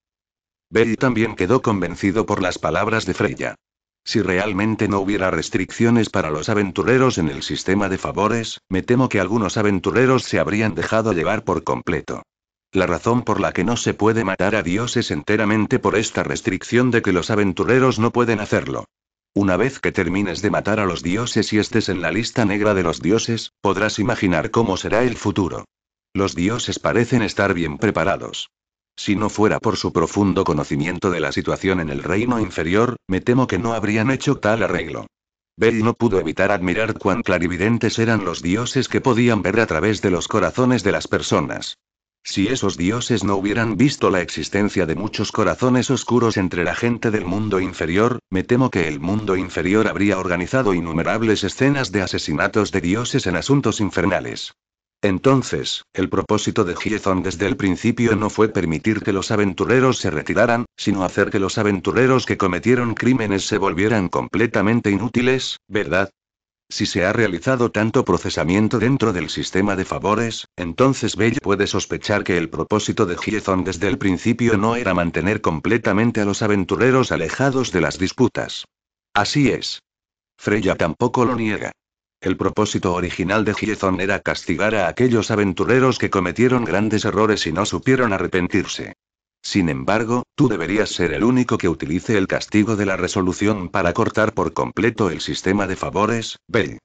Bell también quedó convencido por las palabras de Freya. Si realmente no hubiera restricciones para los aventureros en el sistema de favores, me temo que algunos aventureros se habrían dejado llevar por completo. La razón por la que no se puede matar a dioses enteramente por esta restricción de que los aventureros no pueden hacerlo. Una vez que termines de matar a los dioses y estés en la lista negra de los dioses, podrás imaginar cómo será el futuro. Los dioses parecen estar bien preparados. Si no fuera por su profundo conocimiento de la situación en el reino inferior, me temo que no habrían hecho tal arreglo. Bell no pudo evitar admirar cuán clarividentes eran los dioses que podían ver a través de los corazones de las personas. Si esos dioses no hubieran visto la existencia de muchos corazones oscuros entre la gente del mundo inferior, me temo que el mundo inferior habría organizado innumerables escenas de asesinatos de dioses en asuntos infernales. Entonces, el propósito de Giezon desde el principio no fue permitir que los aventureros se retiraran, sino hacer que los aventureros que cometieron crímenes se volvieran completamente inútiles, ¿verdad? Si se ha realizado tanto procesamiento dentro del sistema de favores, entonces Bell puede sospechar que el propósito de Giezon desde el principio no era mantener completamente a los aventureros alejados de las disputas. Así es. Freya tampoco lo niega. El propósito original de Giezon era castigar a aquellos aventureros que cometieron grandes errores y no supieron arrepentirse. Sin embargo, tú deberías ser el único que utilice el castigo de la resolución para cortar por completo el sistema de favores, Bell.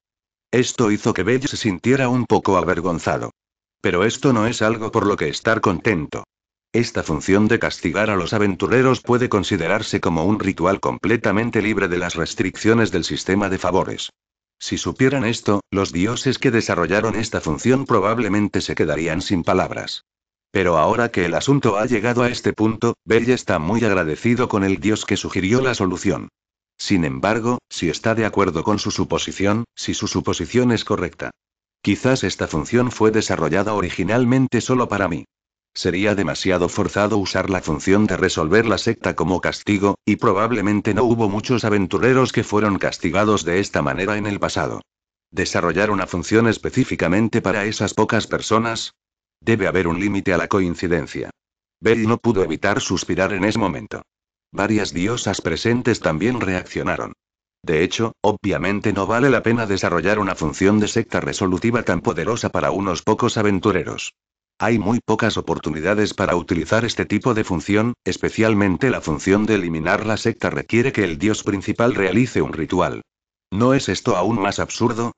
Esto hizo que Bell se sintiera un poco avergonzado. Pero esto no es algo por lo que estar contento. Esta función de castigar a los aventureros puede considerarse como un ritual completamente libre de las restricciones del sistema de favores. Si supieran esto, los dioses que desarrollaron esta función probablemente se quedarían sin palabras. Pero ahora que el asunto ha llegado a este punto, Bell está muy agradecido con el dios que sugirió la solución. Sin embargo, si está de acuerdo con su suposición, si su suposición es correcta. Quizás esta función fue desarrollada originalmente solo para mí. Sería demasiado forzado usar la función de resolver la secta como castigo, y probablemente no hubo muchos aventureros que fueron castigados de esta manera en el pasado. Desarrollar una función específicamente para esas pocas personas, Debe haber un límite a la coincidencia. Bell no pudo evitar suspirar en ese momento. Varias diosas presentes también reaccionaron. De hecho, obviamente no vale la pena desarrollar una función de secta resolutiva tan poderosa para unos pocos aventureros. Hay muy pocas oportunidades para utilizar este tipo de función, especialmente la función de eliminar la secta requiere que el dios principal realice un ritual. ¿No es esto aún más absurdo?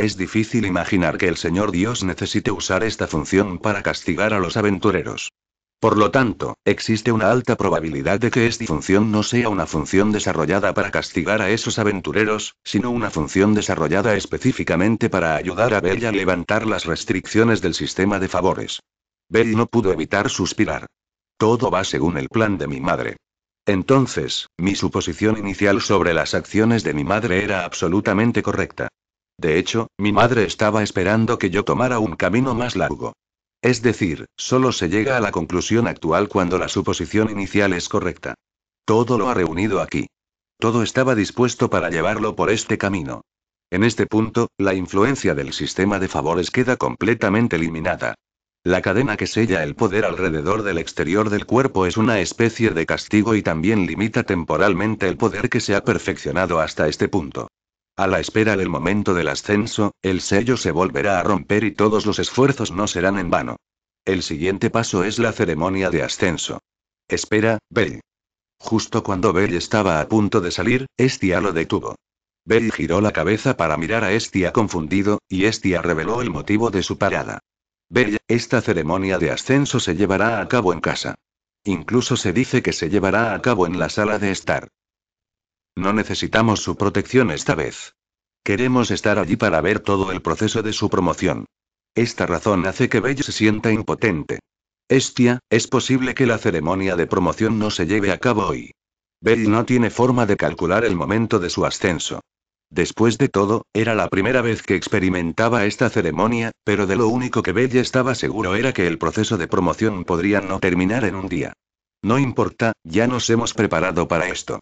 Es difícil imaginar que el Señor Dios necesite usar esta función para castigar a los aventureros. Por lo tanto, existe una alta probabilidad de que esta función no sea una función desarrollada para castigar a esos aventureros, sino una función desarrollada específicamente para ayudar a Bella a levantar las restricciones del sistema de favores. Bell no pudo evitar suspirar. Todo va según el plan de mi madre. Entonces, mi suposición inicial sobre las acciones de mi madre era absolutamente correcta. De hecho, mi madre estaba esperando que yo tomara un camino más largo. Es decir, solo se llega a la conclusión actual cuando la suposición inicial es correcta. Todo lo ha reunido aquí. Todo estaba dispuesto para llevarlo por este camino. En este punto, la influencia del sistema de favores queda completamente eliminada. La cadena que sella el poder alrededor del exterior del cuerpo es una especie de castigo y también limita temporalmente el poder que se ha perfeccionado hasta este punto. A la espera del momento del ascenso, el sello se volverá a romper y todos los esfuerzos no serán en vano. El siguiente paso es la ceremonia de ascenso. Espera, Bell. Justo cuando Bell estaba a punto de salir, Estia lo detuvo. Bell giró la cabeza para mirar a Estia confundido, y Estia reveló el motivo de su parada. Bell, esta ceremonia de ascenso se llevará a cabo en casa. Incluso se dice que se llevará a cabo en la sala de estar. No necesitamos su protección esta vez. Queremos estar allí para ver todo el proceso de su promoción. Esta razón hace que Bell se sienta impotente. Estia, es posible que la ceremonia de promoción no se lleve a cabo hoy. Bell no tiene forma de calcular el momento de su ascenso. Después de todo, era la primera vez que experimentaba esta ceremonia, pero de lo único que Bell estaba seguro era que el proceso de promoción podría no terminar en un día. No importa, ya nos hemos preparado para esto.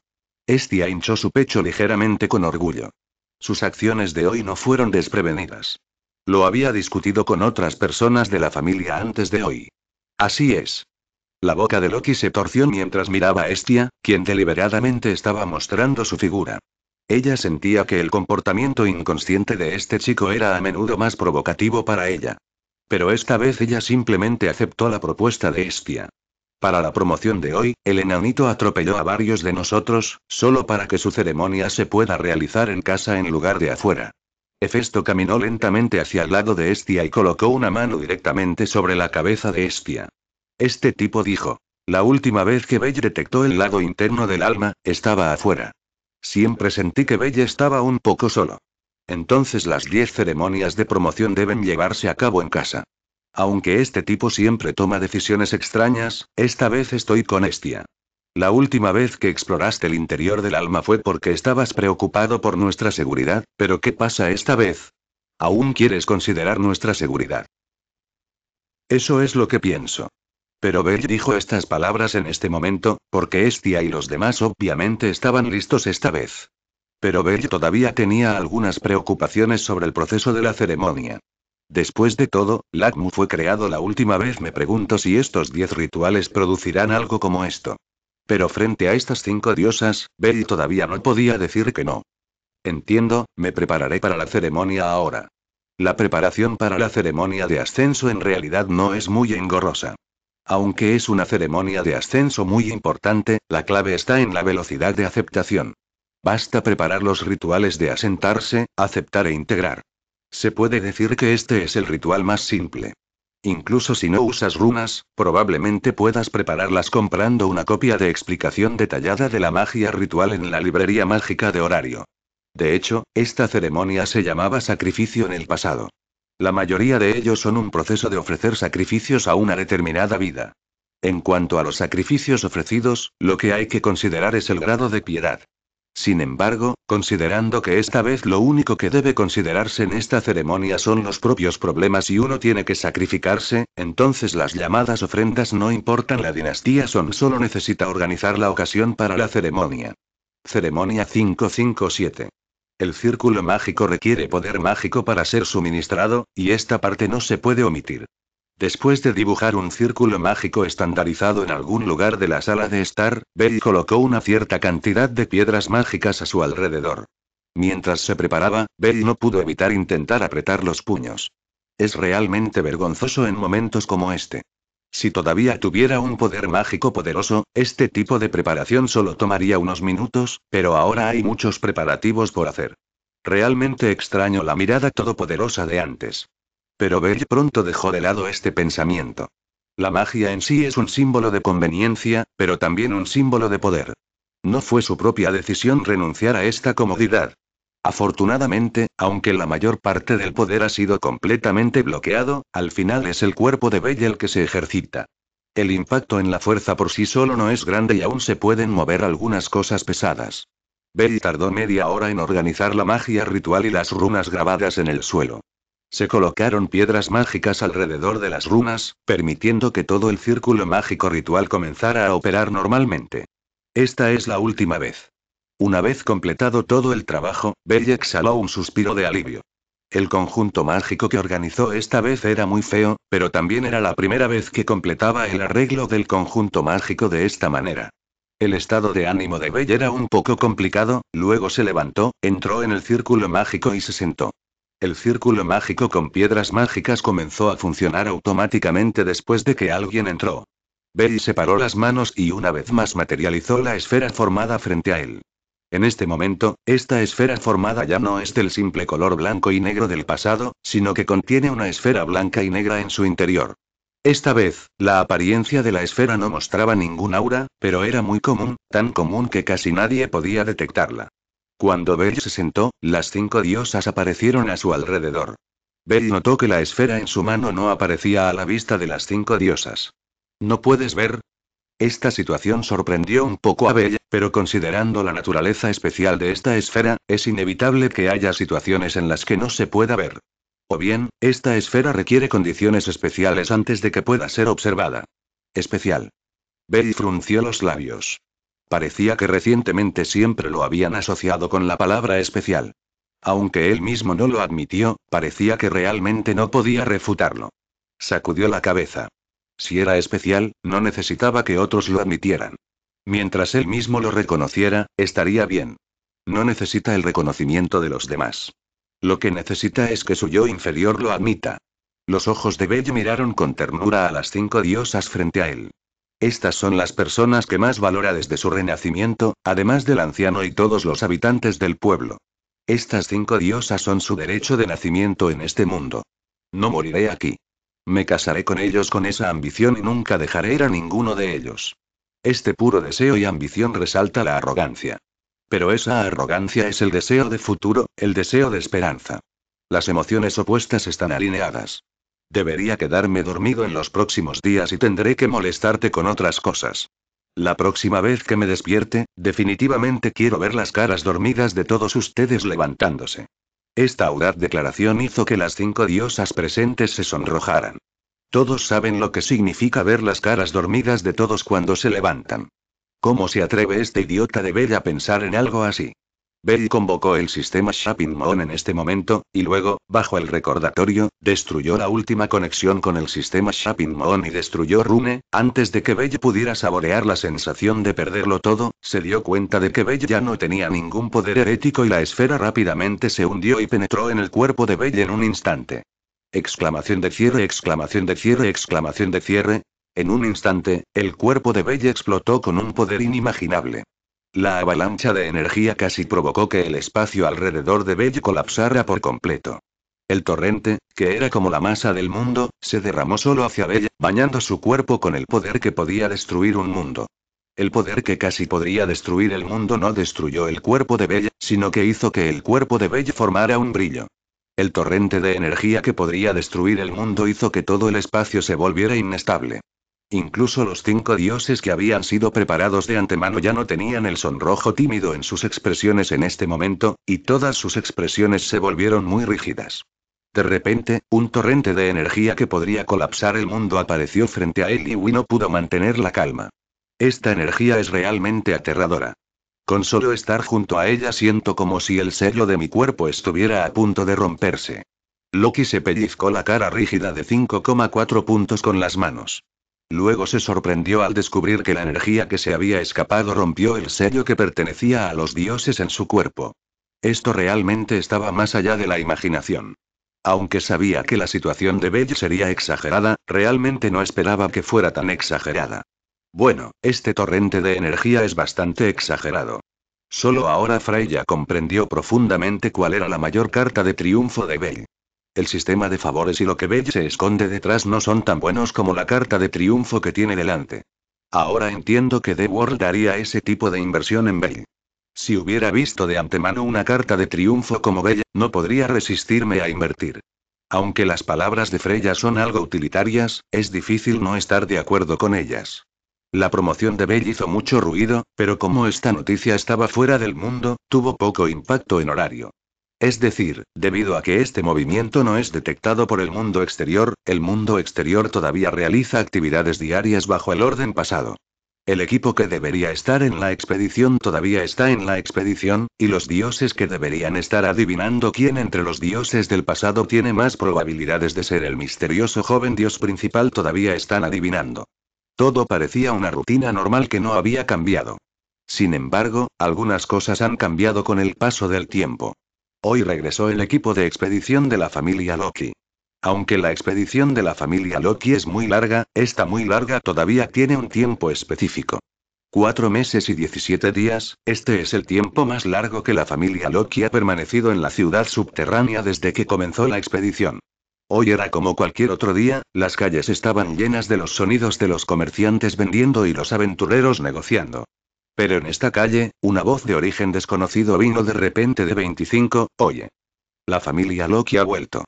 Estia hinchó su pecho ligeramente con orgullo. Sus acciones de hoy no fueron desprevenidas. Lo había discutido con otras personas de la familia antes de hoy. Así es. La boca de Loki se torció mientras miraba a Estia, quien deliberadamente estaba mostrando su figura. Ella sentía que el comportamiento inconsciente de este chico era a menudo más provocativo para ella. Pero esta vez ella simplemente aceptó la propuesta de Estia. Para la promoción de hoy, el enanito atropelló a varios de nosotros, solo para que su ceremonia se pueda realizar en casa en lugar de afuera. Hefesto caminó lentamente hacia el lado de Estia y colocó una mano directamente sobre la cabeza de Estia. Este tipo dijo. La última vez que Bell detectó el lado interno del alma, estaba afuera. Siempre sentí que Bell estaba un poco solo. Entonces las diez ceremonias de promoción deben llevarse a cabo en casa. Aunque este tipo siempre toma decisiones extrañas, esta vez estoy con Estia. La última vez que exploraste el interior del alma fue porque estabas preocupado por nuestra seguridad, pero ¿qué pasa esta vez? ¿Aún quieres considerar nuestra seguridad? Eso es lo que pienso. Pero Bell dijo estas palabras en este momento, porque Estia y los demás obviamente estaban listos esta vez. Pero Bell todavía tenía algunas preocupaciones sobre el proceso de la ceremonia. Después de todo, Lakmu fue creado la última vez. Me pregunto si estos diez rituales producirán algo como esto. Pero frente a estas cinco diosas, Bell todavía no podía decir que no. Entiendo, me prepararé para la ceremonia ahora. La preparación para la ceremonia de ascenso en realidad no es muy engorrosa. Aunque es una ceremonia de ascenso muy importante, la clave está en la velocidad de aceptación. Basta preparar los rituales de asentarse, aceptar e integrar. Se puede decir que este es el ritual más simple. Incluso si no usas runas, probablemente puedas prepararlas comprando una copia de explicación detallada de la magia ritual en la librería mágica de horario. De hecho, esta ceremonia se llamaba sacrificio en el pasado. La mayoría de ellos son un proceso de ofrecer sacrificios a una determinada vida. En cuanto a los sacrificios ofrecidos, lo que hay que considerar es el grado de piedad. Sin embargo, considerando que esta vez lo único que debe considerarse en esta ceremonia son los propios problemas y uno tiene que sacrificarse, entonces las llamadas ofrendas no importan la dinastía Son solo necesita organizar la ocasión para la ceremonia. Ceremonia 557. El círculo mágico requiere poder mágico para ser suministrado, y esta parte no se puede omitir. Después de dibujar un círculo mágico estandarizado en algún lugar de la sala de estar, Bell colocó una cierta cantidad de piedras mágicas a su alrededor. Mientras se preparaba, Bell no pudo evitar intentar apretar los puños. Es realmente vergonzoso en momentos como este. Si todavía tuviera un poder mágico poderoso, este tipo de preparación solo tomaría unos minutos, pero ahora hay muchos preparativos por hacer. Realmente extraño la mirada todopoderosa de antes. Pero Bell pronto dejó de lado este pensamiento. La magia en sí es un símbolo de conveniencia, pero también un símbolo de poder. No fue su propia decisión renunciar a esta comodidad. Afortunadamente, aunque la mayor parte del poder ha sido completamente bloqueado, al final es el cuerpo de Bell el que se ejercita. El impacto en la fuerza por sí solo no es grande y aún se pueden mover algunas cosas pesadas. Bell tardó media hora en organizar la magia ritual y las runas grabadas en el suelo. Se colocaron piedras mágicas alrededor de las runas, permitiendo que todo el círculo mágico ritual comenzara a operar normalmente. Esta es la última vez. Una vez completado todo el trabajo, Bell exhaló un suspiro de alivio. El conjunto mágico que organizó esta vez era muy feo, pero también era la primera vez que completaba el arreglo del conjunto mágico de esta manera. El estado de ánimo de Bell era un poco complicado, luego se levantó, entró en el círculo mágico y se sentó. El círculo mágico con piedras mágicas comenzó a funcionar automáticamente después de que alguien entró. Bey separó las manos y una vez más materializó la esfera formada frente a él. En este momento, esta esfera formada ya no es del simple color blanco y negro del pasado, sino que contiene una esfera blanca y negra en su interior. Esta vez, la apariencia de la esfera no mostraba ningún aura, pero era muy común, tan común que casi nadie podía detectarla. Cuando Bell se sentó, las cinco diosas aparecieron a su alrededor. Bell notó que la esfera en su mano no aparecía a la vista de las cinco diosas. ¿No puedes ver? Esta situación sorprendió un poco a Bell, pero considerando la naturaleza especial de esta esfera, es inevitable que haya situaciones en las que no se pueda ver. O bien, esta esfera requiere condiciones especiales antes de que pueda ser observada. Especial. Bell frunció los labios. Parecía que recientemente siempre lo habían asociado con la palabra especial. Aunque él mismo no lo admitió, parecía que realmente no podía refutarlo. Sacudió la cabeza. Si era especial, no necesitaba que otros lo admitieran. Mientras él mismo lo reconociera, estaría bien. No necesita el reconocimiento de los demás. Lo que necesita es que su yo inferior lo admita. Los ojos de Bell miraron con ternura a las cinco diosas frente a él. Estas son las personas que más valora desde su renacimiento, además del anciano y todos los habitantes del pueblo. Estas cinco diosas son su derecho de nacimiento en este mundo. No moriré aquí. Me casaré con ellos con esa ambición y nunca dejaré ir a ninguno de ellos. Este puro deseo y ambición resalta la arrogancia. Pero esa arrogancia es el deseo de futuro, el deseo de esperanza. Las emociones opuestas están alineadas. Debería quedarme dormido en los próximos días y tendré que molestarte con otras cosas. La próxima vez que me despierte, definitivamente quiero ver las caras dormidas de todos ustedes levantándose. Esta audaz declaración hizo que las cinco diosas presentes se sonrojaran. Todos saben lo que significa ver las caras dormidas de todos cuando se levantan. ¿Cómo se atreve este idiota de Bella a pensar en algo así? Bell convocó el sistema Shopping Moon en este momento, y luego, bajo el recordatorio, destruyó la última conexión con el sistema Shopping Moon y destruyó Rune, antes de que Belle pudiera saborear la sensación de perderlo todo, se dio cuenta de que Bell ya no tenía ningún poder herético y la esfera rápidamente se hundió y penetró en el cuerpo de Belle en un instante. Exclamación de cierre, exclamación de cierre, exclamación de cierre. En un instante, el cuerpo de Belle explotó con un poder inimaginable. La avalancha de energía casi provocó que el espacio alrededor de Belle colapsara por completo. El torrente, que era como la masa del mundo, se derramó solo hacia Belle, bañando su cuerpo con el poder que podía destruir un mundo. El poder que casi podría destruir el mundo no destruyó el cuerpo de Belle, sino que hizo que el cuerpo de Belle formara un brillo. El torrente de energía que podría destruir el mundo hizo que todo el espacio se volviera inestable. Incluso los cinco dioses que habían sido preparados de antemano ya no tenían el sonrojo tímido en sus expresiones en este momento, y todas sus expresiones se volvieron muy rígidas. De repente, un torrente de energía que podría colapsar el mundo apareció frente a él y Wino no pudo mantener la calma. Esta energía es realmente aterradora. Con solo estar junto a ella siento como si el sello de mi cuerpo estuviera a punto de romperse. Loki se pellizcó la cara rígida de 5,4 puntos con las manos. Luego se sorprendió al descubrir que la energía que se había escapado rompió el sello que pertenecía a los dioses en su cuerpo. Esto realmente estaba más allá de la imaginación. Aunque sabía que la situación de Bell sería exagerada, realmente no esperaba que fuera tan exagerada. Bueno, este torrente de energía es bastante exagerado. Solo ahora Freya comprendió profundamente cuál era la mayor carta de triunfo de Bell. El sistema de favores y lo que Bell se esconde detrás no son tan buenos como la carta de triunfo que tiene delante. Ahora entiendo que The World haría ese tipo de inversión en Bell. Si hubiera visto de antemano una carta de triunfo como Bell, no podría resistirme a invertir. Aunque las palabras de Freya son algo utilitarias, es difícil no estar de acuerdo con ellas. La promoción de Bell hizo mucho ruido, pero como esta noticia estaba fuera del mundo, tuvo poco impacto en horario. Es decir, debido a que este movimiento no es detectado por el mundo exterior, el mundo exterior todavía realiza actividades diarias bajo el orden pasado. El equipo que debería estar en la expedición todavía está en la expedición, y los dioses que deberían estar adivinando quién entre los dioses del pasado tiene más probabilidades de ser el misterioso joven dios principal todavía están adivinando. Todo parecía una rutina normal que no había cambiado. Sin embargo, algunas cosas han cambiado con el paso del tiempo. Hoy regresó el equipo de expedición de la familia Loki. Aunque la expedición de la familia Loki es muy larga, esta muy larga todavía tiene un tiempo específico. Cuatro meses y 17 días, este es el tiempo más largo que la familia Loki ha permanecido en la ciudad subterránea desde que comenzó la expedición. Hoy era como cualquier otro día, las calles estaban llenas de los sonidos de los comerciantes vendiendo y los aventureros negociando. Pero en esta calle, una voz de origen desconocido vino de repente de 25, oye. La familia Loki ha vuelto.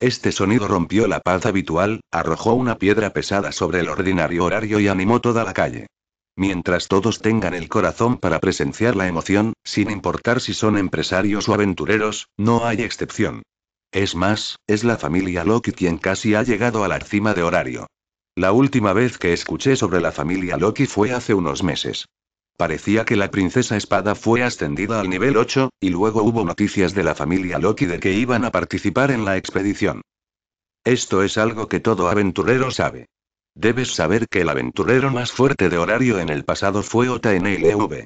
Este sonido rompió la paz habitual, arrojó una piedra pesada sobre el ordinario horario y animó toda la calle. Mientras todos tengan el corazón para presenciar la emoción, sin importar si son empresarios o aventureros, no hay excepción. Es más, es la familia Loki quien casi ha llegado a la cima de horario. La última vez que escuché sobre la familia Loki fue hace unos meses. Parecía que la princesa Espada fue ascendida al nivel 8, y luego hubo noticias de la familia Loki de que iban a participar en la expedición. Esto es algo que todo aventurero sabe. Debes saber que el aventurero más fuerte de horario en el pasado fue LV.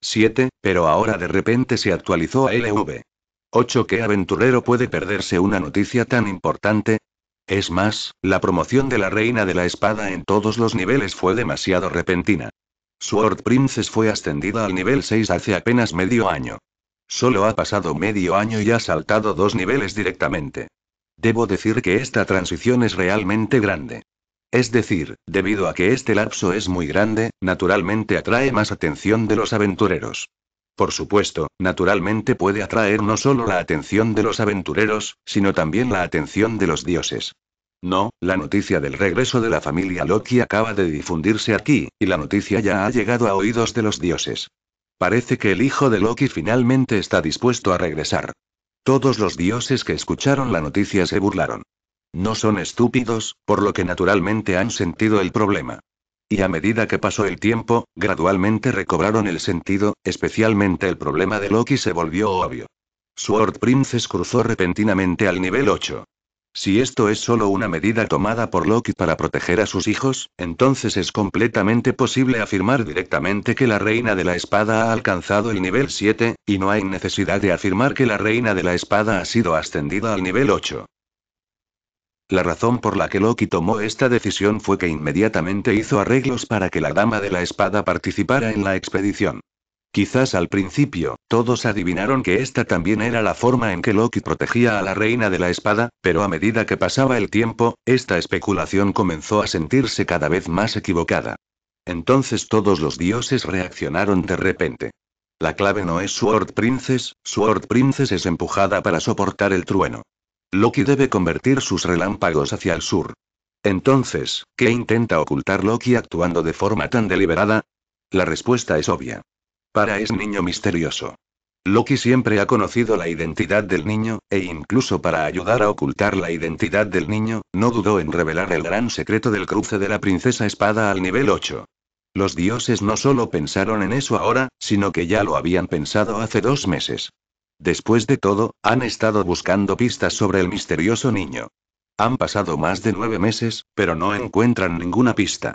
7, pero ahora de repente se actualizó a LV. 8. ¿Qué aventurero puede perderse una noticia tan importante? Es más, la promoción de la Reina de la Espada en todos los niveles fue demasiado repentina. Sword Princess fue ascendida al nivel 6 hace apenas medio año. Solo ha pasado medio año y ha saltado dos niveles directamente. Debo decir que esta transición es realmente grande. Es decir, debido a que este lapso es muy grande, naturalmente atrae más atención de los aventureros. Por supuesto, naturalmente puede atraer no solo la atención de los aventureros, sino también la atención de los dioses. No, la noticia del regreso de la familia Loki acaba de difundirse aquí, y la noticia ya ha llegado a oídos de los dioses. Parece que el hijo de Loki finalmente está dispuesto a regresar. Todos los dioses que escucharon la noticia se burlaron. No son estúpidos, por lo que naturalmente han sentido el problema. Y a medida que pasó el tiempo, gradualmente recobraron el sentido, especialmente el problema de Loki se volvió obvio. Sword Princess cruzó repentinamente al nivel 8. Si esto es solo una medida tomada por Loki para proteger a sus hijos, entonces es completamente posible afirmar directamente que la Reina de la Espada ha alcanzado el nivel 7, y no hay necesidad de afirmar que la Reina de la Espada ha sido ascendida al nivel 8. La razón por la que Loki tomó esta decisión fue que inmediatamente hizo arreglos para que la Dama de la Espada participara en la expedición. Quizás al principio, todos adivinaron que esta también era la forma en que Loki protegía a la reina de la espada, pero a medida que pasaba el tiempo, esta especulación comenzó a sentirse cada vez más equivocada. Entonces todos los dioses reaccionaron de repente. La clave no es Sword Princess, Sword Princess es empujada para soportar el trueno. Loki debe convertir sus relámpagos hacia el sur. Entonces, ¿qué intenta ocultar Loki actuando de forma tan deliberada? La respuesta es obvia para ese niño misterioso. Loki siempre ha conocido la identidad del niño, e incluso para ayudar a ocultar la identidad del niño, no dudó en revelar el gran secreto del cruce de la princesa espada al nivel 8. Los dioses no solo pensaron en eso ahora, sino que ya lo habían pensado hace dos meses. Después de todo, han estado buscando pistas sobre el misterioso niño. Han pasado más de nueve meses, pero no encuentran ninguna pista.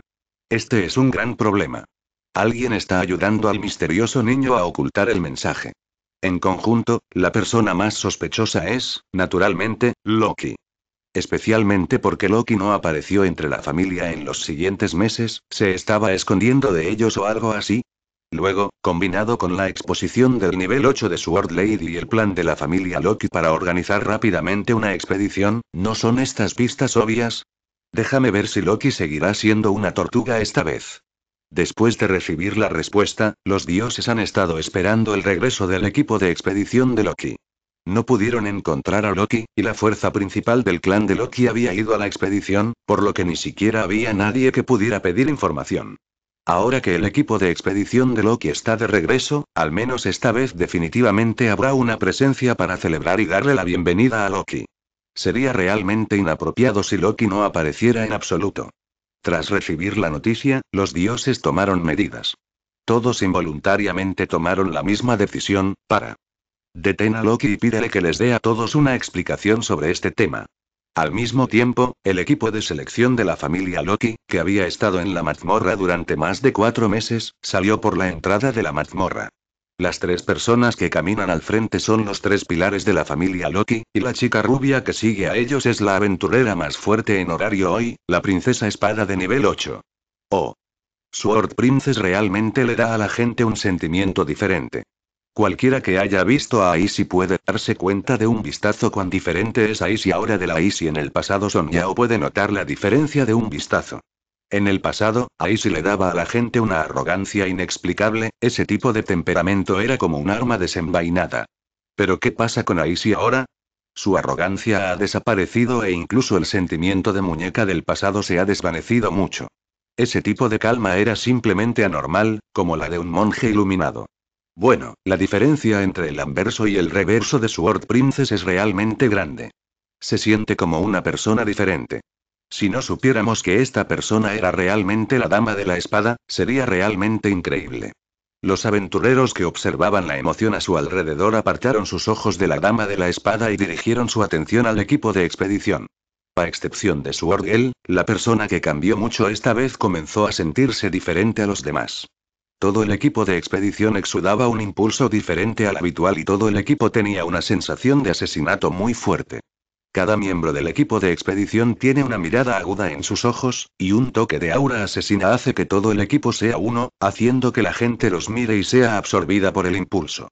Este es un gran problema. Alguien está ayudando al misterioso niño a ocultar el mensaje. En conjunto, la persona más sospechosa es, naturalmente, Loki. Especialmente porque Loki no apareció entre la familia en los siguientes meses, se estaba escondiendo de ellos o algo así. Luego, combinado con la exposición del nivel 8 de Sword Lady y el plan de la familia Loki para organizar rápidamente una expedición, ¿no son estas pistas obvias? Déjame ver si Loki seguirá siendo una tortuga esta vez. Después de recibir la respuesta, los dioses han estado esperando el regreso del equipo de expedición de Loki. No pudieron encontrar a Loki, y la fuerza principal del clan de Loki había ido a la expedición, por lo que ni siquiera había nadie que pudiera pedir información. Ahora que el equipo de expedición de Loki está de regreso, al menos esta vez definitivamente habrá una presencia para celebrar y darle la bienvenida a Loki. Sería realmente inapropiado si Loki no apareciera en absoluto. Tras recibir la noticia, los dioses tomaron medidas. Todos involuntariamente tomaron la misma decisión, para. Detén a Loki y pídele que les dé a todos una explicación sobre este tema. Al mismo tiempo, el equipo de selección de la familia Loki, que había estado en la mazmorra durante más de cuatro meses, salió por la entrada de la mazmorra. Las tres personas que caminan al frente son los tres pilares de la familia Loki, y la chica rubia que sigue a ellos es la aventurera más fuerte en horario hoy, la princesa espada de nivel 8. Oh. Sword Princess realmente le da a la gente un sentimiento diferente. Cualquiera que haya visto a y puede darse cuenta de un vistazo cuán diferente es Ais y ahora de la y en el pasado Son o puede notar la diferencia de un vistazo. En el pasado, ahí le daba a la gente una arrogancia inexplicable, ese tipo de temperamento era como un arma desenvainada. Pero ¿qué pasa con Aisy ahora? Su arrogancia ha desaparecido e incluso el sentimiento de muñeca del pasado se ha desvanecido mucho. Ese tipo de calma era simplemente anormal, como la de un monje iluminado. Bueno, la diferencia entre el anverso y el reverso de Sword Princess es realmente grande. Se siente como una persona diferente. Si no supiéramos que esta persona era realmente la dama de la espada, sería realmente increíble. Los aventureros que observaban la emoción a su alrededor apartaron sus ojos de la dama de la espada y dirigieron su atención al equipo de expedición. A excepción de su la persona que cambió mucho esta vez comenzó a sentirse diferente a los demás. Todo el equipo de expedición exudaba un impulso diferente al habitual y todo el equipo tenía una sensación de asesinato muy fuerte. Cada miembro del equipo de expedición tiene una mirada aguda en sus ojos, y un toque de aura asesina hace que todo el equipo sea uno, haciendo que la gente los mire y sea absorbida por el impulso.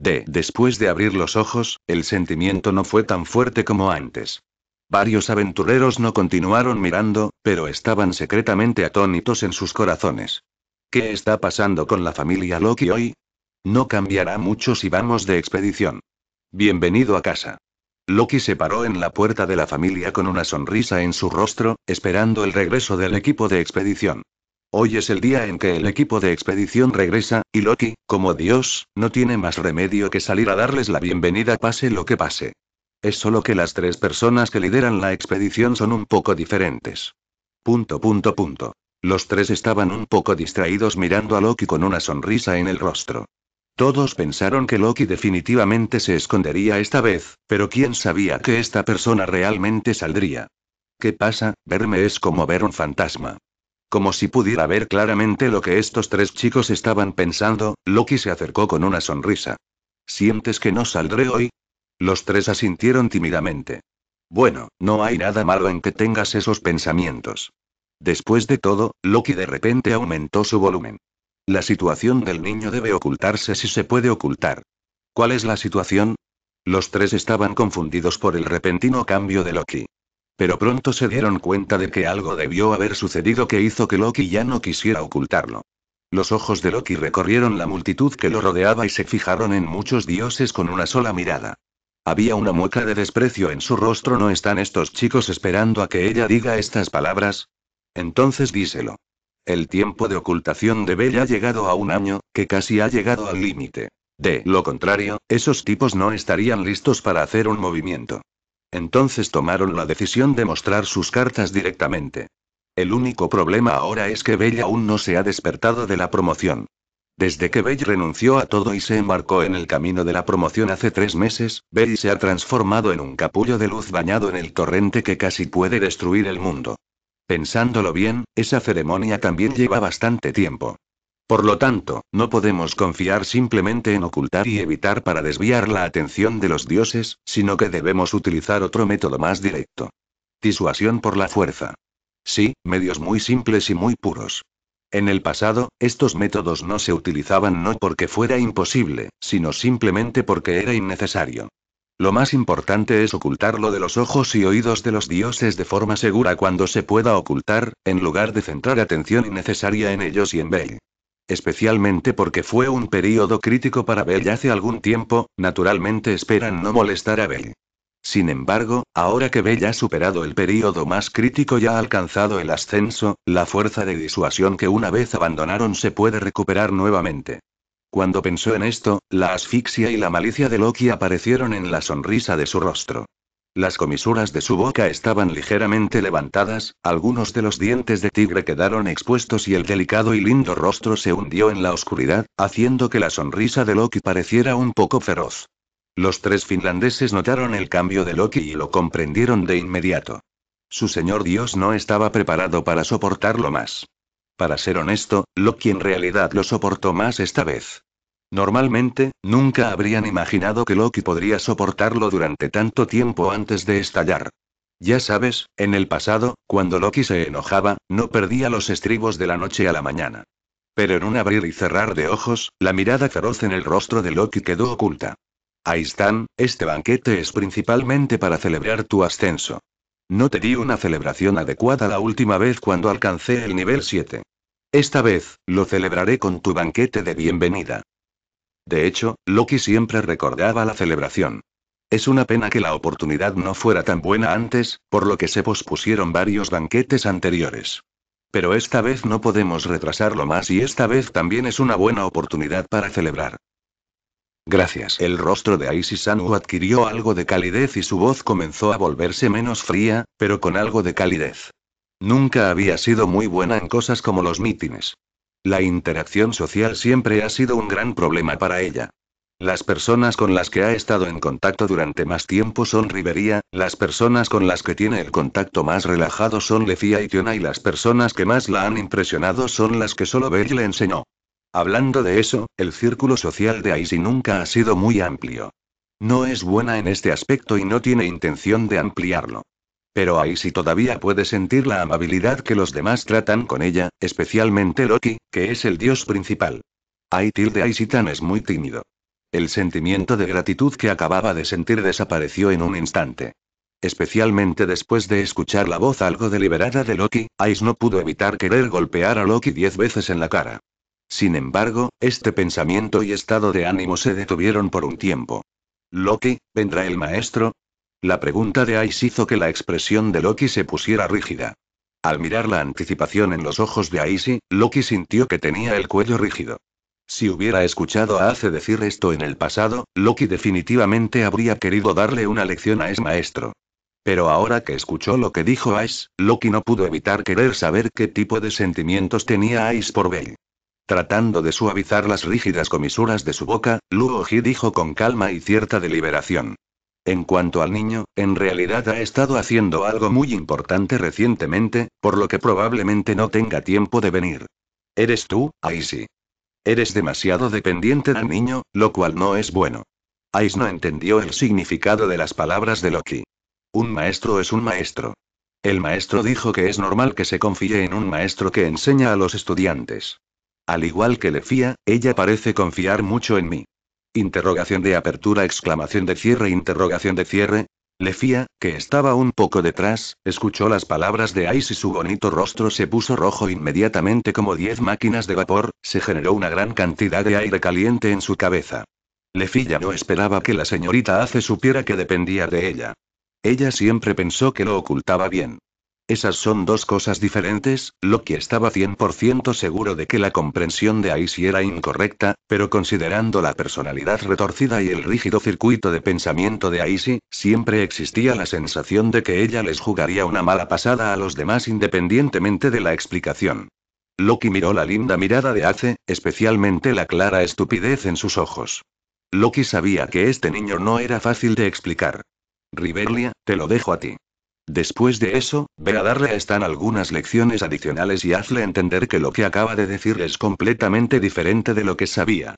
De después de abrir los ojos, el sentimiento no fue tan fuerte como antes. Varios aventureros no continuaron mirando, pero estaban secretamente atónitos en sus corazones. ¿Qué está pasando con la familia Loki hoy? No cambiará mucho si vamos de expedición. Bienvenido a casa. Loki se paró en la puerta de la familia con una sonrisa en su rostro, esperando el regreso del equipo de expedición. Hoy es el día en que el equipo de expedición regresa, y Loki, como Dios, no tiene más remedio que salir a darles la bienvenida pase lo que pase. Es solo que las tres personas que lideran la expedición son un poco diferentes. Punto punto punto. Los tres estaban un poco distraídos mirando a Loki con una sonrisa en el rostro. Todos pensaron que Loki definitivamente se escondería esta vez, pero ¿quién sabía que esta persona realmente saldría? ¿Qué pasa? Verme es como ver un fantasma. Como si pudiera ver claramente lo que estos tres chicos estaban pensando, Loki se acercó con una sonrisa. ¿Sientes que no saldré hoy? Los tres asintieron tímidamente. Bueno, no hay nada malo en que tengas esos pensamientos. Después de todo, Loki de repente aumentó su volumen. La situación del niño debe ocultarse si se puede ocultar. ¿Cuál es la situación? Los tres estaban confundidos por el repentino cambio de Loki. Pero pronto se dieron cuenta de que algo debió haber sucedido que hizo que Loki ya no quisiera ocultarlo. Los ojos de Loki recorrieron la multitud que lo rodeaba y se fijaron en muchos dioses con una sola mirada. Había una mueca de desprecio en su rostro. ¿No están estos chicos esperando a que ella diga estas palabras? Entonces díselo. El tiempo de ocultación de Bell ha llegado a un año, que casi ha llegado al límite. De lo contrario, esos tipos no estarían listos para hacer un movimiento. Entonces tomaron la decisión de mostrar sus cartas directamente. El único problema ahora es que Bell aún no se ha despertado de la promoción. Desde que Bell renunció a todo y se embarcó en el camino de la promoción hace tres meses, Bell se ha transformado en un capullo de luz bañado en el torrente que casi puede destruir el mundo. Pensándolo bien, esa ceremonia también lleva bastante tiempo. Por lo tanto, no podemos confiar simplemente en ocultar y evitar para desviar la atención de los dioses, sino que debemos utilizar otro método más directo. Disuasión por la fuerza. Sí, medios muy simples y muy puros. En el pasado, estos métodos no se utilizaban no porque fuera imposible, sino simplemente porque era innecesario. Lo más importante es ocultarlo de los ojos y oídos de los dioses de forma segura cuando se pueda ocultar, en lugar de centrar atención innecesaria en ellos y en Bell. Especialmente porque fue un período crítico para Bell hace algún tiempo, naturalmente esperan no molestar a Bell. Sin embargo, ahora que Bell ha superado el período más crítico y ha alcanzado el ascenso, la fuerza de disuasión que una vez abandonaron se puede recuperar nuevamente. Cuando pensó en esto, la asfixia y la malicia de Loki aparecieron en la sonrisa de su rostro. Las comisuras de su boca estaban ligeramente levantadas, algunos de los dientes de tigre quedaron expuestos y el delicado y lindo rostro se hundió en la oscuridad, haciendo que la sonrisa de Loki pareciera un poco feroz. Los tres finlandeses notaron el cambio de Loki y lo comprendieron de inmediato. Su señor Dios no estaba preparado para soportarlo más. Para ser honesto, Loki en realidad lo soportó más esta vez. Normalmente, nunca habrían imaginado que Loki podría soportarlo durante tanto tiempo antes de estallar. Ya sabes, en el pasado, cuando Loki se enojaba, no perdía los estribos de la noche a la mañana. Pero en un abrir y cerrar de ojos, la mirada feroz en el rostro de Loki quedó oculta. Ahí están, este banquete es principalmente para celebrar tu ascenso. No te di una celebración adecuada la última vez cuando alcancé el nivel 7. Esta vez, lo celebraré con tu banquete de bienvenida. De hecho, Loki siempre recordaba la celebración. Es una pena que la oportunidad no fuera tan buena antes, por lo que se pospusieron varios banquetes anteriores. Pero esta vez no podemos retrasarlo más y esta vez también es una buena oportunidad para celebrar. Gracias. El rostro de Isis Sanu adquirió algo de calidez y su voz comenzó a volverse menos fría, pero con algo de calidez. Nunca había sido muy buena en cosas como los mítines. La interacción social siempre ha sido un gran problema para ella. Las personas con las que ha estado en contacto durante más tiempo son Rivería, las personas con las que tiene el contacto más relajado son Lefía y Tiona y las personas que más la han impresionado son las que solo Bell le enseñó. Hablando de eso, el círculo social de Aisy nunca ha sido muy amplio. No es buena en este aspecto y no tiene intención de ampliarlo. Pero ahí todavía puede sentir la amabilidad que los demás tratan con ella, especialmente Loki, que es el dios principal. Ahí tilde Aisitan es muy tímido. El sentimiento de gratitud que acababa de sentir desapareció en un instante. Especialmente después de escuchar la voz algo deliberada de Loki, Ais no pudo evitar querer golpear a Loki diez veces en la cara. Sin embargo, este pensamiento y estado de ánimo se detuvieron por un tiempo. Loki, vendrá el maestro, la pregunta de Ice hizo que la expresión de Loki se pusiera rígida. Al mirar la anticipación en los ojos de Icy, Loki sintió que tenía el cuello rígido. Si hubiera escuchado a Ace decir esto en el pasado, Loki definitivamente habría querido darle una lección a ese maestro. Pero ahora que escuchó lo que dijo Ice, Loki no pudo evitar querer saber qué tipo de sentimientos tenía Ice por Bell. Tratando de suavizar las rígidas comisuras de su boca, Luo Ji dijo con calma y cierta deliberación. En cuanto al niño, en realidad ha estado haciendo algo muy importante recientemente, por lo que probablemente no tenga tiempo de venir. ¿Eres tú, Aisy? Eres demasiado dependiente del niño, lo cual no es bueno. Ais no entendió el significado de las palabras de Loki. Un maestro es un maestro. El maestro dijo que es normal que se confíe en un maestro que enseña a los estudiantes. Al igual que le fía, ella parece confiar mucho en mí. Interrogación de apertura, exclamación de cierre, interrogación de cierre. Lefía, que estaba un poco detrás, escuchó las palabras de Ice y su bonito rostro se puso rojo inmediatamente como diez máquinas de vapor, se generó una gran cantidad de aire caliente en su cabeza. Lefía no esperaba que la señorita Ace supiera que dependía de ella. Ella siempre pensó que lo ocultaba bien. Esas son dos cosas diferentes, Loki estaba 100% seguro de que la comprensión de Aisy era incorrecta, pero considerando la personalidad retorcida y el rígido circuito de pensamiento de Aisy, siempre existía la sensación de que ella les jugaría una mala pasada a los demás independientemente de la explicación. Loki miró la linda mirada de Ace, especialmente la clara estupidez en sus ojos. Loki sabía que este niño no era fácil de explicar. Riverlia, te lo dejo a ti. Después de eso, ve a darle a Stan algunas lecciones adicionales y hazle entender que lo que acaba de decir es completamente diferente de lo que sabía.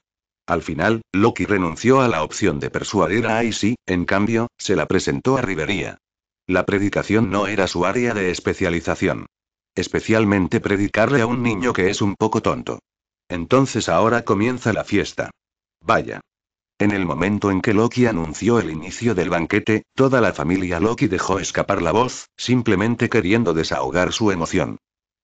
Al final, Loki renunció a la opción de persuadir a Icy, en cambio, se la presentó a Rivería. La predicación no era su área de especialización. Especialmente predicarle a un niño que es un poco tonto. Entonces ahora comienza la fiesta. Vaya. En el momento en que Loki anunció el inicio del banquete, toda la familia Loki dejó escapar la voz, simplemente queriendo desahogar su emoción.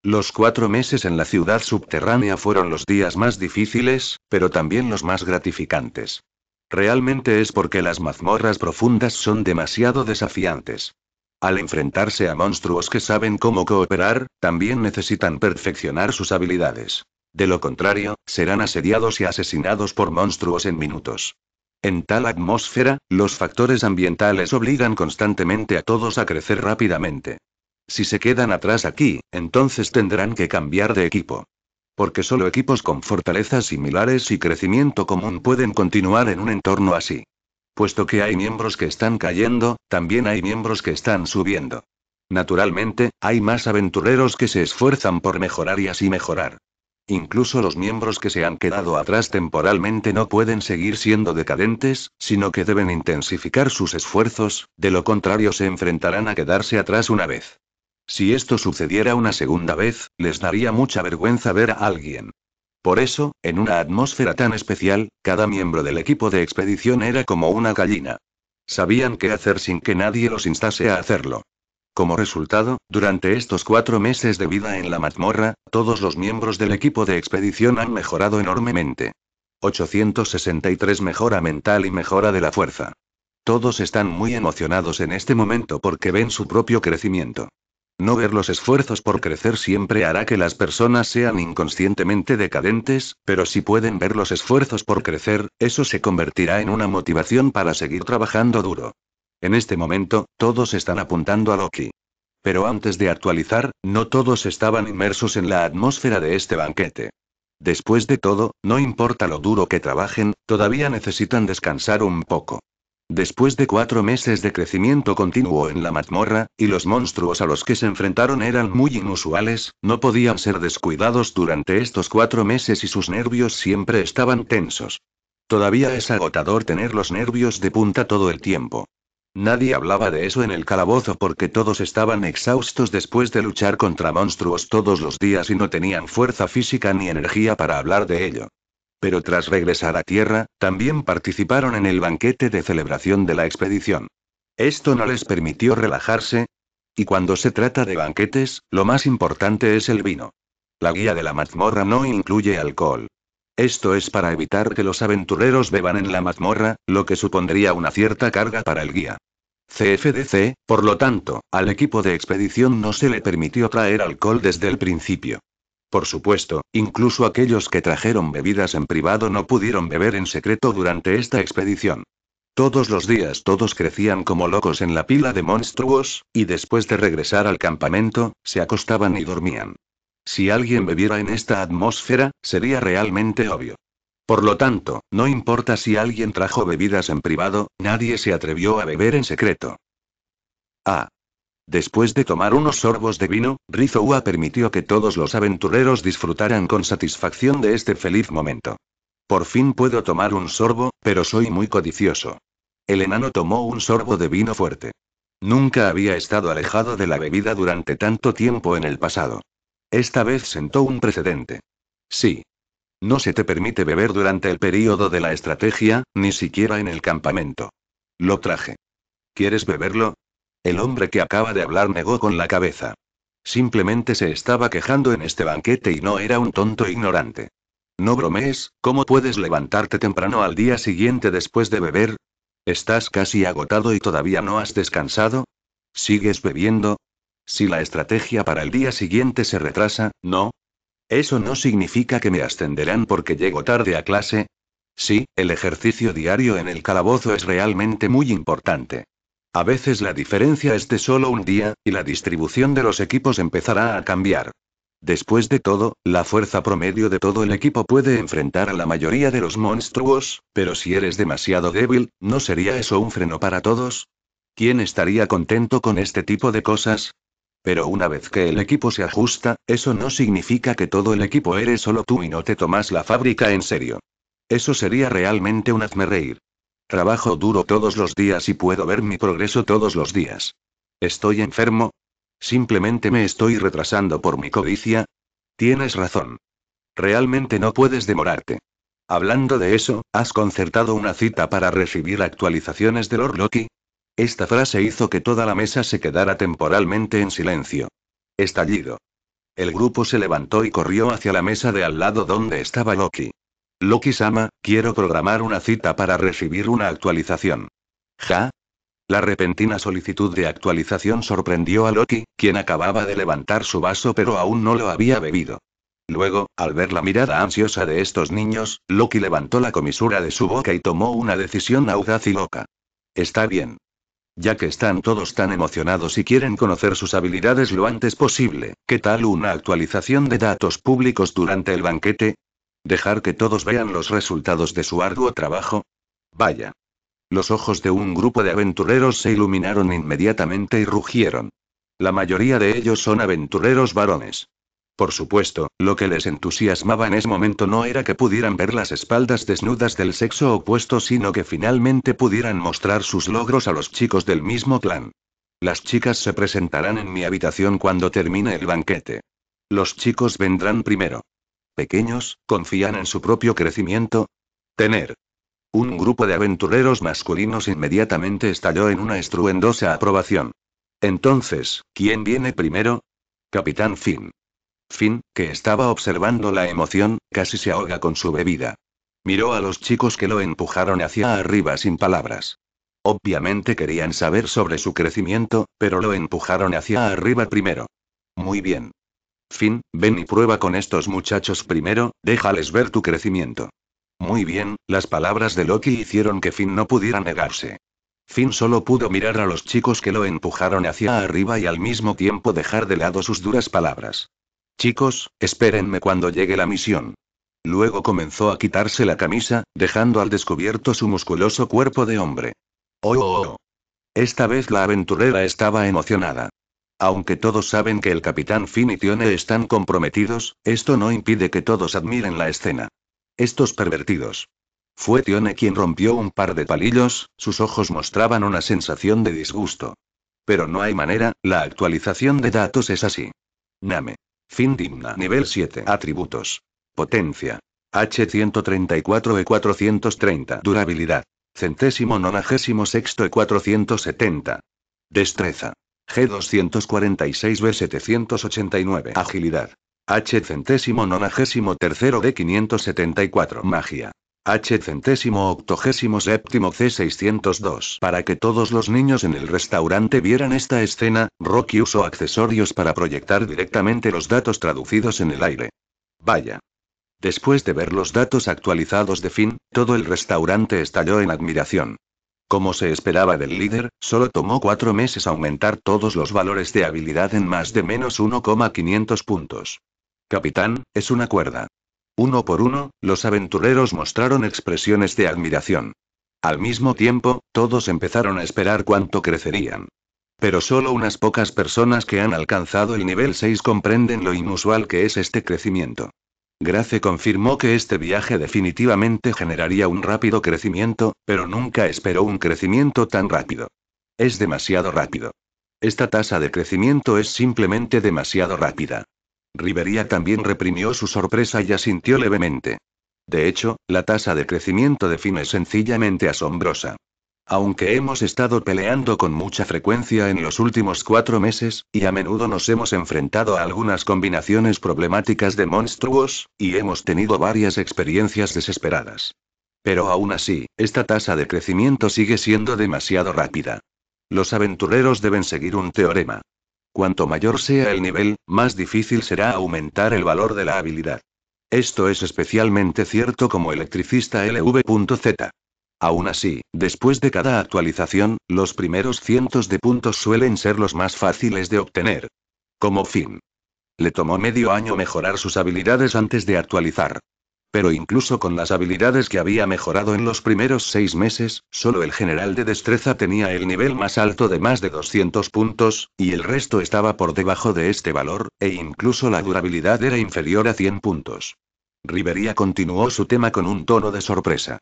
Los cuatro meses en la ciudad subterránea fueron los días más difíciles, pero también los más gratificantes. Realmente es porque las mazmorras profundas son demasiado desafiantes. Al enfrentarse a monstruos que saben cómo cooperar, también necesitan perfeccionar sus habilidades. De lo contrario, serán asediados y asesinados por monstruos en minutos. En tal atmósfera, los factores ambientales obligan constantemente a todos a crecer rápidamente. Si se quedan atrás aquí, entonces tendrán que cambiar de equipo. Porque solo equipos con fortalezas similares y crecimiento común pueden continuar en un entorno así. Puesto que hay miembros que están cayendo, también hay miembros que están subiendo. Naturalmente, hay más aventureros que se esfuerzan por mejorar y así mejorar. Incluso los miembros que se han quedado atrás temporalmente no pueden seguir siendo decadentes, sino que deben intensificar sus esfuerzos, de lo contrario se enfrentarán a quedarse atrás una vez. Si esto sucediera una segunda vez, les daría mucha vergüenza ver a alguien. Por eso, en una atmósfera tan especial, cada miembro del equipo de expedición era como una gallina. Sabían qué hacer sin que nadie los instase a hacerlo. Como resultado, durante estos cuatro meses de vida en la mazmorra, todos los miembros del equipo de expedición han mejorado enormemente. 863 mejora mental y mejora de la fuerza. Todos están muy emocionados en este momento porque ven su propio crecimiento. No ver los esfuerzos por crecer siempre hará que las personas sean inconscientemente decadentes, pero si pueden ver los esfuerzos por crecer, eso se convertirá en una motivación para seguir trabajando duro. En este momento, todos están apuntando a Loki. Pero antes de actualizar, no todos estaban inmersos en la atmósfera de este banquete. Después de todo, no importa lo duro que trabajen, todavía necesitan descansar un poco. Después de cuatro meses de crecimiento continuo en la mazmorra, y los monstruos a los que se enfrentaron eran muy inusuales, no podían ser descuidados durante estos cuatro meses y sus nervios siempre estaban tensos. Todavía es agotador tener los nervios de punta todo el tiempo. Nadie hablaba de eso en el calabozo porque todos estaban exhaustos después de luchar contra monstruos todos los días y no tenían fuerza física ni energía para hablar de ello. Pero tras regresar a tierra, también participaron en el banquete de celebración de la expedición. Esto no les permitió relajarse. Y cuando se trata de banquetes, lo más importante es el vino. La guía de la mazmorra no incluye alcohol, esto es para evitar que los aventureros beban en la mazmorra, lo que supondría una cierta carga para el guía. CFDC, por lo tanto, al equipo de expedición no se le permitió traer alcohol desde el principio. Por supuesto, incluso aquellos que trajeron bebidas en privado no pudieron beber en secreto durante esta expedición. Todos los días todos crecían como locos en la pila de monstruos, y después de regresar al campamento, se acostaban y dormían. Si alguien bebiera en esta atmósfera, sería realmente obvio. Por lo tanto, no importa si alguien trajo bebidas en privado, nadie se atrevió a beber en secreto. Ah. Después de tomar unos sorbos de vino, Rizoua permitió que todos los aventureros disfrutaran con satisfacción de este feliz momento. Por fin puedo tomar un sorbo, pero soy muy codicioso. El enano tomó un sorbo de vino fuerte. Nunca había estado alejado de la bebida durante tanto tiempo en el pasado. Esta vez sentó un precedente. Sí. No se te permite beber durante el período de la estrategia, ni siquiera en el campamento. Lo traje. ¿Quieres beberlo? El hombre que acaba de hablar negó con la cabeza. Simplemente se estaba quejando en este banquete y no era un tonto ignorante. No bromees, ¿cómo puedes levantarte temprano al día siguiente después de beber? ¿Estás casi agotado y todavía no has descansado? ¿Sigues bebiendo? Si la estrategia para el día siguiente se retrasa, ¿no? ¿Eso no significa que me ascenderán porque llego tarde a clase? Sí, el ejercicio diario en el calabozo es realmente muy importante. A veces la diferencia es de solo un día, y la distribución de los equipos empezará a cambiar. Después de todo, la fuerza promedio de todo el equipo puede enfrentar a la mayoría de los monstruos, pero si eres demasiado débil, ¿no sería eso un freno para todos? ¿Quién estaría contento con este tipo de cosas? Pero una vez que el equipo se ajusta, eso no significa que todo el equipo eres solo tú y no te tomas la fábrica en serio. Eso sería realmente un reír. Trabajo duro todos los días y puedo ver mi progreso todos los días. ¿Estoy enfermo? ¿Simplemente me estoy retrasando por mi codicia? Tienes razón. Realmente no puedes demorarte. Hablando de eso, ¿has concertado una cita para recibir actualizaciones del Orloki? Esta frase hizo que toda la mesa se quedara temporalmente en silencio. Estallido. El grupo se levantó y corrió hacia la mesa de al lado donde estaba Loki. Loki Sama, quiero programar una cita para recibir una actualización. ¿Ja? La repentina solicitud de actualización sorprendió a Loki, quien acababa de levantar su vaso pero aún no lo había bebido. Luego, al ver la mirada ansiosa de estos niños, Loki levantó la comisura de su boca y tomó una decisión audaz y loca. Está bien. Ya que están todos tan emocionados y quieren conocer sus habilidades lo antes posible, ¿qué tal una actualización de datos públicos durante el banquete? ¿Dejar que todos vean los resultados de su arduo trabajo? Vaya. Los ojos de un grupo de aventureros se iluminaron inmediatamente y rugieron. La mayoría de ellos son aventureros varones. Por supuesto, lo que les entusiasmaba en ese momento no era que pudieran ver las espaldas desnudas del sexo opuesto, sino que finalmente pudieran mostrar sus logros a los chicos del mismo clan. Las chicas se presentarán en mi habitación cuando termine el banquete. Los chicos vendrán primero. Pequeños, confían en su propio crecimiento. Tener. Un grupo de aventureros masculinos inmediatamente estalló en una estruendosa aprobación. Entonces, ¿quién viene primero? Capitán Finn. Finn, que estaba observando la emoción, casi se ahoga con su bebida. Miró a los chicos que lo empujaron hacia arriba sin palabras. Obviamente querían saber sobre su crecimiento, pero lo empujaron hacia arriba primero. Muy bien. Finn, ven y prueba con estos muchachos primero, déjales ver tu crecimiento. Muy bien, las palabras de Loki hicieron que Finn no pudiera negarse. Finn solo pudo mirar a los chicos que lo empujaron hacia arriba y al mismo tiempo dejar de lado sus duras palabras. Chicos, espérenme cuando llegue la misión. Luego comenzó a quitarse la camisa, dejando al descubierto su musculoso cuerpo de hombre. Oh, oh, oh, Esta vez la aventurera estaba emocionada. Aunque todos saben que el capitán Finn y Tione están comprometidos, esto no impide que todos admiren la escena. Estos pervertidos. Fue Tione quien rompió un par de palillos, sus ojos mostraban una sensación de disgusto. Pero no hay manera, la actualización de datos es así. Name. Fin Dimna. Nivel 7. Atributos. Potencia. H134 E430. Durabilidad. Centésimo nonagésimo sexto E470. Destreza. G246 B789. Agilidad. H centésimo nonagésimo tercero D574. Magia. H. Centésimo séptimo C602 Para que todos los niños en el restaurante vieran esta escena, Rocky usó accesorios para proyectar directamente los datos traducidos en el aire. Vaya. Después de ver los datos actualizados de fin, todo el restaurante estalló en admiración. Como se esperaba del líder, solo tomó cuatro meses aumentar todos los valores de habilidad en más de menos 1,500 puntos. Capitán, es una cuerda. Uno por uno, los aventureros mostraron expresiones de admiración. Al mismo tiempo, todos empezaron a esperar cuánto crecerían. Pero solo unas pocas personas que han alcanzado el nivel 6 comprenden lo inusual que es este crecimiento. Grace confirmó que este viaje definitivamente generaría un rápido crecimiento, pero nunca esperó un crecimiento tan rápido. Es demasiado rápido. Esta tasa de crecimiento es simplemente demasiado rápida. Rivería también reprimió su sorpresa y asintió levemente. De hecho, la tasa de crecimiento de Fin es sencillamente asombrosa. Aunque hemos estado peleando con mucha frecuencia en los últimos cuatro meses, y a menudo nos hemos enfrentado a algunas combinaciones problemáticas de monstruos, y hemos tenido varias experiencias desesperadas. Pero aún así, esta tasa de crecimiento sigue siendo demasiado rápida. Los aventureros deben seguir un teorema. Cuanto mayor sea el nivel, más difícil será aumentar el valor de la habilidad. Esto es especialmente cierto como electricista LV.z. Aún así, después de cada actualización, los primeros cientos de puntos suelen ser los más fáciles de obtener. Como fin. Le tomó medio año mejorar sus habilidades antes de actualizar. Pero incluso con las habilidades que había mejorado en los primeros seis meses, solo el general de destreza tenía el nivel más alto de más de 200 puntos, y el resto estaba por debajo de este valor, e incluso la durabilidad era inferior a 100 puntos. Rivería continuó su tema con un tono de sorpresa.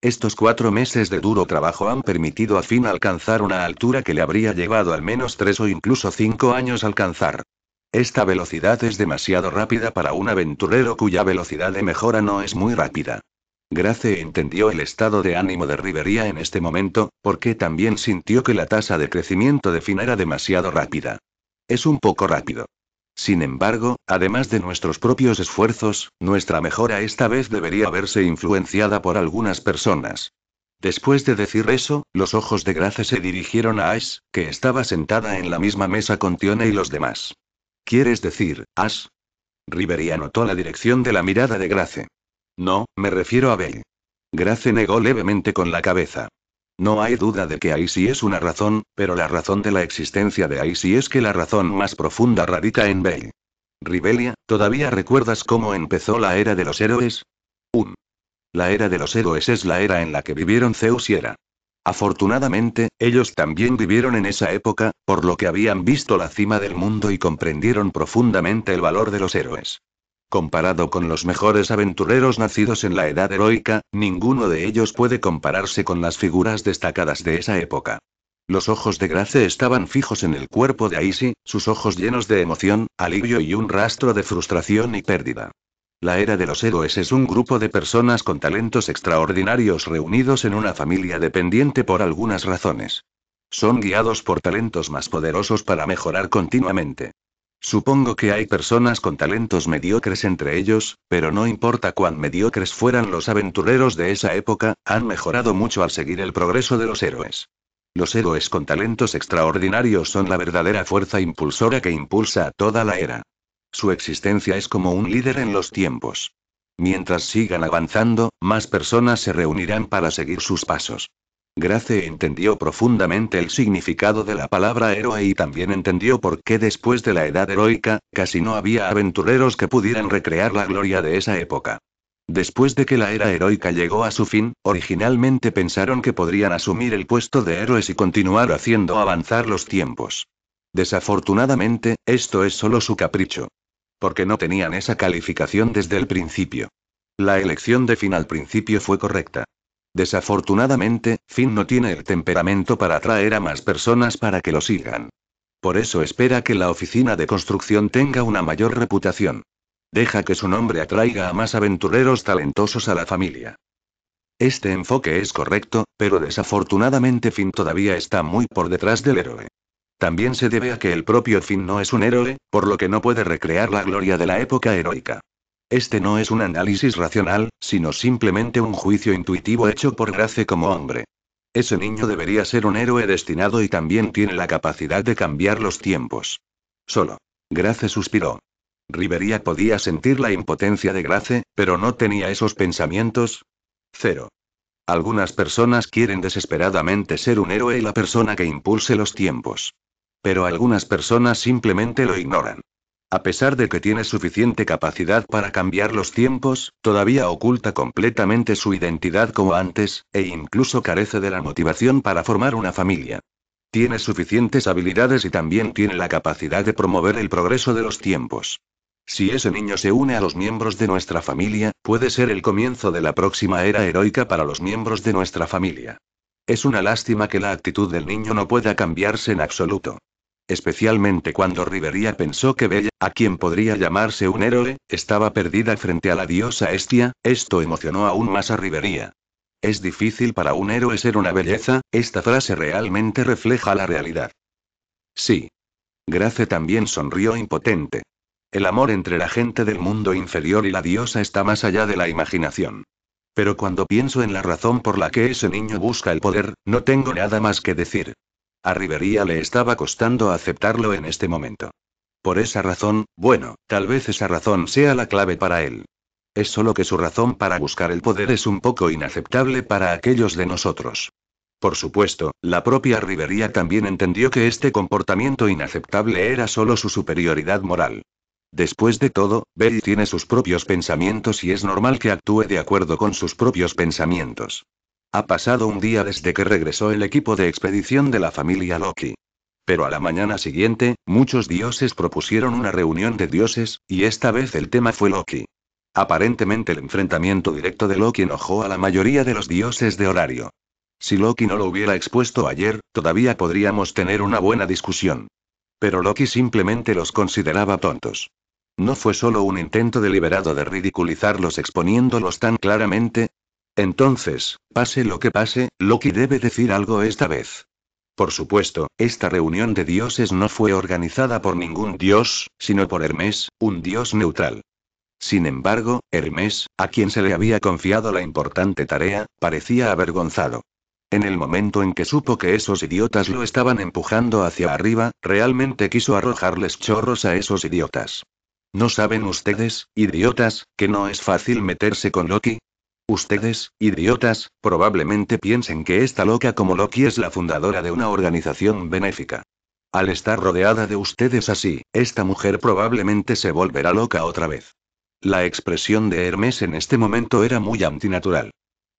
Estos cuatro meses de duro trabajo han permitido a Finn alcanzar una altura que le habría llevado al menos tres o incluso cinco años alcanzar. Esta velocidad es demasiado rápida para un aventurero cuya velocidad de mejora no es muy rápida. Grace entendió el estado de ánimo de Riveria en este momento, porque también sintió que la tasa de crecimiento de Finn era demasiado rápida. Es un poco rápido. Sin embargo, además de nuestros propios esfuerzos, nuestra mejora esta vez debería verse influenciada por algunas personas. Después de decir eso, los ojos de Grace se dirigieron a Ash, que estaba sentada en la misma mesa con Tione y los demás. ¿Quieres decir, As? Riveria notó la dirección de la mirada de Grace. No, me refiero a Bell. Grace negó levemente con la cabeza. No hay duda de que ahí sí es una razón, pero la razón de la existencia de ahí es que la razón más profunda radica en Bell. Ribelia, ¿todavía recuerdas cómo empezó la era de los héroes? Un. La era de los héroes es la era en la que vivieron Zeus y Hera. Afortunadamente, ellos también vivieron en esa época, por lo que habían visto la cima del mundo y comprendieron profundamente el valor de los héroes. Comparado con los mejores aventureros nacidos en la edad heroica, ninguno de ellos puede compararse con las figuras destacadas de esa época. Los ojos de Grace estaban fijos en el cuerpo de Aisi, sus ojos llenos de emoción, alivio y un rastro de frustración y pérdida. La era de los héroes es un grupo de personas con talentos extraordinarios reunidos en una familia dependiente por algunas razones. Son guiados por talentos más poderosos para mejorar continuamente. Supongo que hay personas con talentos mediocres entre ellos, pero no importa cuán mediocres fueran los aventureros de esa época, han mejorado mucho al seguir el progreso de los héroes. Los héroes con talentos extraordinarios son la verdadera fuerza impulsora que impulsa a toda la era. Su existencia es como un líder en los tiempos. Mientras sigan avanzando, más personas se reunirán para seguir sus pasos. Grace entendió profundamente el significado de la palabra héroe y también entendió por qué después de la edad heroica, casi no había aventureros que pudieran recrear la gloria de esa época. Después de que la era heroica llegó a su fin, originalmente pensaron que podrían asumir el puesto de héroes y continuar haciendo avanzar los tiempos. Desafortunadamente, esto es solo su capricho. Porque no tenían esa calificación desde el principio. La elección de Finn al principio fue correcta. Desafortunadamente, Finn no tiene el temperamento para atraer a más personas para que lo sigan. Por eso espera que la oficina de construcción tenga una mayor reputación. Deja que su nombre atraiga a más aventureros talentosos a la familia. Este enfoque es correcto, pero desafortunadamente Finn todavía está muy por detrás del héroe. También se debe a que el propio Finn no es un héroe, por lo que no puede recrear la gloria de la época heroica. Este no es un análisis racional, sino simplemente un juicio intuitivo hecho por Grace como hombre. Ese niño debería ser un héroe destinado y también tiene la capacidad de cambiar los tiempos. Solo. Grace suspiró. Rivería podía sentir la impotencia de Grace, pero no tenía esos pensamientos. Cero. Algunas personas quieren desesperadamente ser un héroe y la persona que impulse los tiempos pero algunas personas simplemente lo ignoran. A pesar de que tiene suficiente capacidad para cambiar los tiempos, todavía oculta completamente su identidad como antes, e incluso carece de la motivación para formar una familia. Tiene suficientes habilidades y también tiene la capacidad de promover el progreso de los tiempos. Si ese niño se une a los miembros de nuestra familia, puede ser el comienzo de la próxima era heroica para los miembros de nuestra familia. Es una lástima que la actitud del niño no pueda cambiarse en absoluto especialmente cuando Rivería pensó que Bella, a quien podría llamarse un héroe, estaba perdida frente a la diosa Estia, esto emocionó aún más a Rivería. Es difícil para un héroe ser una belleza, esta frase realmente refleja la realidad. Sí. Grace también sonrió impotente. El amor entre la gente del mundo inferior y la diosa está más allá de la imaginación. Pero cuando pienso en la razón por la que ese niño busca el poder, no tengo nada más que decir. A Rivería le estaba costando aceptarlo en este momento. Por esa razón, bueno, tal vez esa razón sea la clave para él. Es solo que su razón para buscar el poder es un poco inaceptable para aquellos de nosotros. Por supuesto, la propia Rivería también entendió que este comportamiento inaceptable era solo su superioridad moral. Después de todo, Bell tiene sus propios pensamientos y es normal que actúe de acuerdo con sus propios pensamientos. Ha pasado un día desde que regresó el equipo de expedición de la familia Loki. Pero a la mañana siguiente, muchos dioses propusieron una reunión de dioses, y esta vez el tema fue Loki. Aparentemente el enfrentamiento directo de Loki enojó a la mayoría de los dioses de horario. Si Loki no lo hubiera expuesto ayer, todavía podríamos tener una buena discusión. Pero Loki simplemente los consideraba tontos. No fue solo un intento deliberado de ridiculizarlos exponiéndolos tan claramente, entonces, pase lo que pase, Loki debe decir algo esta vez. Por supuesto, esta reunión de dioses no fue organizada por ningún dios, sino por Hermes, un dios neutral. Sin embargo, Hermes, a quien se le había confiado la importante tarea, parecía avergonzado. En el momento en que supo que esos idiotas lo estaban empujando hacia arriba, realmente quiso arrojarles chorros a esos idiotas. ¿No saben ustedes, idiotas, que no es fácil meterse con Loki? Ustedes, idiotas, probablemente piensen que esta loca como Loki es la fundadora de una organización benéfica. Al estar rodeada de ustedes así, esta mujer probablemente se volverá loca otra vez. La expresión de Hermes en este momento era muy antinatural.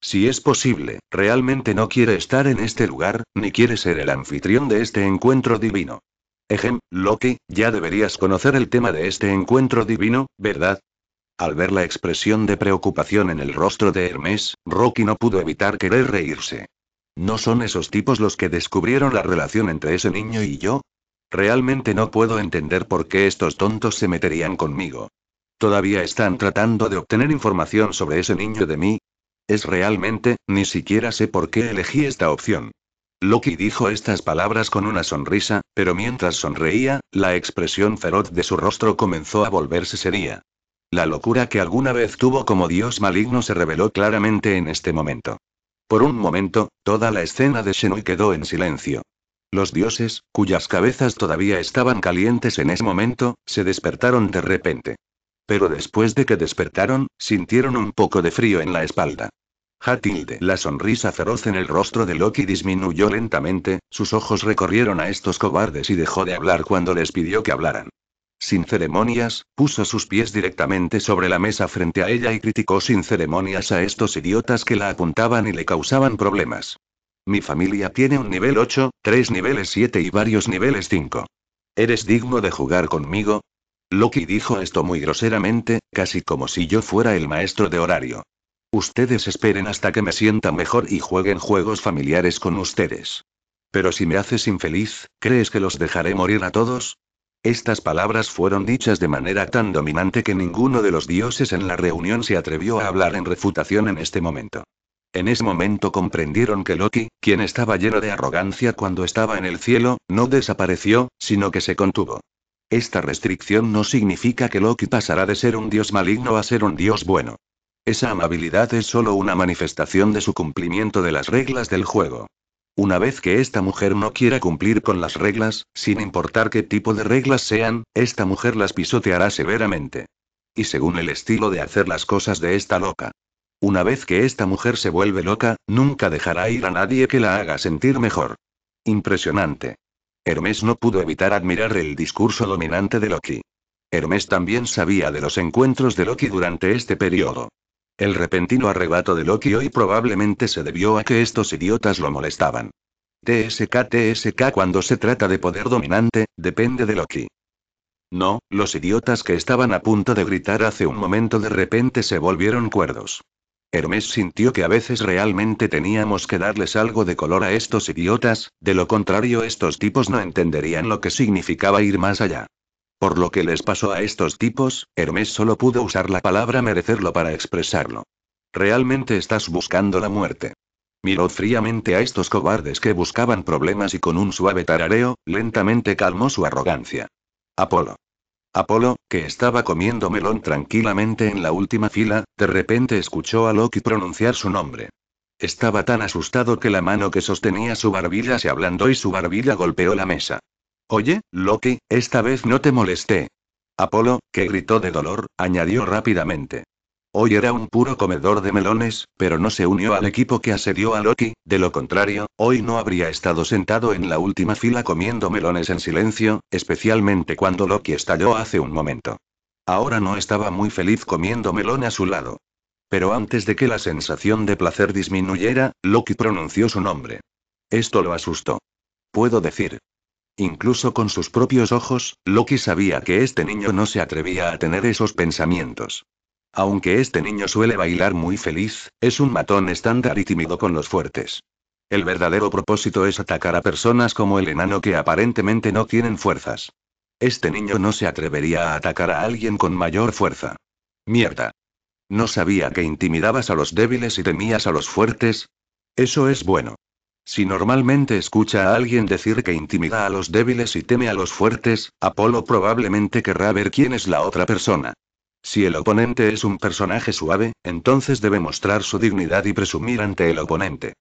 Si es posible, realmente no quiere estar en este lugar, ni quiere ser el anfitrión de este encuentro divino. Ejem, Loki, ya deberías conocer el tema de este encuentro divino, ¿verdad? Al ver la expresión de preocupación en el rostro de Hermes, Rocky no pudo evitar querer reírse. ¿No son esos tipos los que descubrieron la relación entre ese niño y yo? Realmente no puedo entender por qué estos tontos se meterían conmigo. Todavía están tratando de obtener información sobre ese niño de mí. Es realmente, ni siquiera sé por qué elegí esta opción. Loki dijo estas palabras con una sonrisa, pero mientras sonreía, la expresión feroz de su rostro comenzó a volverse seria. La locura que alguna vez tuvo como dios maligno se reveló claramente en este momento. Por un momento, toda la escena de Shenui quedó en silencio. Los dioses, cuyas cabezas todavía estaban calientes en ese momento, se despertaron de repente. Pero después de que despertaron, sintieron un poco de frío en la espalda. Hatilde. La sonrisa feroz en el rostro de Loki disminuyó lentamente, sus ojos recorrieron a estos cobardes y dejó de hablar cuando les pidió que hablaran. Sin ceremonias, puso sus pies directamente sobre la mesa frente a ella y criticó sin ceremonias a estos idiotas que la apuntaban y le causaban problemas. Mi familia tiene un nivel 8, tres niveles 7 y varios niveles 5. ¿Eres digno de jugar conmigo? Loki dijo esto muy groseramente, casi como si yo fuera el maestro de horario. Ustedes esperen hasta que me sienta mejor y jueguen juegos familiares con ustedes. Pero si me haces infeliz, ¿crees que los dejaré morir a todos? Estas palabras fueron dichas de manera tan dominante que ninguno de los dioses en la reunión se atrevió a hablar en refutación en este momento. En ese momento comprendieron que Loki, quien estaba lleno de arrogancia cuando estaba en el cielo, no desapareció, sino que se contuvo. Esta restricción no significa que Loki pasará de ser un dios maligno a ser un dios bueno. Esa amabilidad es solo una manifestación de su cumplimiento de las reglas del juego. Una vez que esta mujer no quiera cumplir con las reglas, sin importar qué tipo de reglas sean, esta mujer las pisoteará severamente. Y según el estilo de hacer las cosas de esta loca. Una vez que esta mujer se vuelve loca, nunca dejará ir a nadie que la haga sentir mejor. Impresionante. Hermes no pudo evitar admirar el discurso dominante de Loki. Hermes también sabía de los encuentros de Loki durante este periodo. El repentino arrebato de Loki hoy probablemente se debió a que estos idiotas lo molestaban. TSK TSK cuando se trata de poder dominante, depende de Loki. No, los idiotas que estaban a punto de gritar hace un momento de repente se volvieron cuerdos. Hermes sintió que a veces realmente teníamos que darles algo de color a estos idiotas, de lo contrario estos tipos no entenderían lo que significaba ir más allá. Por lo que les pasó a estos tipos, Hermes solo pudo usar la palabra merecerlo para expresarlo. Realmente estás buscando la muerte. Miró fríamente a estos cobardes que buscaban problemas y con un suave tarareo, lentamente calmó su arrogancia. Apolo. Apolo, que estaba comiendo melón tranquilamente en la última fila, de repente escuchó a Loki pronunciar su nombre. Estaba tan asustado que la mano que sostenía su barbilla se ablandó y su barbilla golpeó la mesa. Oye, Loki, esta vez no te molesté. Apolo, que gritó de dolor, añadió rápidamente. Hoy era un puro comedor de melones, pero no se unió al equipo que asedió a Loki, de lo contrario, hoy no habría estado sentado en la última fila comiendo melones en silencio, especialmente cuando Loki estalló hace un momento. Ahora no estaba muy feliz comiendo melón a su lado. Pero antes de que la sensación de placer disminuyera, Loki pronunció su nombre. Esto lo asustó. Puedo decir, Incluso con sus propios ojos, Loki sabía que este niño no se atrevía a tener esos pensamientos. Aunque este niño suele bailar muy feliz, es un matón estándar y tímido con los fuertes. El verdadero propósito es atacar a personas como el enano que aparentemente no tienen fuerzas. Este niño no se atrevería a atacar a alguien con mayor fuerza. Mierda. No sabía que intimidabas a los débiles y temías a los fuertes. Eso es bueno. Si normalmente escucha a alguien decir que intimida a los débiles y teme a los fuertes, Apolo probablemente querrá ver quién es la otra persona. Si el oponente es un personaje suave, entonces debe mostrar su dignidad y presumir ante el oponente.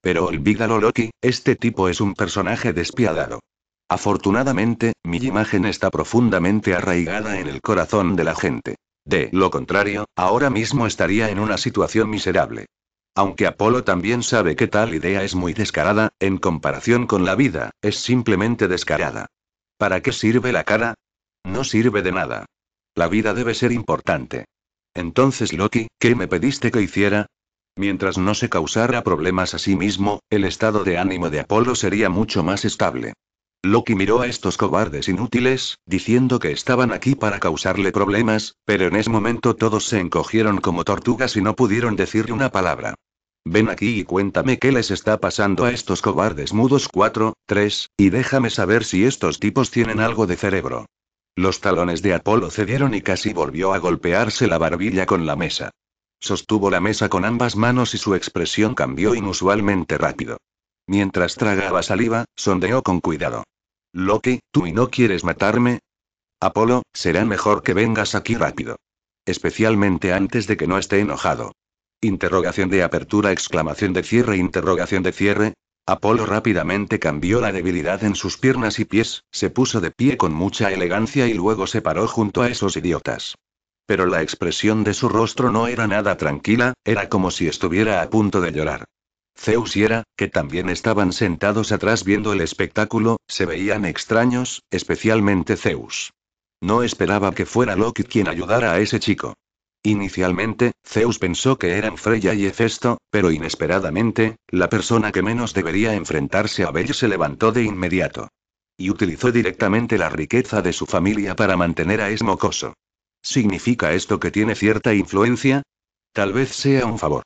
Pero olvídalo Loki, este tipo es un personaje despiadado. Afortunadamente, mi imagen está profundamente arraigada en el corazón de la gente. De lo contrario, ahora mismo estaría en una situación miserable. Aunque Apolo también sabe que tal idea es muy descarada, en comparación con la vida, es simplemente descarada. ¿Para qué sirve la cara? No sirve de nada. La vida debe ser importante. Entonces, Loki, ¿qué me pediste que hiciera? Mientras no se causara problemas a sí mismo, el estado de ánimo de Apolo sería mucho más estable. Loki miró a estos cobardes inútiles, diciendo que estaban aquí para causarle problemas, pero en ese momento todos se encogieron como tortugas y no pudieron decirle una palabra. Ven aquí y cuéntame qué les está pasando a estos cobardes mudos 4, 3, y déjame saber si estos tipos tienen algo de cerebro. Los talones de Apolo cedieron y casi volvió a golpearse la barbilla con la mesa. Sostuvo la mesa con ambas manos y su expresión cambió inusualmente rápido. Mientras tragaba saliva, sondeó con cuidado. Loki, ¿tú y no quieres matarme? Apolo, será mejor que vengas aquí rápido. Especialmente antes de que no esté enojado. Interrogación de apertura, exclamación de cierre, interrogación de cierre. Apolo rápidamente cambió la debilidad en sus piernas y pies, se puso de pie con mucha elegancia y luego se paró junto a esos idiotas. Pero la expresión de su rostro no era nada tranquila, era como si estuviera a punto de llorar. Zeus y Hera, que también estaban sentados atrás viendo el espectáculo, se veían extraños, especialmente Zeus. No esperaba que fuera Loki quien ayudara a ese chico. Inicialmente, Zeus pensó que eran Freya y Hefesto, pero inesperadamente, la persona que menos debería enfrentarse a Bell se levantó de inmediato. Y utilizó directamente la riqueza de su familia para mantener a Esmocoso. ¿Significa esto que tiene cierta influencia? Tal vez sea un favor.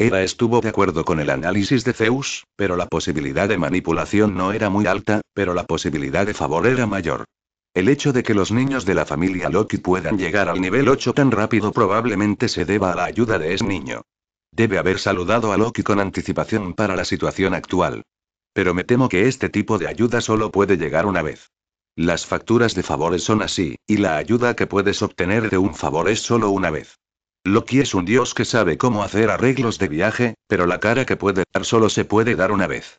Era estuvo de acuerdo con el análisis de Zeus, pero la posibilidad de manipulación no era muy alta, pero la posibilidad de favor era mayor. El hecho de que los niños de la familia Loki puedan llegar al nivel 8 tan rápido probablemente se deba a la ayuda de ese niño. Debe haber saludado a Loki con anticipación para la situación actual. Pero me temo que este tipo de ayuda solo puede llegar una vez. Las facturas de favores son así, y la ayuda que puedes obtener de un favor es solo una vez. Loki es un dios que sabe cómo hacer arreglos de viaje, pero la cara que puede dar solo se puede dar una vez.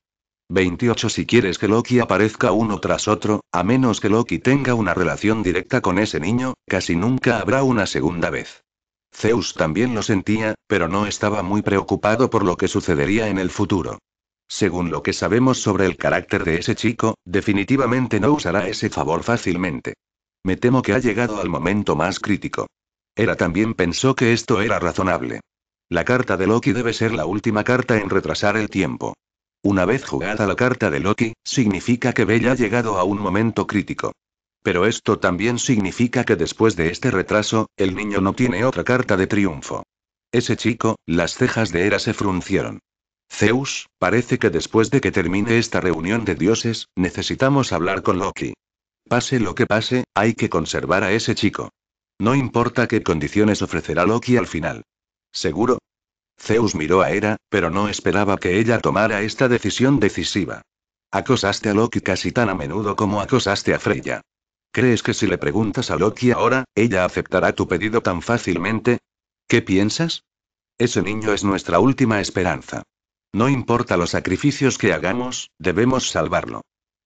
28 Si quieres que Loki aparezca uno tras otro, a menos que Loki tenga una relación directa con ese niño, casi nunca habrá una segunda vez. Zeus también lo sentía, pero no estaba muy preocupado por lo que sucedería en el futuro. Según lo que sabemos sobre el carácter de ese chico, definitivamente no usará ese favor fácilmente. Me temo que ha llegado al momento más crítico. Era también pensó que esto era razonable. La carta de Loki debe ser la última carta en retrasar el tiempo. Una vez jugada la carta de Loki, significa que Bella ha llegado a un momento crítico. Pero esto también significa que después de este retraso, el niño no tiene otra carta de triunfo. Ese chico, las cejas de Hera se fruncieron. Zeus, parece que después de que termine esta reunión de dioses, necesitamos hablar con Loki. Pase lo que pase, hay que conservar a ese chico. No importa qué condiciones ofrecerá Loki al final. ¿Seguro? Zeus miró a Hera, pero no esperaba que ella tomara esta decisión decisiva. Acosaste a Loki casi tan a menudo como acosaste a Freya. ¿Crees que si le preguntas a Loki ahora, ella aceptará tu pedido tan fácilmente? ¿Qué piensas? Ese niño es nuestra última esperanza. No importa los sacrificios que hagamos, debemos salvarlo.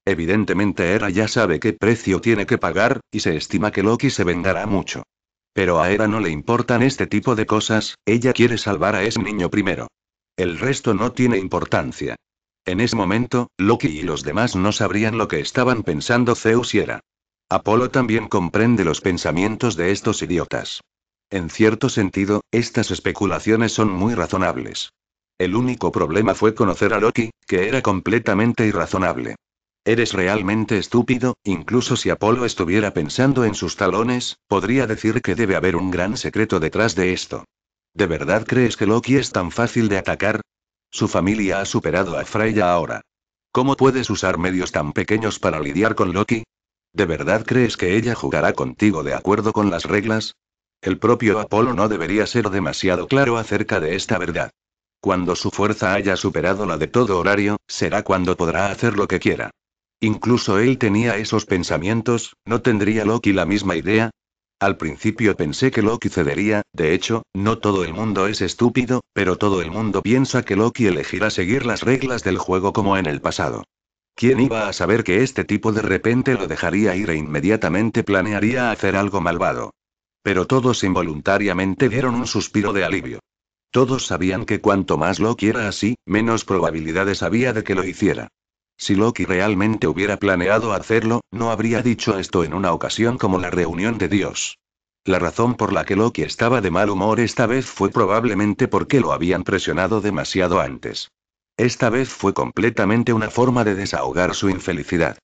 Evidentemente Era ya sabe qué precio tiene que pagar, y se estima que Loki se vengará mucho. Pero a Hera no le importan este tipo de cosas, ella quiere salvar a ese niño primero. El resto no tiene importancia. En ese momento, Loki y los demás no sabrían lo que estaban pensando Zeus y Hera. Apolo también comprende los pensamientos de estos idiotas. En cierto sentido, estas especulaciones son muy razonables. El único problema fue conocer a Loki, que era completamente irrazonable. Eres realmente estúpido, incluso si Apolo estuviera pensando en sus talones, podría decir que debe haber un gran secreto detrás de esto. ¿De verdad crees que Loki es tan fácil de atacar? Su familia ha superado a Freya ahora. ¿Cómo puedes usar medios tan pequeños para lidiar con Loki? ¿De verdad crees que ella jugará contigo de acuerdo con las reglas? El propio Apolo no debería ser demasiado claro acerca de esta verdad. Cuando su fuerza haya superado la de todo horario, será cuando podrá hacer lo que quiera. Incluso él tenía esos pensamientos, ¿no tendría Loki la misma idea? Al principio pensé que Loki cedería, de hecho, no todo el mundo es estúpido, pero todo el mundo piensa que Loki elegirá seguir las reglas del juego como en el pasado. ¿Quién iba a saber que este tipo de repente lo dejaría ir e inmediatamente planearía hacer algo malvado? Pero todos involuntariamente dieron un suspiro de alivio. Todos sabían que cuanto más Loki era así, menos probabilidades había de que lo hiciera. Si Loki realmente hubiera planeado hacerlo, no habría dicho esto en una ocasión como la reunión de Dios. La razón por la que Loki estaba de mal humor esta vez fue probablemente porque lo habían presionado demasiado antes. Esta vez fue completamente una forma de desahogar su infelicidad.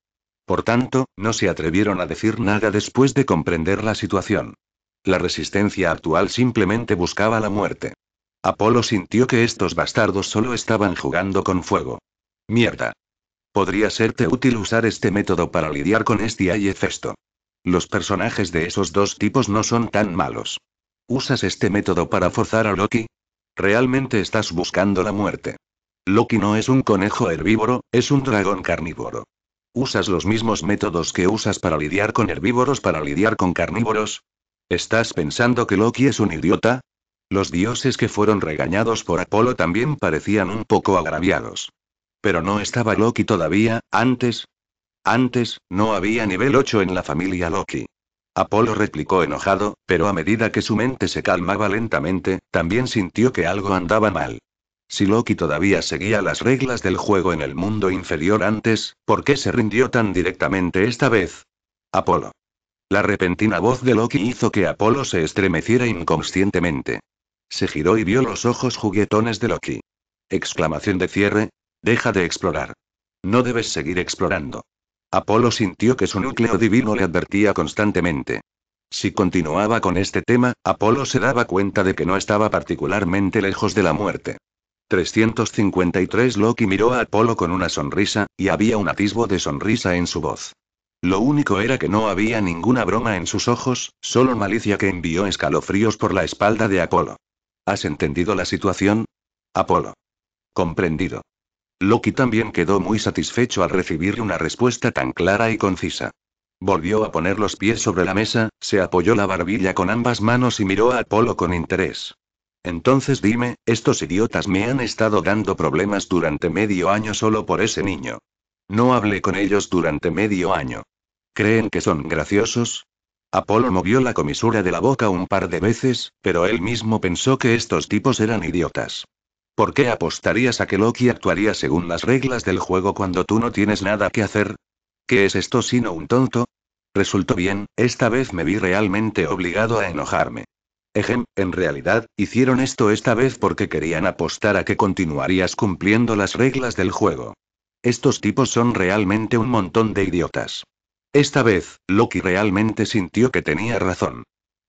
Por tanto, no se atrevieron a decir nada después de comprender la situación. La resistencia actual simplemente buscaba la muerte. Apolo sintió que estos bastardos solo estaban jugando con fuego. Mierda. Podría serte útil usar este método para lidiar con este y Hefesto. Los personajes de esos dos tipos no son tan malos. ¿Usas este método para forzar a Loki? Realmente estás buscando la muerte. Loki no es un conejo herbívoro, es un dragón carnívoro. ¿Usas los mismos métodos que usas para lidiar con herbívoros para lidiar con carnívoros? ¿Estás pensando que Loki es un idiota? Los dioses que fueron regañados por Apolo también parecían un poco agraviados. Pero no estaba Loki todavía, antes. Antes, no había nivel 8 en la familia Loki. Apolo replicó enojado, pero a medida que su mente se calmaba lentamente, también sintió que algo andaba mal. Si Loki todavía seguía las reglas del juego en el mundo inferior antes, ¿por qué se rindió tan directamente esta vez? Apolo. La repentina voz de Loki hizo que Apolo se estremeciera inconscientemente. Se giró y vio los ojos juguetones de Loki. Exclamación de cierre, Deja de explorar. No debes seguir explorando. Apolo sintió que su núcleo divino le advertía constantemente. Si continuaba con este tema, Apolo se daba cuenta de que no estaba particularmente lejos de la muerte. 353 Loki miró a Apolo con una sonrisa, y había un atisbo de sonrisa en su voz. Lo único era que no había ninguna broma en sus ojos, solo malicia que envió escalofríos por la espalda de Apolo. ¿Has entendido la situación? Apolo. Comprendido. Loki también quedó muy satisfecho al recibir una respuesta tan clara y concisa. Volvió a poner los pies sobre la mesa, se apoyó la barbilla con ambas manos y miró a Apolo con interés. Entonces dime, estos idiotas me han estado dando problemas durante medio año solo por ese niño. No hablé con ellos durante medio año. ¿Creen que son graciosos? Apolo movió la comisura de la boca un par de veces, pero él mismo pensó que estos tipos eran idiotas. ¿Por qué apostarías a que Loki actuaría según las reglas del juego cuando tú no tienes nada que hacer? ¿Qué es esto sino un tonto? Resultó bien, esta vez me vi realmente obligado a enojarme. Ejem, en realidad, hicieron esto esta vez porque querían apostar a que continuarías cumpliendo las reglas del juego. Estos tipos son realmente un montón de idiotas. Esta vez, Loki realmente sintió que tenía razón.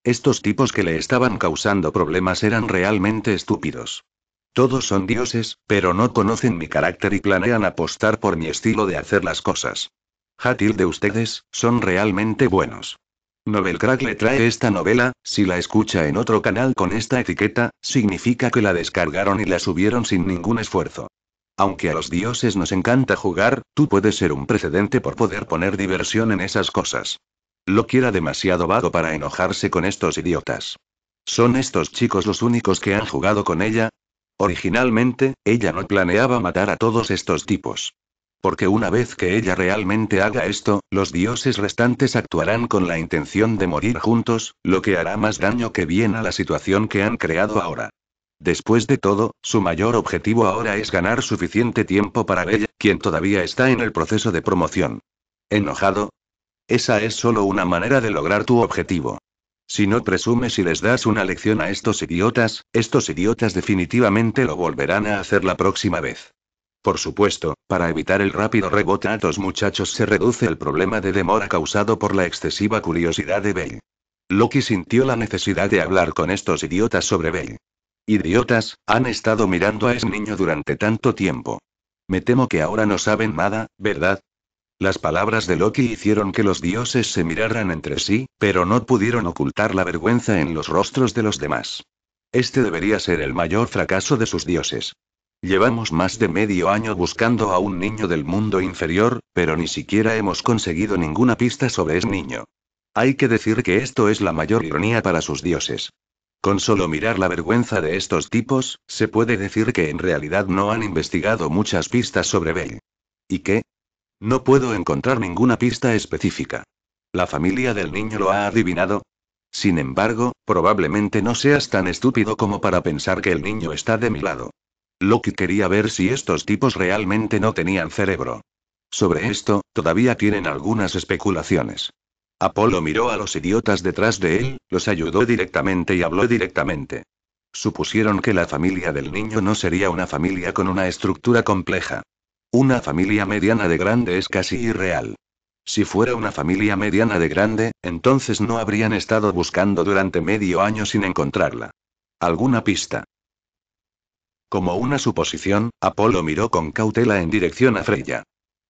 Estos tipos que le estaban causando problemas eran realmente estúpidos. Todos son dioses, pero no conocen mi carácter y planean apostar por mi estilo de hacer las cosas. Hatil de ustedes, son realmente buenos. Novelcrack le trae esta novela, si la escucha en otro canal con esta etiqueta, significa que la descargaron y la subieron sin ningún esfuerzo. Aunque a los dioses nos encanta jugar, tú puedes ser un precedente por poder poner diversión en esas cosas. Lo quiera demasiado vago para enojarse con estos idiotas. ¿Son estos chicos los únicos que han jugado con ella? Originalmente, ella no planeaba matar a todos estos tipos. Porque una vez que ella realmente haga esto, los dioses restantes actuarán con la intención de morir juntos, lo que hará más daño que bien a la situación que han creado ahora. Después de todo, su mayor objetivo ahora es ganar suficiente tiempo para ella, quien todavía está en el proceso de promoción. ¿Enojado? Esa es solo una manera de lograr tu objetivo. Si no presumes y les das una lección a estos idiotas, estos idiotas definitivamente lo volverán a hacer la próxima vez. Por supuesto, para evitar el rápido rebote a los muchachos se reduce el problema de demora causado por la excesiva curiosidad de Bell. Loki sintió la necesidad de hablar con estos idiotas sobre Bell. Idiotas, han estado mirando a ese niño durante tanto tiempo. Me temo que ahora no saben nada, ¿verdad? Las palabras de Loki hicieron que los dioses se miraran entre sí, pero no pudieron ocultar la vergüenza en los rostros de los demás. Este debería ser el mayor fracaso de sus dioses. Llevamos más de medio año buscando a un niño del mundo inferior, pero ni siquiera hemos conseguido ninguna pista sobre ese niño. Hay que decir que esto es la mayor ironía para sus dioses. Con solo mirar la vergüenza de estos tipos, se puede decir que en realidad no han investigado muchas pistas sobre Bell. ¿Y qué? No puedo encontrar ninguna pista específica. ¿La familia del niño lo ha adivinado? Sin embargo, probablemente no seas tan estúpido como para pensar que el niño está de mi lado. Loki quería ver si estos tipos realmente no tenían cerebro. Sobre esto, todavía tienen algunas especulaciones. Apolo miró a los idiotas detrás de él, los ayudó directamente y habló directamente. Supusieron que la familia del niño no sería una familia con una estructura compleja. Una familia mediana de grande es casi irreal. Si fuera una familia mediana de grande, entonces no habrían estado buscando durante medio año sin encontrarla. ¿Alguna pista? Como una suposición, Apolo miró con cautela en dirección a Freya.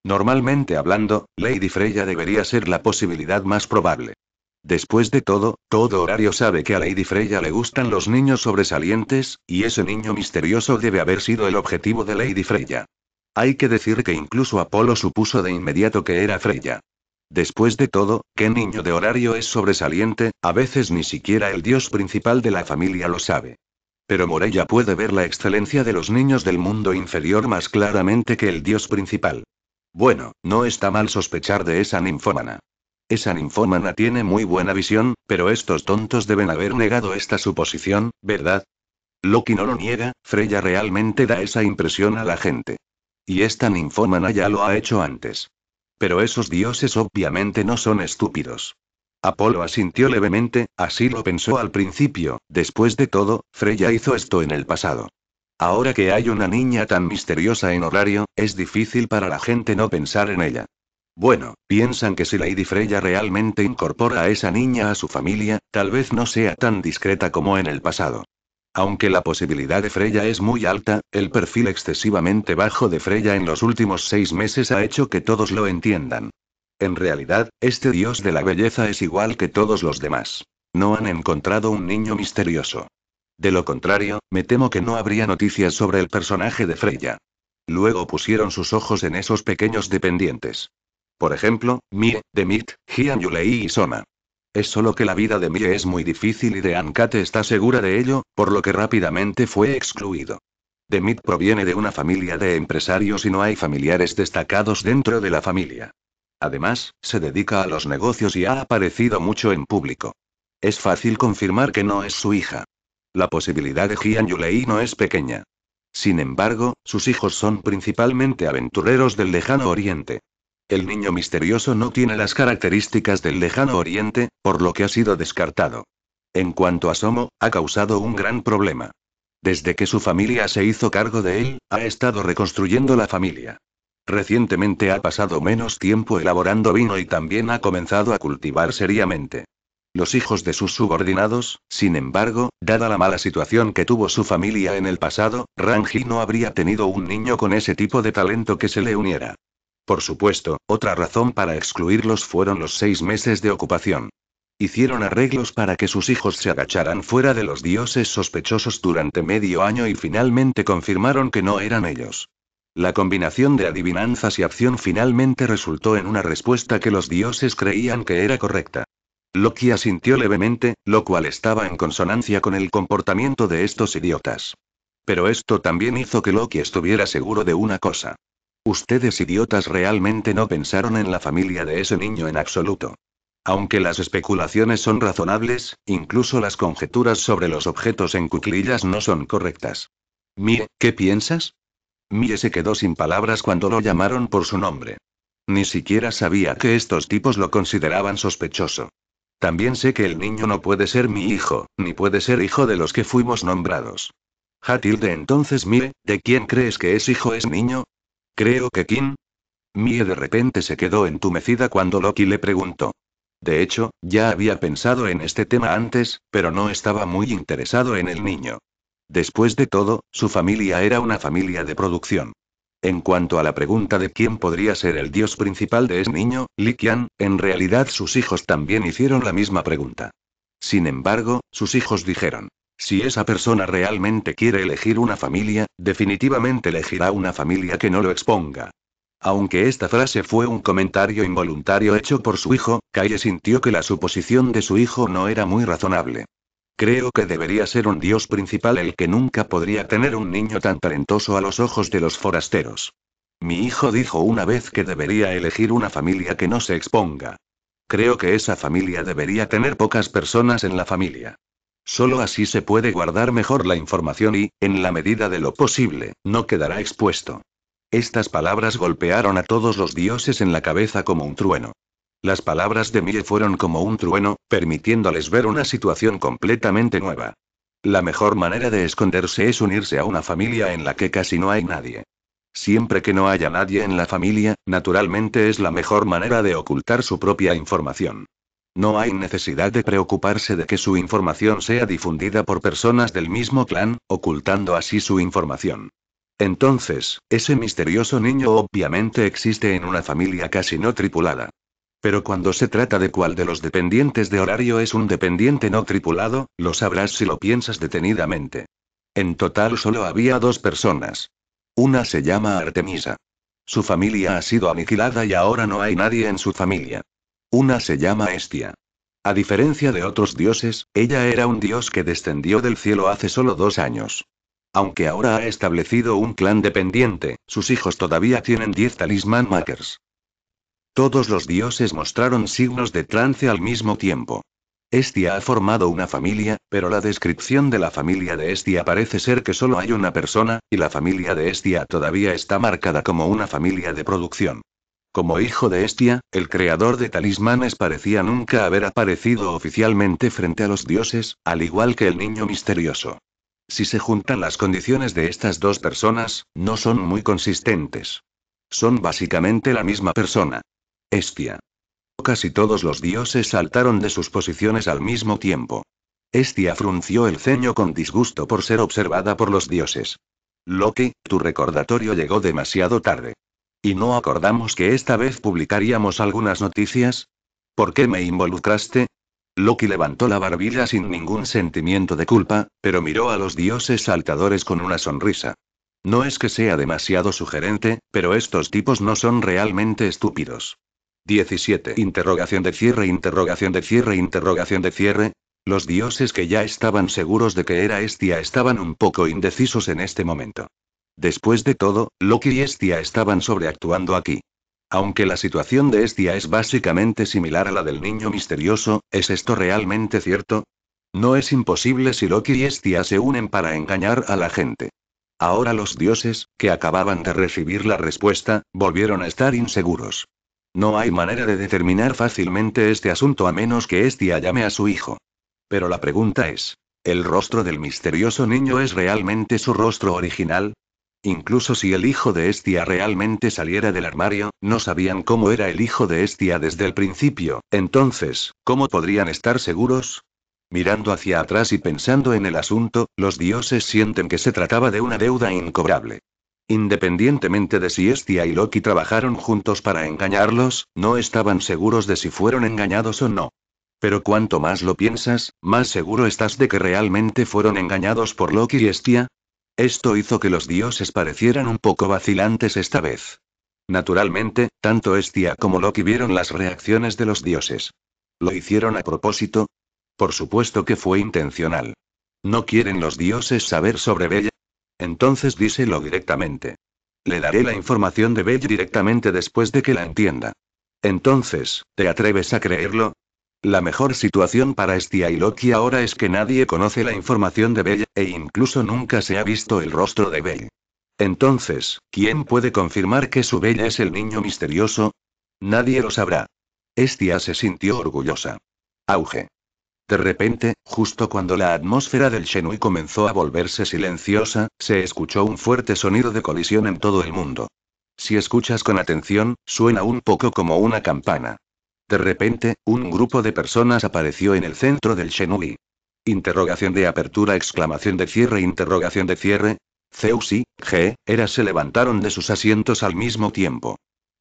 Normalmente hablando, Lady Freya debería ser la posibilidad más probable. Después de todo, todo horario sabe que a Lady Freya le gustan los niños sobresalientes, y ese niño misterioso debe haber sido el objetivo de Lady Freya. Hay que decir que incluso Apolo supuso de inmediato que era Freya. Después de todo, qué niño de horario es sobresaliente, a veces ni siquiera el dios principal de la familia lo sabe. Pero Morella puede ver la excelencia de los niños del mundo inferior más claramente que el dios principal. Bueno, no está mal sospechar de esa ninfómana. Esa ninfómana tiene muy buena visión, pero estos tontos deben haber negado esta suposición, ¿verdad? Loki no lo niega, Freya realmente da esa impresión a la gente. Y esta ninfómana ya lo ha hecho antes. Pero esos dioses obviamente no son estúpidos. Apolo asintió levemente, así lo pensó al principio, después de todo, Freya hizo esto en el pasado. Ahora que hay una niña tan misteriosa en horario, es difícil para la gente no pensar en ella. Bueno, piensan que si Lady Freya realmente incorpora a esa niña a su familia, tal vez no sea tan discreta como en el pasado. Aunque la posibilidad de Freya es muy alta, el perfil excesivamente bajo de Freya en los últimos seis meses ha hecho que todos lo entiendan. En realidad, este dios de la belleza es igual que todos los demás. No han encontrado un niño misterioso. De lo contrario, me temo que no habría noticias sobre el personaje de Freya. Luego pusieron sus ojos en esos pequeños dependientes. Por ejemplo, Mie, Demit, Gian Yulei y Soma. Es solo que la vida de Mie es muy difícil y de Ankate está segura de ello, por lo que rápidamente fue excluido. Demit proviene de una familia de empresarios y no hay familiares destacados dentro de la familia. Además, se dedica a los negocios y ha aparecido mucho en público. Es fácil confirmar que no es su hija. La posibilidad de Jian Yulei no es pequeña. Sin embargo, sus hijos son principalmente aventureros del lejano oriente. El niño misterioso no tiene las características del lejano oriente, por lo que ha sido descartado. En cuanto a Somo, ha causado un gran problema. Desde que su familia se hizo cargo de él, ha estado reconstruyendo la familia. Recientemente ha pasado menos tiempo elaborando vino y también ha comenzado a cultivar seriamente. Los hijos de sus subordinados, sin embargo, dada la mala situación que tuvo su familia en el pasado, Ranji no habría tenido un niño con ese tipo de talento que se le uniera. Por supuesto, otra razón para excluirlos fueron los seis meses de ocupación. Hicieron arreglos para que sus hijos se agacharan fuera de los dioses sospechosos durante medio año y finalmente confirmaron que no eran ellos. La combinación de adivinanzas y acción finalmente resultó en una respuesta que los dioses creían que era correcta. Loki asintió levemente, lo cual estaba en consonancia con el comportamiento de estos idiotas. Pero esto también hizo que Loki estuviera seguro de una cosa. Ustedes idiotas realmente no pensaron en la familia de ese niño en absoluto. Aunque las especulaciones son razonables, incluso las conjeturas sobre los objetos en cuclillas no son correctas. Mie, ¿qué piensas? Mie se quedó sin palabras cuando lo llamaron por su nombre. Ni siquiera sabía que estos tipos lo consideraban sospechoso. También sé que el niño no puede ser mi hijo, ni puede ser hijo de los que fuimos nombrados. Hatilde entonces Mie, ¿de quién crees que es hijo es niño? Creo que Kim. Mie de repente se quedó entumecida cuando Loki le preguntó. De hecho, ya había pensado en este tema antes, pero no estaba muy interesado en el niño. Después de todo, su familia era una familia de producción. En cuanto a la pregunta de quién podría ser el dios principal de ese niño, Li en realidad sus hijos también hicieron la misma pregunta. Sin embargo, sus hijos dijeron, si esa persona realmente quiere elegir una familia, definitivamente elegirá una familia que no lo exponga. Aunque esta frase fue un comentario involuntario hecho por su hijo, Calle sintió que la suposición de su hijo no era muy razonable. Creo que debería ser un dios principal el que nunca podría tener un niño tan talentoso a los ojos de los forasteros. Mi hijo dijo una vez que debería elegir una familia que no se exponga. Creo que esa familia debería tener pocas personas en la familia. Solo así se puede guardar mejor la información y, en la medida de lo posible, no quedará expuesto. Estas palabras golpearon a todos los dioses en la cabeza como un trueno. Las palabras de Mie fueron como un trueno, permitiéndoles ver una situación completamente nueva. La mejor manera de esconderse es unirse a una familia en la que casi no hay nadie. Siempre que no haya nadie en la familia, naturalmente es la mejor manera de ocultar su propia información. No hay necesidad de preocuparse de que su información sea difundida por personas del mismo clan, ocultando así su información. Entonces, ese misterioso niño obviamente existe en una familia casi no tripulada. Pero cuando se trata de cuál de los dependientes de horario es un dependiente no tripulado, lo sabrás si lo piensas detenidamente. En total solo había dos personas. Una se llama Artemisa. Su familia ha sido aniquilada y ahora no hay nadie en su familia. Una se llama Estia. A diferencia de otros dioses, ella era un dios que descendió del cielo hace solo dos años. Aunque ahora ha establecido un clan dependiente, sus hijos todavía tienen diez talismán makers. Todos los dioses mostraron signos de trance al mismo tiempo. Estia ha formado una familia, pero la descripción de la familia de Estia parece ser que solo hay una persona, y la familia de Estia todavía está marcada como una familia de producción. Como hijo de Estia, el creador de talismanes parecía nunca haber aparecido oficialmente frente a los dioses, al igual que el niño misterioso. Si se juntan las condiciones de estas dos personas, no son muy consistentes. Son básicamente la misma persona. Estia. Casi todos los dioses saltaron de sus posiciones al mismo tiempo. Estia frunció el ceño con disgusto por ser observada por los dioses. Loki, tu recordatorio llegó demasiado tarde. ¿Y no acordamos que esta vez publicaríamos algunas noticias? ¿Por qué me involucraste? Loki levantó la barbilla sin ningún sentimiento de culpa, pero miró a los dioses saltadores con una sonrisa. No es que sea demasiado sugerente, pero estos tipos no son realmente estúpidos. 17. Interrogación de cierre, interrogación de cierre, interrogación de cierre. Los dioses que ya estaban seguros de que era Estia estaban un poco indecisos en este momento. Después de todo, Loki y Estia estaban sobreactuando aquí. Aunque la situación de Estia es básicamente similar a la del niño misterioso, ¿es esto realmente cierto? No es imposible si Loki y Estia se unen para engañar a la gente. Ahora los dioses, que acababan de recibir la respuesta, volvieron a estar inseguros. No hay manera de determinar fácilmente este asunto a menos que Estia llame a su hijo. Pero la pregunta es, ¿el rostro del misterioso niño es realmente su rostro original? Incluso si el hijo de Estia realmente saliera del armario, no sabían cómo era el hijo de Estia desde el principio, entonces, ¿cómo podrían estar seguros? Mirando hacia atrás y pensando en el asunto, los dioses sienten que se trataba de una deuda incobrable. Independientemente de si Estia y Loki trabajaron juntos para engañarlos, no estaban seguros de si fueron engañados o no. Pero cuanto más lo piensas, más seguro estás de que realmente fueron engañados por Loki y Estia, esto hizo que los dioses parecieran un poco vacilantes esta vez. Naturalmente, tanto Estia como Loki vieron las reacciones de los dioses. ¿Lo hicieron a propósito? Por supuesto que fue intencional. ¿No quieren los dioses saber sobre Bella? Entonces díselo directamente. Le daré la información de Bella directamente después de que la entienda. Entonces, ¿te atreves a creerlo? La mejor situación para Estia y Loki ahora es que nadie conoce la información de Bella e incluso nunca se ha visto el rostro de Bell. Entonces, ¿quién puede confirmar que su Bella es el niño misterioso? Nadie lo sabrá. Estia se sintió orgullosa. Auge. De repente, justo cuando la atmósfera del Shenui comenzó a volverse silenciosa, se escuchó un fuerte sonido de colisión en todo el mundo. Si escuchas con atención, suena un poco como una campana. De repente, un grupo de personas apareció en el centro del Shenui. Interrogación de apertura, exclamación de cierre, interrogación de cierre. Zeus y G. era se levantaron de sus asientos al mismo tiempo.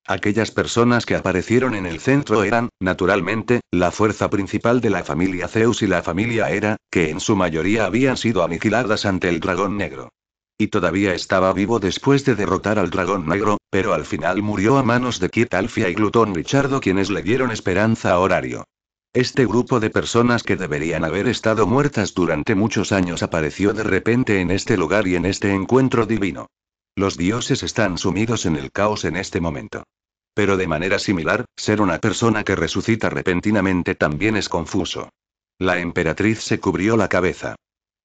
Aquellas personas que aparecieron en el centro eran, naturalmente, la fuerza principal de la familia Zeus y la familia Era, que en su mayoría habían sido aniquiladas ante el dragón negro. Y todavía estaba vivo después de derrotar al dragón negro, pero al final murió a manos de Kit Alfia y Glutón Richardo quienes le dieron esperanza a Horario. Este grupo de personas que deberían haber estado muertas durante muchos años apareció de repente en este lugar y en este encuentro divino. Los dioses están sumidos en el caos en este momento. Pero de manera similar, ser una persona que resucita repentinamente también es confuso. La emperatriz se cubrió la cabeza.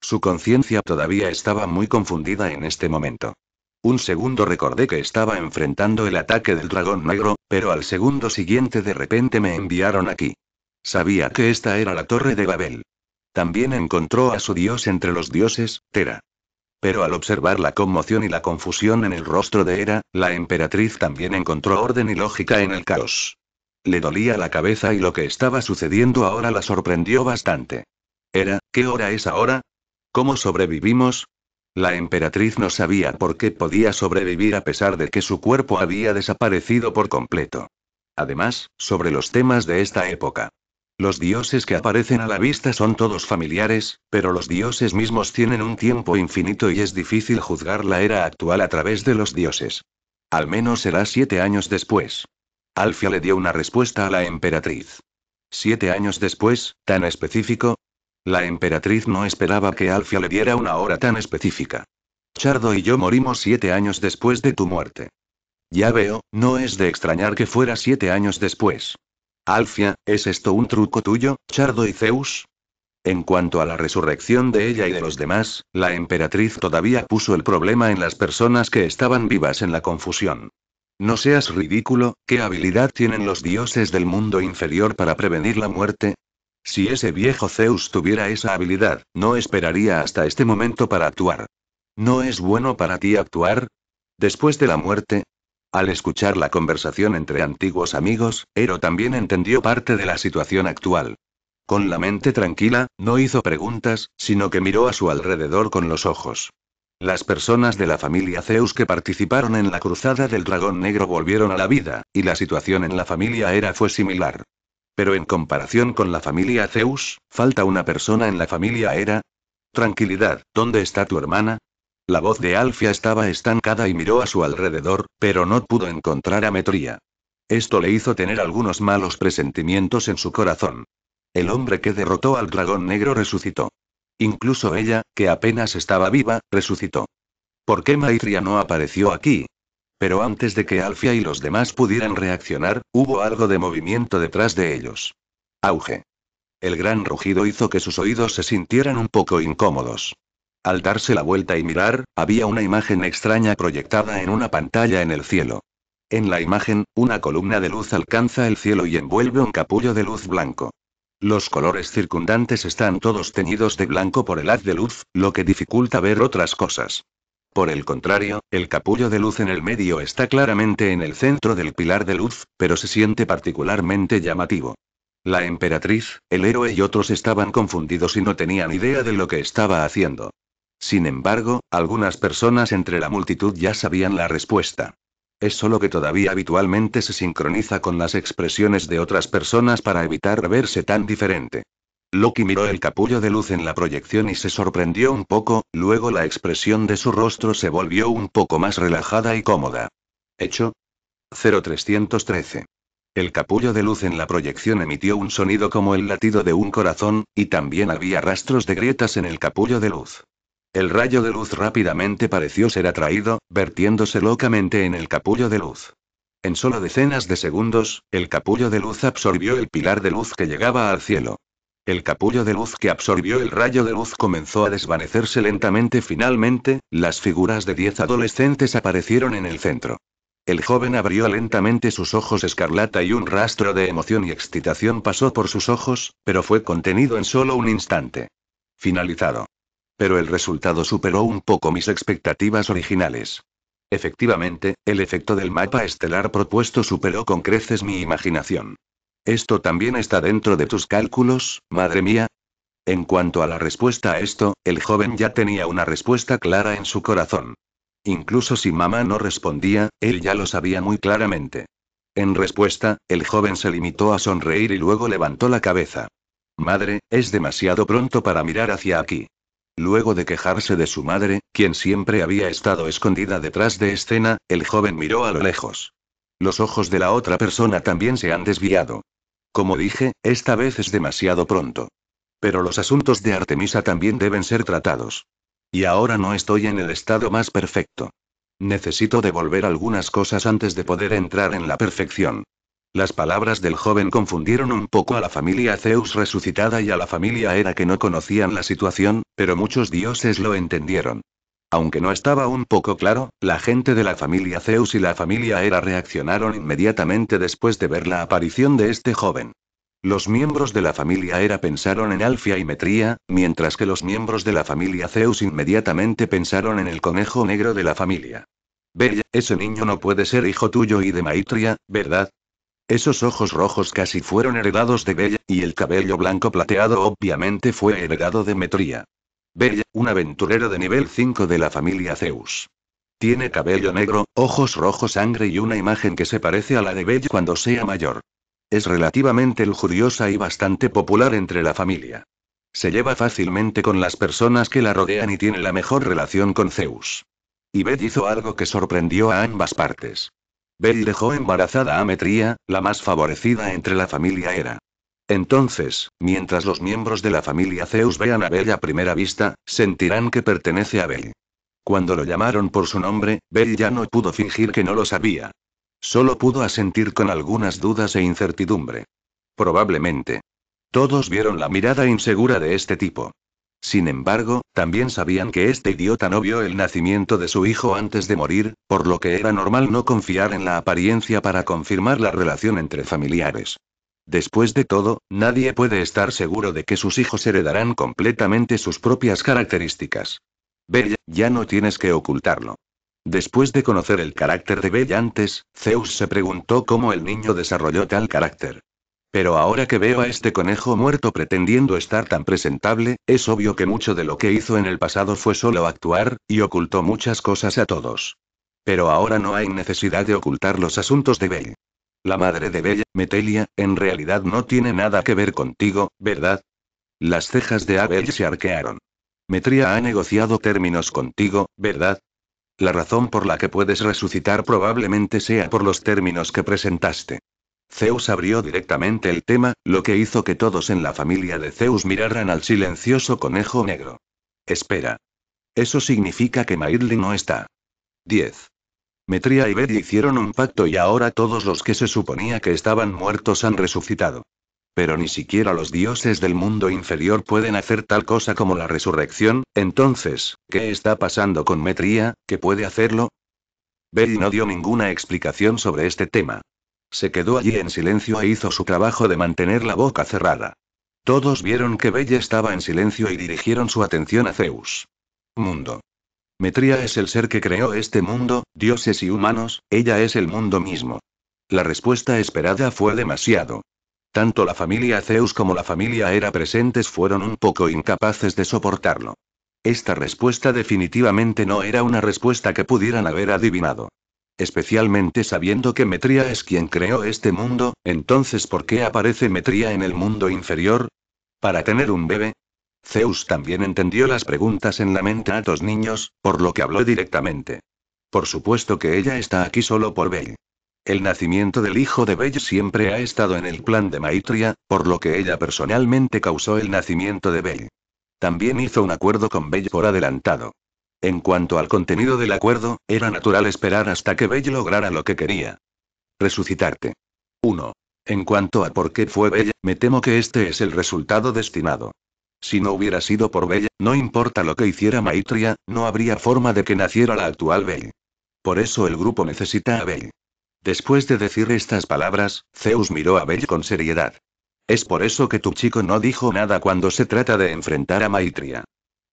Su conciencia todavía estaba muy confundida en este momento. Un segundo recordé que estaba enfrentando el ataque del dragón negro, pero al segundo siguiente de repente me enviaron aquí. Sabía que esta era la torre de Babel. También encontró a su dios entre los dioses, Tera. Pero al observar la conmoción y la confusión en el rostro de Hera, la emperatriz también encontró orden y lógica en el caos. Le dolía la cabeza y lo que estaba sucediendo ahora la sorprendió bastante. Era, ¿qué hora es ahora? ¿Cómo sobrevivimos? La emperatriz no sabía por qué podía sobrevivir a pesar de que su cuerpo había desaparecido por completo. Además, sobre los temas de esta época. Los dioses que aparecen a la vista son todos familiares, pero los dioses mismos tienen un tiempo infinito y es difícil juzgar la era actual a través de los dioses. Al menos será siete años después. Alfia le dio una respuesta a la emperatriz. Siete años después, tan específico, la emperatriz no esperaba que Alfia le diera una hora tan específica. Chardo y yo morimos siete años después de tu muerte. Ya veo, no es de extrañar que fuera siete años después. Alfia, ¿es esto un truco tuyo, Chardo y Zeus? En cuanto a la resurrección de ella y de los demás, la emperatriz todavía puso el problema en las personas que estaban vivas en la confusión. No seas ridículo, ¿qué habilidad tienen los dioses del mundo inferior para prevenir la muerte? Si ese viejo Zeus tuviera esa habilidad, no esperaría hasta este momento para actuar. ¿No es bueno para ti actuar? Después de la muerte, al escuchar la conversación entre antiguos amigos, Ero también entendió parte de la situación actual. Con la mente tranquila, no hizo preguntas, sino que miró a su alrededor con los ojos. Las personas de la familia Zeus que participaron en la cruzada del dragón negro volvieron a la vida, y la situación en la familia era fue similar. Pero en comparación con la familia Zeus, falta una persona en la familia Hera. Tranquilidad, ¿dónde está tu hermana? La voz de Alfia estaba estancada y miró a su alrededor, pero no pudo encontrar a Metría. Esto le hizo tener algunos malos presentimientos en su corazón. El hombre que derrotó al dragón negro resucitó. Incluso ella, que apenas estaba viva, resucitó. ¿Por qué Maitria no apareció aquí? Pero antes de que Alfia y los demás pudieran reaccionar, hubo algo de movimiento detrás de ellos. Auge. El gran rugido hizo que sus oídos se sintieran un poco incómodos. Al darse la vuelta y mirar, había una imagen extraña proyectada en una pantalla en el cielo. En la imagen, una columna de luz alcanza el cielo y envuelve un capullo de luz blanco. Los colores circundantes están todos teñidos de blanco por el haz de luz, lo que dificulta ver otras cosas. Por el contrario, el capullo de luz en el medio está claramente en el centro del pilar de luz, pero se siente particularmente llamativo. La emperatriz, el héroe y otros estaban confundidos y no tenían idea de lo que estaba haciendo. Sin embargo, algunas personas entre la multitud ya sabían la respuesta. Es solo que todavía habitualmente se sincroniza con las expresiones de otras personas para evitar verse tan diferente. Loki miró el capullo de luz en la proyección y se sorprendió un poco, luego la expresión de su rostro se volvió un poco más relajada y cómoda. ¿Hecho? 0313. El capullo de luz en la proyección emitió un sonido como el latido de un corazón, y también había rastros de grietas en el capullo de luz. El rayo de luz rápidamente pareció ser atraído, vertiéndose locamente en el capullo de luz. En solo decenas de segundos, el capullo de luz absorbió el pilar de luz que llegaba al cielo. El capullo de luz que absorbió el rayo de luz comenzó a desvanecerse lentamente. Finalmente, las figuras de diez adolescentes aparecieron en el centro. El joven abrió lentamente sus ojos escarlata y un rastro de emoción y excitación pasó por sus ojos, pero fue contenido en solo un instante. Finalizado. Pero el resultado superó un poco mis expectativas originales. Efectivamente, el efecto del mapa estelar propuesto superó con creces mi imaginación. ¿Esto también está dentro de tus cálculos, madre mía? En cuanto a la respuesta a esto, el joven ya tenía una respuesta clara en su corazón. Incluso si mamá no respondía, él ya lo sabía muy claramente. En respuesta, el joven se limitó a sonreír y luego levantó la cabeza. Madre, es demasiado pronto para mirar hacia aquí. Luego de quejarse de su madre, quien siempre había estado escondida detrás de escena, el joven miró a lo lejos. Los ojos de la otra persona también se han desviado. Como dije, esta vez es demasiado pronto. Pero los asuntos de Artemisa también deben ser tratados. Y ahora no estoy en el estado más perfecto. Necesito devolver algunas cosas antes de poder entrar en la perfección. Las palabras del joven confundieron un poco a la familia Zeus resucitada y a la familia Hera que no conocían la situación, pero muchos dioses lo entendieron. Aunque no estaba un poco claro, la gente de la familia Zeus y la familia Hera reaccionaron inmediatamente después de ver la aparición de este joven. Los miembros de la familia Hera pensaron en Alfia y Metría, mientras que los miembros de la familia Zeus inmediatamente pensaron en el conejo negro de la familia. Bella, ese niño no puede ser hijo tuyo y de Maitria, ¿verdad? Esos ojos rojos casi fueron heredados de Bella, y el cabello blanco plateado obviamente fue heredado de Metría. Bella, un aventurero de nivel 5 de la familia Zeus. Tiene cabello negro, ojos rojos sangre y una imagen que se parece a la de Bell cuando sea mayor. Es relativamente lujuriosa y bastante popular entre la familia. Se lleva fácilmente con las personas que la rodean y tiene la mejor relación con Zeus. Y Bell hizo algo que sorprendió a ambas partes. Bell dejó embarazada a Metría, la más favorecida entre la familia era. Entonces, mientras los miembros de la familia Zeus vean a Bell a primera vista, sentirán que pertenece a Bell. Cuando lo llamaron por su nombre, Bell ya no pudo fingir que no lo sabía. Solo pudo asentir con algunas dudas e incertidumbre. Probablemente. Todos vieron la mirada insegura de este tipo. Sin embargo, también sabían que este idiota no vio el nacimiento de su hijo antes de morir, por lo que era normal no confiar en la apariencia para confirmar la relación entre familiares. Después de todo, nadie puede estar seguro de que sus hijos heredarán completamente sus propias características. Bella, ya no tienes que ocultarlo. Después de conocer el carácter de Bella antes, Zeus se preguntó cómo el niño desarrolló tal carácter. Pero ahora que veo a este conejo muerto pretendiendo estar tan presentable, es obvio que mucho de lo que hizo en el pasado fue solo actuar, y ocultó muchas cosas a todos. Pero ahora no hay necesidad de ocultar los asuntos de Bell. La madre de Bella, Metelia, en realidad no tiene nada que ver contigo, ¿verdad? Las cejas de Abel se arquearon. Metria ha negociado términos contigo, ¿verdad? La razón por la que puedes resucitar probablemente sea por los términos que presentaste. Zeus abrió directamente el tema, lo que hizo que todos en la familia de Zeus miraran al silencioso conejo negro. Espera. Eso significa que Maidli no está. 10. Metría y Betty hicieron un pacto y ahora todos los que se suponía que estaban muertos han resucitado. Pero ni siquiera los dioses del mundo inferior pueden hacer tal cosa como la resurrección, entonces, ¿qué está pasando con Metría, que puede hacerlo? Betty no dio ninguna explicación sobre este tema. Se quedó allí en silencio e hizo su trabajo de mantener la boca cerrada. Todos vieron que Bella estaba en silencio y dirigieron su atención a Zeus. Mundo. Metría es el ser que creó este mundo, dioses y humanos, ella es el mundo mismo. La respuesta esperada fue demasiado. Tanto la familia Zeus como la familia Hera presentes fueron un poco incapaces de soportarlo. Esta respuesta definitivamente no era una respuesta que pudieran haber adivinado. Especialmente sabiendo que Metría es quien creó este mundo, entonces ¿por qué aparece Metría en el mundo inferior? ¿Para tener un bebé? Zeus también entendió las preguntas en la mente a dos niños, por lo que habló directamente. Por supuesto que ella está aquí solo por Bell. El nacimiento del hijo de Bell siempre ha estado en el plan de Maitria, por lo que ella personalmente causó el nacimiento de Bell. También hizo un acuerdo con Bell por adelantado. En cuanto al contenido del acuerdo, era natural esperar hasta que Bell lograra lo que quería. Resucitarte. 1. En cuanto a por qué fue Bell, me temo que este es el resultado destinado. Si no hubiera sido por Bella, no importa lo que hiciera Maitria, no habría forma de que naciera la actual Bell. Por eso el grupo necesita a Bell. Después de decir estas palabras, Zeus miró a Bell con seriedad. Es por eso que tu chico no dijo nada cuando se trata de enfrentar a Maitria.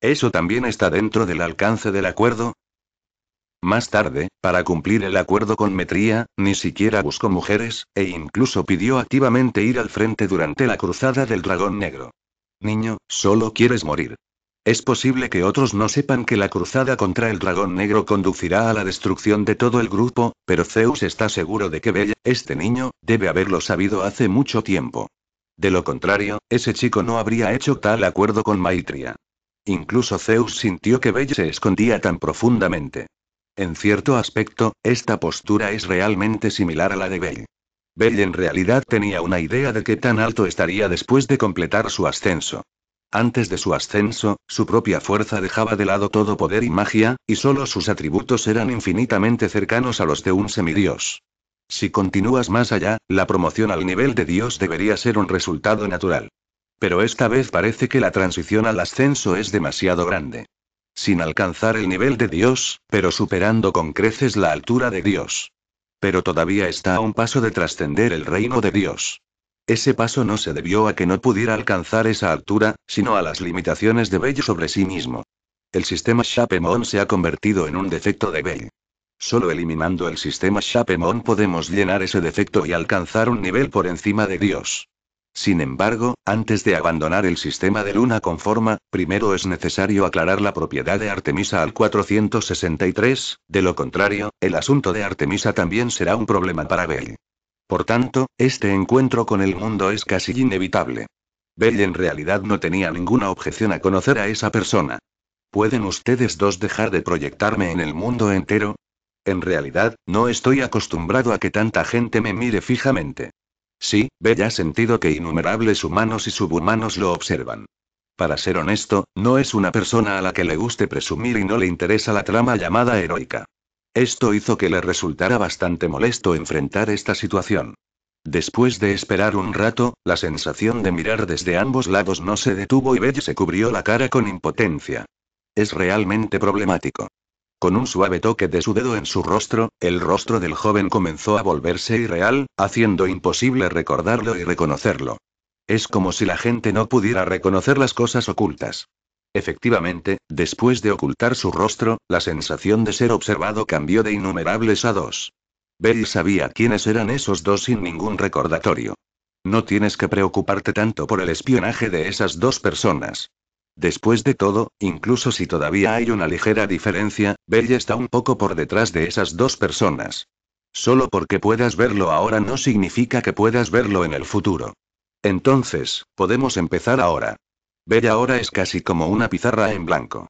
¿Eso también está dentro del alcance del acuerdo? Más tarde, para cumplir el acuerdo con Metría, ni siquiera buscó mujeres, e incluso pidió activamente ir al frente durante la cruzada del dragón negro. Niño, solo quieres morir. Es posible que otros no sepan que la cruzada contra el dragón negro conducirá a la destrucción de todo el grupo, pero Zeus está seguro de que Bella, este niño, debe haberlo sabido hace mucho tiempo. De lo contrario, ese chico no habría hecho tal acuerdo con Maitria. Incluso Zeus sintió que Bella se escondía tan profundamente. En cierto aspecto, esta postura es realmente similar a la de Bell. Bell en realidad tenía una idea de qué tan alto estaría después de completar su ascenso. Antes de su ascenso, su propia fuerza dejaba de lado todo poder y magia, y solo sus atributos eran infinitamente cercanos a los de un semidios. Si continúas más allá, la promoción al nivel de Dios debería ser un resultado natural. Pero esta vez parece que la transición al ascenso es demasiado grande. Sin alcanzar el nivel de Dios, pero superando con creces la altura de Dios. Pero todavía está a un paso de trascender el reino de Dios. Ese paso no se debió a que no pudiera alcanzar esa altura, sino a las limitaciones de Bell sobre sí mismo. El sistema Shapemon se ha convertido en un defecto de Bell. Solo eliminando el sistema Chapemon podemos llenar ese defecto y alcanzar un nivel por encima de Dios. Sin embargo, antes de abandonar el sistema de luna conforma, primero es necesario aclarar la propiedad de Artemisa al 463, de lo contrario, el asunto de Artemisa también será un problema para Bell. Por tanto, este encuentro con el mundo es casi inevitable. Bell en realidad no tenía ninguna objeción a conocer a esa persona. ¿Pueden ustedes dos dejar de proyectarme en el mundo entero? En realidad, no estoy acostumbrado a que tanta gente me mire fijamente. Sí, Bella ha sentido que innumerables humanos y subhumanos lo observan. Para ser honesto, no es una persona a la que le guste presumir y no le interesa la trama llamada heroica. Esto hizo que le resultara bastante molesto enfrentar esta situación. Después de esperar un rato, la sensación de mirar desde ambos lados no se detuvo y Bella se cubrió la cara con impotencia. Es realmente problemático. Con un suave toque de su dedo en su rostro, el rostro del joven comenzó a volverse irreal, haciendo imposible recordarlo y reconocerlo. Es como si la gente no pudiera reconocer las cosas ocultas. Efectivamente, después de ocultar su rostro, la sensación de ser observado cambió de innumerables a dos. Bell sabía quiénes eran esos dos sin ningún recordatorio. No tienes que preocuparte tanto por el espionaje de esas dos personas. Después de todo, incluso si todavía hay una ligera diferencia, Bella está un poco por detrás de esas dos personas. Solo porque puedas verlo ahora no significa que puedas verlo en el futuro. Entonces, podemos empezar ahora. Bella ahora es casi como una pizarra en blanco.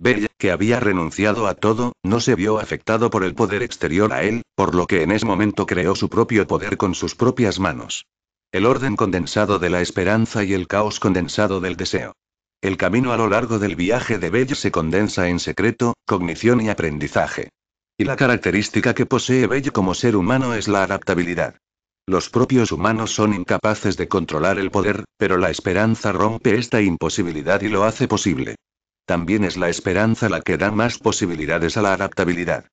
Bella, que había renunciado a todo, no se vio afectado por el poder exterior a él, por lo que en ese momento creó su propio poder con sus propias manos. El orden condensado de la esperanza y el caos condensado del deseo. El camino a lo largo del viaje de Bell se condensa en secreto, cognición y aprendizaje. Y la característica que posee Bell como ser humano es la adaptabilidad. Los propios humanos son incapaces de controlar el poder, pero la esperanza rompe esta imposibilidad y lo hace posible. También es la esperanza la que da más posibilidades a la adaptabilidad.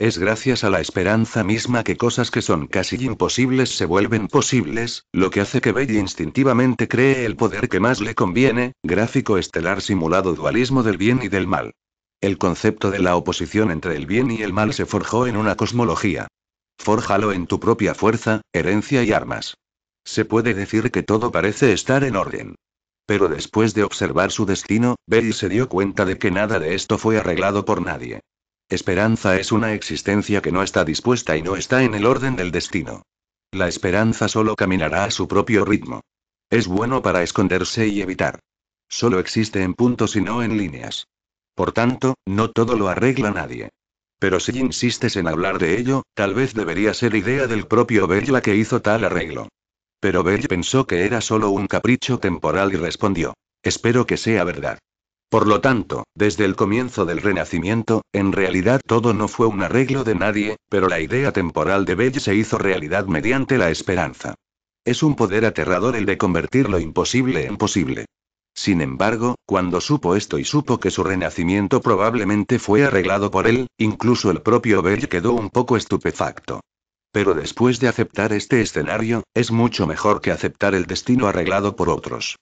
Es gracias a la esperanza misma que cosas que son casi imposibles se vuelven posibles, lo que hace que Bell instintivamente cree el poder que más le conviene, gráfico estelar simulado dualismo del bien y del mal. El concepto de la oposición entre el bien y el mal se forjó en una cosmología. Fórjalo en tu propia fuerza, herencia y armas. Se puede decir que todo parece estar en orden. Pero después de observar su destino, Bell se dio cuenta de que nada de esto fue arreglado por nadie. Esperanza es una existencia que no está dispuesta y no está en el orden del destino. La esperanza solo caminará a su propio ritmo. Es bueno para esconderse y evitar. Solo existe en puntos y no en líneas. Por tanto, no todo lo arregla nadie. Pero si insistes en hablar de ello, tal vez debería ser idea del propio Bell la que hizo tal arreglo. Pero Bell pensó que era solo un capricho temporal y respondió. Espero que sea verdad. Por lo tanto, desde el comienzo del Renacimiento, en realidad todo no fue un arreglo de nadie, pero la idea temporal de Bell se hizo realidad mediante la esperanza. Es un poder aterrador el de convertir lo imposible en posible. Sin embargo, cuando supo esto y supo que su renacimiento probablemente fue arreglado por él, incluso el propio Bell quedó un poco estupefacto. Pero después de aceptar este escenario, es mucho mejor que aceptar el destino arreglado por otros.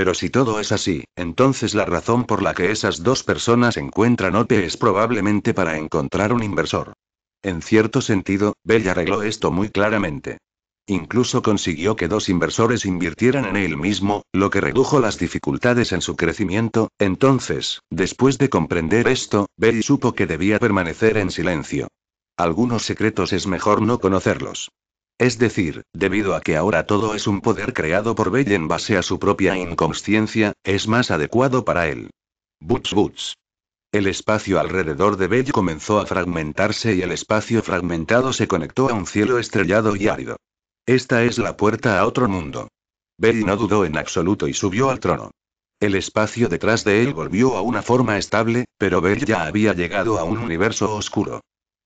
Pero si todo es así, entonces la razón por la que esas dos personas encuentran O.P. es probablemente para encontrar un inversor. En cierto sentido, Bell arregló esto muy claramente. Incluso consiguió que dos inversores invirtieran en él mismo, lo que redujo las dificultades en su crecimiento. Entonces, después de comprender esto, Bell supo que debía permanecer en silencio. Algunos secretos es mejor no conocerlos. Es decir, debido a que ahora todo es un poder creado por Bell en base a su propia inconsciencia, es más adecuado para él. Butch Butch. El espacio alrededor de Bell comenzó a fragmentarse y el espacio fragmentado se conectó a un cielo estrellado y árido. Esta es la puerta a otro mundo. Bell no dudó en absoluto y subió al trono. El espacio detrás de él volvió a una forma estable, pero Bell ya había llegado a un universo oscuro.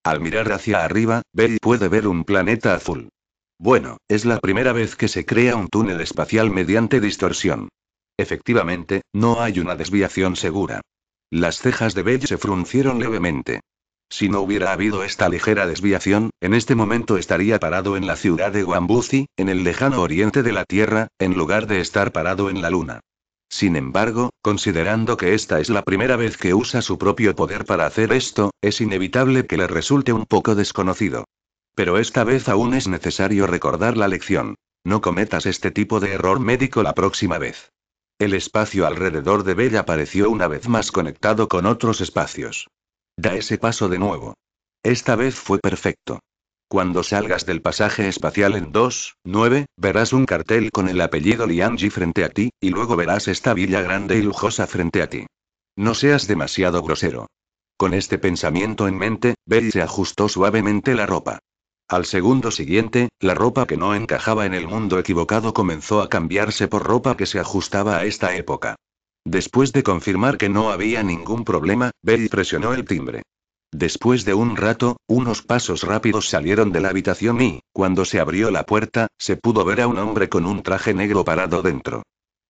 Al mirar hacia arriba, Bell puede ver un planeta azul. Bueno, es la primera vez que se crea un túnel espacial mediante distorsión. Efectivamente, no hay una desviación segura. Las cejas de Bell se fruncieron levemente. Si no hubiera habido esta ligera desviación, en este momento estaría parado en la ciudad de Guambuzi, en el lejano oriente de la Tierra, en lugar de estar parado en la Luna. Sin embargo, considerando que esta es la primera vez que usa su propio poder para hacer esto, es inevitable que le resulte un poco desconocido. Pero esta vez aún es necesario recordar la lección. No cometas este tipo de error médico la próxima vez. El espacio alrededor de Bella apareció una vez más conectado con otros espacios. Da ese paso de nuevo. Esta vez fue perfecto. Cuando salgas del pasaje espacial en 2, 9, verás un cartel con el apellido Lianji frente a ti, y luego verás esta villa grande y lujosa frente a ti. No seas demasiado grosero. Con este pensamiento en mente, Bell se ajustó suavemente la ropa. Al segundo siguiente, la ropa que no encajaba en el mundo equivocado comenzó a cambiarse por ropa que se ajustaba a esta época. Después de confirmar que no había ningún problema, Bell presionó el timbre. Después de un rato, unos pasos rápidos salieron de la habitación y, cuando se abrió la puerta, se pudo ver a un hombre con un traje negro parado dentro.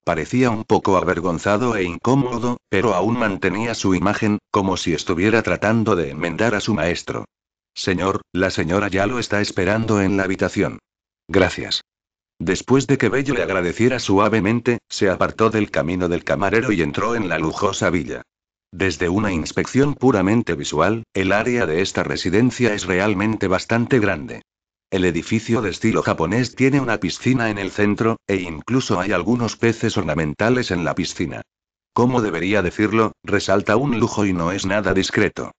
Parecía un poco avergonzado e incómodo, pero aún mantenía su imagen, como si estuviera tratando de enmendar a su maestro. Señor, la señora ya lo está esperando en la habitación. Gracias. Después de que Bello le agradeciera suavemente, se apartó del camino del camarero y entró en la lujosa villa. Desde una inspección puramente visual, el área de esta residencia es realmente bastante grande. El edificio de estilo japonés tiene una piscina en el centro, e incluso hay algunos peces ornamentales en la piscina. Como debería decirlo? Resalta un lujo y no es nada discreto.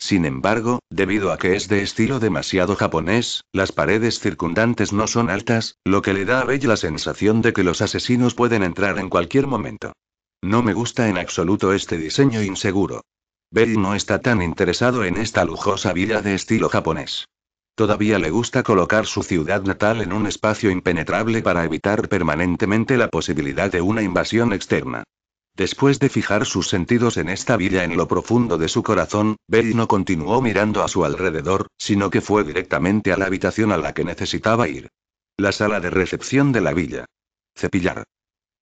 Sin embargo, debido a que es de estilo demasiado japonés, las paredes circundantes no son altas, lo que le da a Bell la sensación de que los asesinos pueden entrar en cualquier momento. No me gusta en absoluto este diseño inseguro. Bell no está tan interesado en esta lujosa villa de estilo japonés. Todavía le gusta colocar su ciudad natal en un espacio impenetrable para evitar permanentemente la posibilidad de una invasión externa. Después de fijar sus sentidos en esta villa en lo profundo de su corazón, Bell no continuó mirando a su alrededor, sino que fue directamente a la habitación a la que necesitaba ir. La sala de recepción de la villa. Cepillar.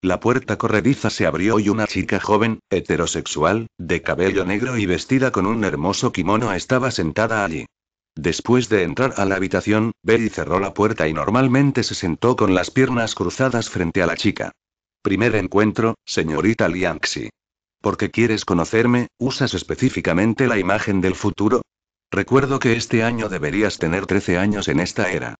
La puerta corrediza se abrió y una chica joven, heterosexual, de cabello negro y vestida con un hermoso kimono estaba sentada allí. Después de entrar a la habitación, Bell cerró la puerta y normalmente se sentó con las piernas cruzadas frente a la chica primer encuentro, señorita Liangxi. qué quieres conocerme, usas específicamente la imagen del futuro. Recuerdo que este año deberías tener 13 años en esta era.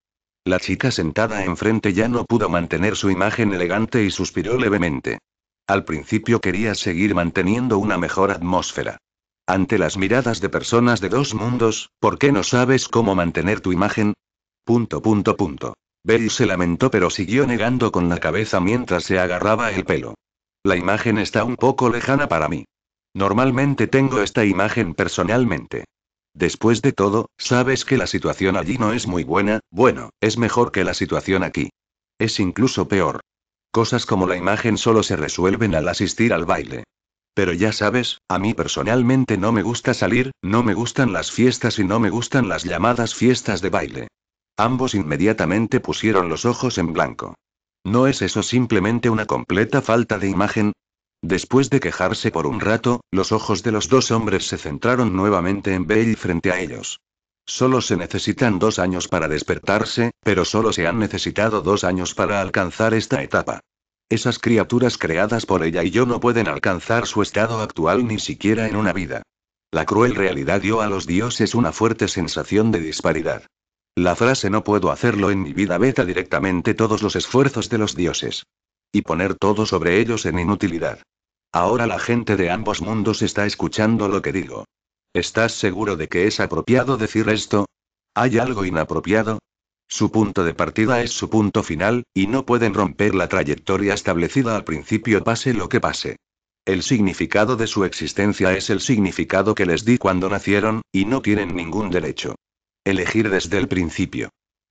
La chica sentada enfrente ya no pudo mantener su imagen elegante y suspiró levemente. Al principio quería seguir manteniendo una mejor atmósfera. Ante las miradas de personas de dos mundos, ¿por qué no sabes cómo mantener tu imagen? Punto, punto, punto. Bell se lamentó pero siguió negando con la cabeza mientras se agarraba el pelo. La imagen está un poco lejana para mí. Normalmente tengo esta imagen personalmente. Después de todo, sabes que la situación allí no es muy buena, bueno, es mejor que la situación aquí. Es incluso peor. Cosas como la imagen solo se resuelven al asistir al baile. Pero ya sabes, a mí personalmente no me gusta salir, no me gustan las fiestas y no me gustan las llamadas fiestas de baile. Ambos inmediatamente pusieron los ojos en blanco. ¿No es eso simplemente una completa falta de imagen? Después de quejarse por un rato, los ojos de los dos hombres se centraron nuevamente en Bell frente a ellos. Solo se necesitan dos años para despertarse, pero solo se han necesitado dos años para alcanzar esta etapa. Esas criaturas creadas por ella y yo no pueden alcanzar su estado actual ni siquiera en una vida. La cruel realidad dio a los dioses una fuerte sensación de disparidad. La frase no puedo hacerlo en mi vida veta directamente todos los esfuerzos de los dioses. Y poner todo sobre ellos en inutilidad. Ahora la gente de ambos mundos está escuchando lo que digo. ¿Estás seguro de que es apropiado decir esto? ¿Hay algo inapropiado? Su punto de partida es su punto final, y no pueden romper la trayectoria establecida al principio pase lo que pase. El significado de su existencia es el significado que les di cuando nacieron, y no tienen ningún derecho Elegir desde el principio.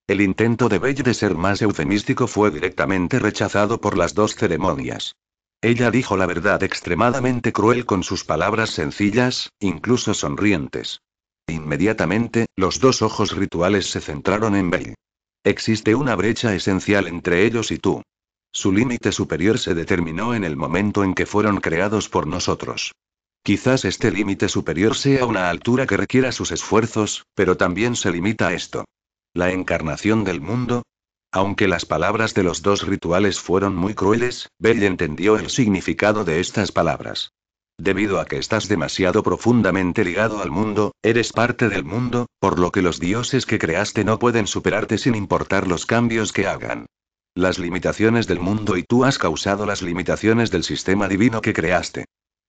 El intento de Belle de ser más eufemístico fue directamente rechazado por las dos ceremonias. Ella dijo la verdad extremadamente cruel con sus palabras sencillas, incluso sonrientes. Inmediatamente, los dos ojos rituales se centraron en Bell. Existe una brecha esencial entre ellos y tú. Su límite superior se determinó en el momento en que fueron creados por nosotros. Quizás este límite superior sea una altura que requiera sus esfuerzos, pero también se limita a esto. La encarnación del mundo. Aunque las palabras de los dos rituales fueron muy crueles, Bell entendió el significado de estas palabras. Debido a que estás demasiado profundamente ligado al mundo, eres parte del mundo, por lo que los dioses que creaste no pueden superarte sin importar los cambios que hagan. Las limitaciones del mundo y tú has causado las limitaciones del sistema divino que creaste.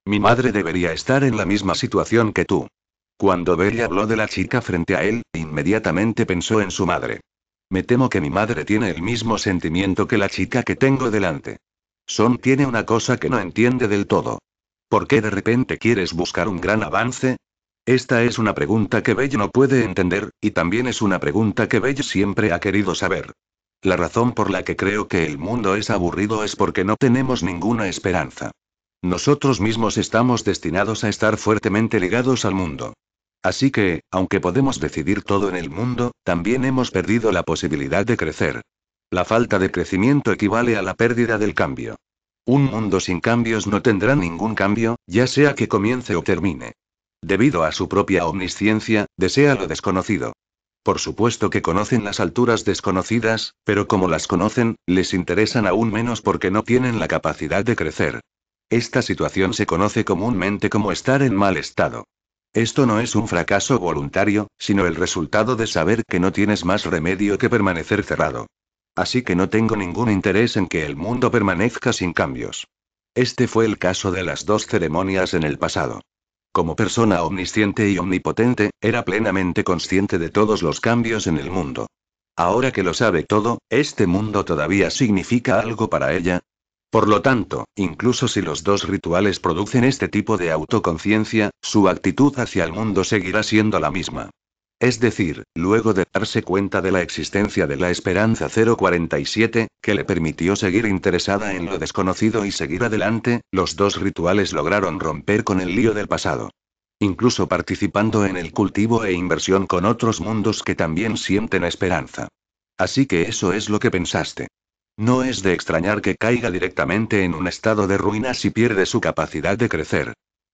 Mi madre debería estar en la misma situación que tú. Cuando Bella habló de la chica frente a él, inmediatamente pensó en su madre. Me temo que mi madre tiene el mismo sentimiento que la chica que tengo delante. Son tiene una cosa que no entiende del todo. ¿Por qué de repente quieres buscar un gran avance? Esta es una pregunta que Bell no puede entender, y también es una pregunta que Bell siempre ha querido saber. La razón por la que creo que el mundo es aburrido es porque no tenemos ninguna esperanza. Nosotros mismos estamos destinados a estar fuertemente ligados al mundo. Así que, aunque podemos decidir todo en el mundo, también hemos perdido la posibilidad de crecer. La falta de crecimiento equivale a la pérdida del cambio. Un mundo sin cambios no tendrá ningún cambio, ya sea que comience o termine. Debido a su propia omnisciencia, desea lo desconocido. Por supuesto que conocen las alturas desconocidas, pero como las conocen, les interesan aún menos porque no tienen la capacidad de crecer. Esta situación se conoce comúnmente como estar en mal estado. Esto no es un fracaso voluntario, sino el resultado de saber que no tienes más remedio que permanecer cerrado. Así que no tengo ningún interés en que el mundo permanezca sin cambios. Este fue el caso de las dos ceremonias en el pasado. Como persona omnisciente y omnipotente, era plenamente consciente de todos los cambios en el mundo. Ahora que lo sabe todo, este mundo todavía significa algo para ella, por lo tanto, incluso si los dos rituales producen este tipo de autoconciencia, su actitud hacia el mundo seguirá siendo la misma. Es decir, luego de darse cuenta de la existencia de la Esperanza 047, que le permitió seguir interesada en lo desconocido y seguir adelante, los dos rituales lograron romper con el lío del pasado. Incluso participando en el cultivo e inversión con otros mundos que también sienten esperanza. Así que eso es lo que pensaste. No es de extrañar que caiga directamente en un estado de ruinas si pierde su capacidad de crecer.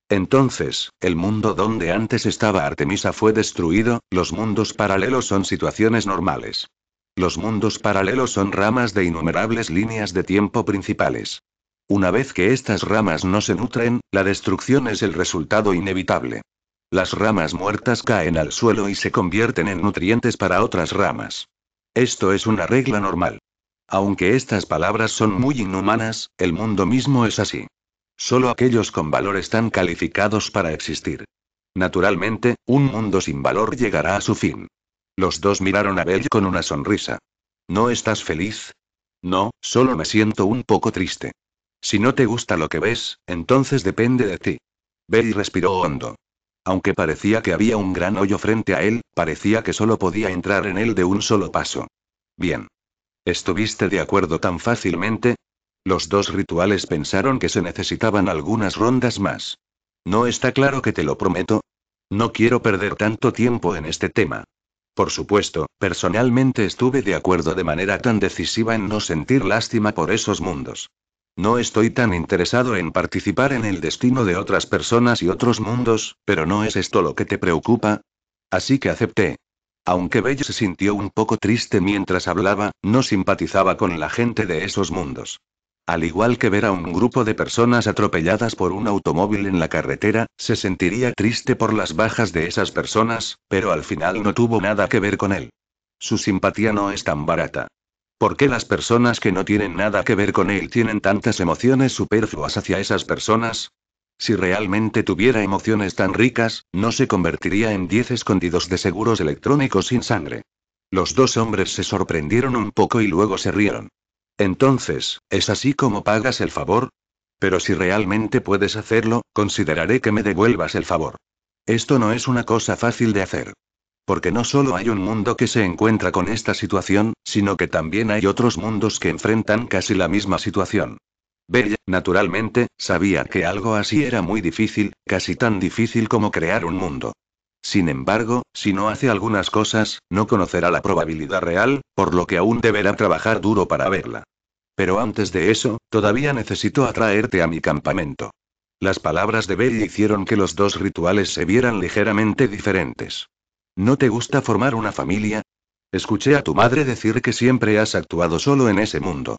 Entonces, el mundo donde antes estaba Artemisa fue destruido, los mundos paralelos son situaciones normales. Los mundos paralelos son ramas de innumerables líneas de tiempo principales. Una vez que estas ramas no se nutren, la destrucción es el resultado inevitable. Las ramas muertas caen al suelo y se convierten en nutrientes para otras ramas. Esto es una regla normal. Aunque estas palabras son muy inhumanas, el mundo mismo es así. Solo aquellos con valor están calificados para existir. Naturalmente, un mundo sin valor llegará a su fin. Los dos miraron a Bell con una sonrisa. ¿No estás feliz? No, solo me siento un poco triste. Si no te gusta lo que ves, entonces depende de ti. Bell respiró hondo. Aunque parecía que había un gran hoyo frente a él, parecía que solo podía entrar en él de un solo paso. Bien. ¿Estuviste de acuerdo tan fácilmente? Los dos rituales pensaron que se necesitaban algunas rondas más. No está claro que te lo prometo. No quiero perder tanto tiempo en este tema. Por supuesto, personalmente estuve de acuerdo de manera tan decisiva en no sentir lástima por esos mundos. No estoy tan interesado en participar en el destino de otras personas y otros mundos, pero no es esto lo que te preocupa. Así que acepté. Aunque Bell se sintió un poco triste mientras hablaba, no simpatizaba con la gente de esos mundos. Al igual que ver a un grupo de personas atropelladas por un automóvil en la carretera, se sentiría triste por las bajas de esas personas, pero al final no tuvo nada que ver con él. Su simpatía no es tan barata. ¿Por qué las personas que no tienen nada que ver con él tienen tantas emociones superfluas hacia esas personas? Si realmente tuviera emociones tan ricas, no se convertiría en diez escondidos de seguros electrónicos sin sangre. Los dos hombres se sorprendieron un poco y luego se rieron. Entonces, ¿es así como pagas el favor? Pero si realmente puedes hacerlo, consideraré que me devuelvas el favor. Esto no es una cosa fácil de hacer. Porque no solo hay un mundo que se encuentra con esta situación, sino que también hay otros mundos que enfrentan casi la misma situación. Bella, naturalmente, sabía que algo así era muy difícil, casi tan difícil como crear un mundo. Sin embargo, si no hace algunas cosas, no conocerá la probabilidad real, por lo que aún deberá trabajar duro para verla. Pero antes de eso, todavía necesito atraerte a mi campamento. Las palabras de Bella hicieron que los dos rituales se vieran ligeramente diferentes. ¿No te gusta formar una familia? Escuché a tu madre decir que siempre has actuado solo en ese mundo.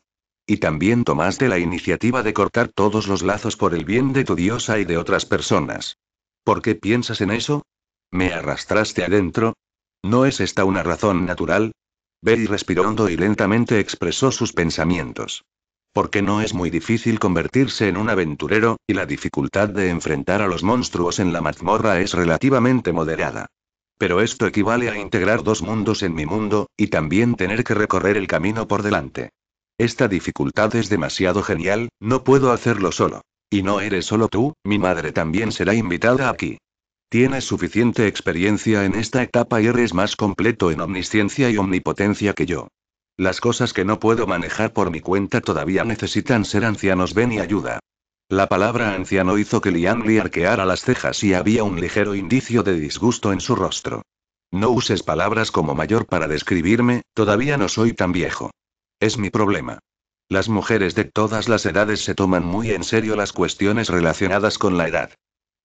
Y también tomaste la iniciativa de cortar todos los lazos por el bien de tu diosa y de otras personas. ¿Por qué piensas en eso? ¿Me arrastraste adentro? ¿No es esta una razón natural? Bey respiró hondo y lentamente expresó sus pensamientos. Porque no es muy difícil convertirse en un aventurero, y la dificultad de enfrentar a los monstruos en la mazmorra es relativamente moderada. Pero esto equivale a integrar dos mundos en mi mundo, y también tener que recorrer el camino por delante. Esta dificultad es demasiado genial, no puedo hacerlo solo. Y no eres solo tú, mi madre también será invitada aquí. Tienes suficiente experiencia en esta etapa y eres más completo en omnisciencia y omnipotencia que yo. Las cosas que no puedo manejar por mi cuenta todavía necesitan ser ancianos. Ven y ayuda. La palabra anciano hizo que Lian Li arqueara las cejas y había un ligero indicio de disgusto en su rostro. No uses palabras como mayor para describirme, todavía no soy tan viejo. Es mi problema. Las mujeres de todas las edades se toman muy en serio las cuestiones relacionadas con la edad.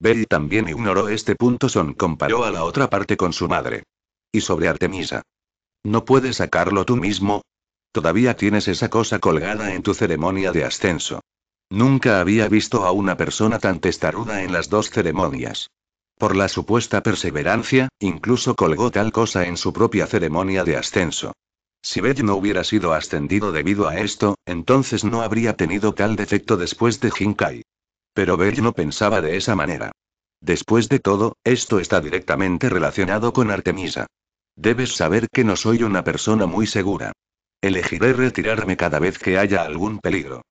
Bell también ignoró este punto, son comparó a la otra parte con su madre. Y sobre Artemisa. ¿No puedes sacarlo tú mismo? Todavía tienes esa cosa colgada en tu ceremonia de ascenso. Nunca había visto a una persona tan testaruda en las dos ceremonias. Por la supuesta perseverancia, incluso colgó tal cosa en su propia ceremonia de ascenso. Si Bell no hubiera sido ascendido debido a esto, entonces no habría tenido tal defecto después de Hinkai. Pero Bell no pensaba de esa manera. Después de todo, esto está directamente relacionado con Artemisa. Debes saber que no soy una persona muy segura. Elegiré retirarme cada vez que haya algún peligro.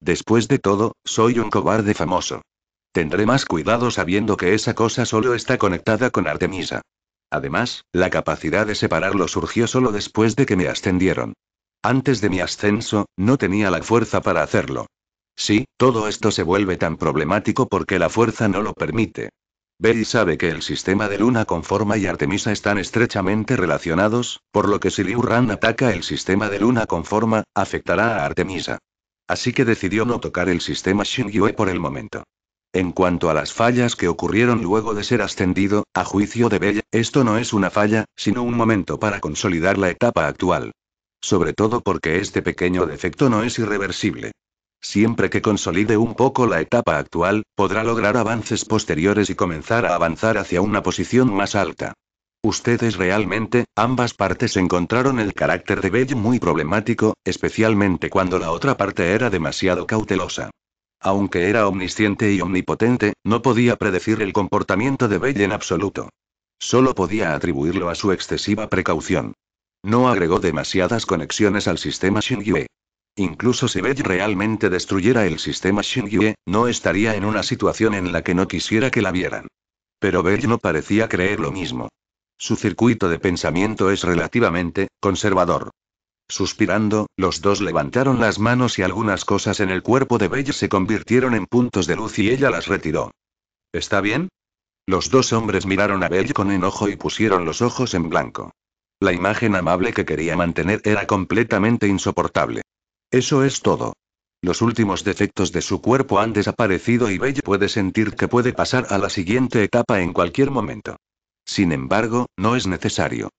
Después de todo, soy un cobarde famoso. Tendré más cuidado sabiendo que esa cosa solo está conectada con Artemisa. Además, la capacidad de separarlo surgió solo después de que me ascendieron. Antes de mi ascenso, no tenía la fuerza para hacerlo. Sí, todo esto se vuelve tan problemático porque la fuerza no lo permite. Bey sabe que el sistema de Luna con forma y Artemisa están estrechamente relacionados, por lo que si Liu Ran ataca el sistema de Luna con forma, afectará a Artemisa. Así que decidió no tocar el sistema Xingyue por el momento. En cuanto a las fallas que ocurrieron luego de ser ascendido, a juicio de Bell, esto no es una falla, sino un momento para consolidar la etapa actual. Sobre todo porque este pequeño defecto no es irreversible. Siempre que consolide un poco la etapa actual, podrá lograr avances posteriores y comenzar a avanzar hacia una posición más alta. Ustedes realmente, ambas partes encontraron el carácter de Bell muy problemático, especialmente cuando la otra parte era demasiado cautelosa. Aunque era omnisciente y omnipotente, no podía predecir el comportamiento de Bell en absoluto. Solo podía atribuirlo a su excesiva precaución. No agregó demasiadas conexiones al sistema Shingyue. Incluso si Bell realmente destruyera el sistema Shingyue, no estaría en una situación en la que no quisiera que la vieran. Pero Bell no parecía creer lo mismo. Su circuito de pensamiento es relativamente conservador. Suspirando, los dos levantaron las manos y algunas cosas en el cuerpo de Belle se convirtieron en puntos de luz y ella las retiró. ¿Está bien? Los dos hombres miraron a Belle con enojo y pusieron los ojos en blanco. La imagen amable que quería mantener era completamente insoportable. Eso es todo. Los últimos defectos de su cuerpo han desaparecido y Belle puede sentir que puede pasar a la siguiente etapa en cualquier momento. Sin embargo, no es necesario.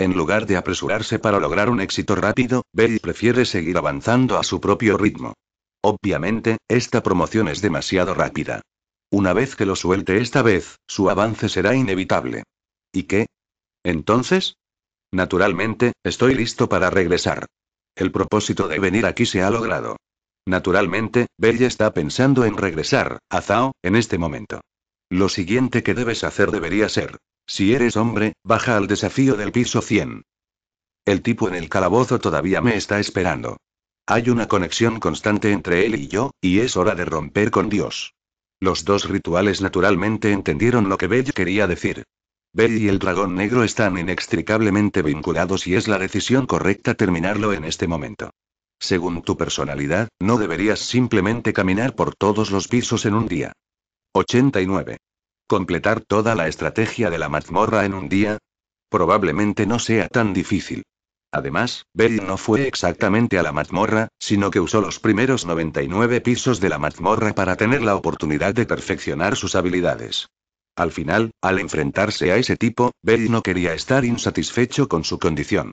En lugar de apresurarse para lograr un éxito rápido, Bell prefiere seguir avanzando a su propio ritmo. Obviamente, esta promoción es demasiado rápida. Una vez que lo suelte esta vez, su avance será inevitable. ¿Y qué? Entonces? Naturalmente, estoy listo para regresar. El propósito de venir aquí se ha logrado. Naturalmente, Bell está pensando en regresar, a Zao, en este momento. Lo siguiente que debes hacer debería ser, si eres hombre, baja al desafío del piso 100. El tipo en el calabozo todavía me está esperando. Hay una conexión constante entre él y yo, y es hora de romper con Dios. Los dos rituales naturalmente entendieron lo que Bell quería decir. Bell y el dragón negro están inextricablemente vinculados y es la decisión correcta terminarlo en este momento. Según tu personalidad, no deberías simplemente caminar por todos los pisos en un día. 89. ¿Completar toda la estrategia de la mazmorra en un día? Probablemente no sea tan difícil. Además, Bell no fue exactamente a la mazmorra, sino que usó los primeros 99 pisos de la mazmorra para tener la oportunidad de perfeccionar sus habilidades. Al final, al enfrentarse a ese tipo, Bell no quería estar insatisfecho con su condición.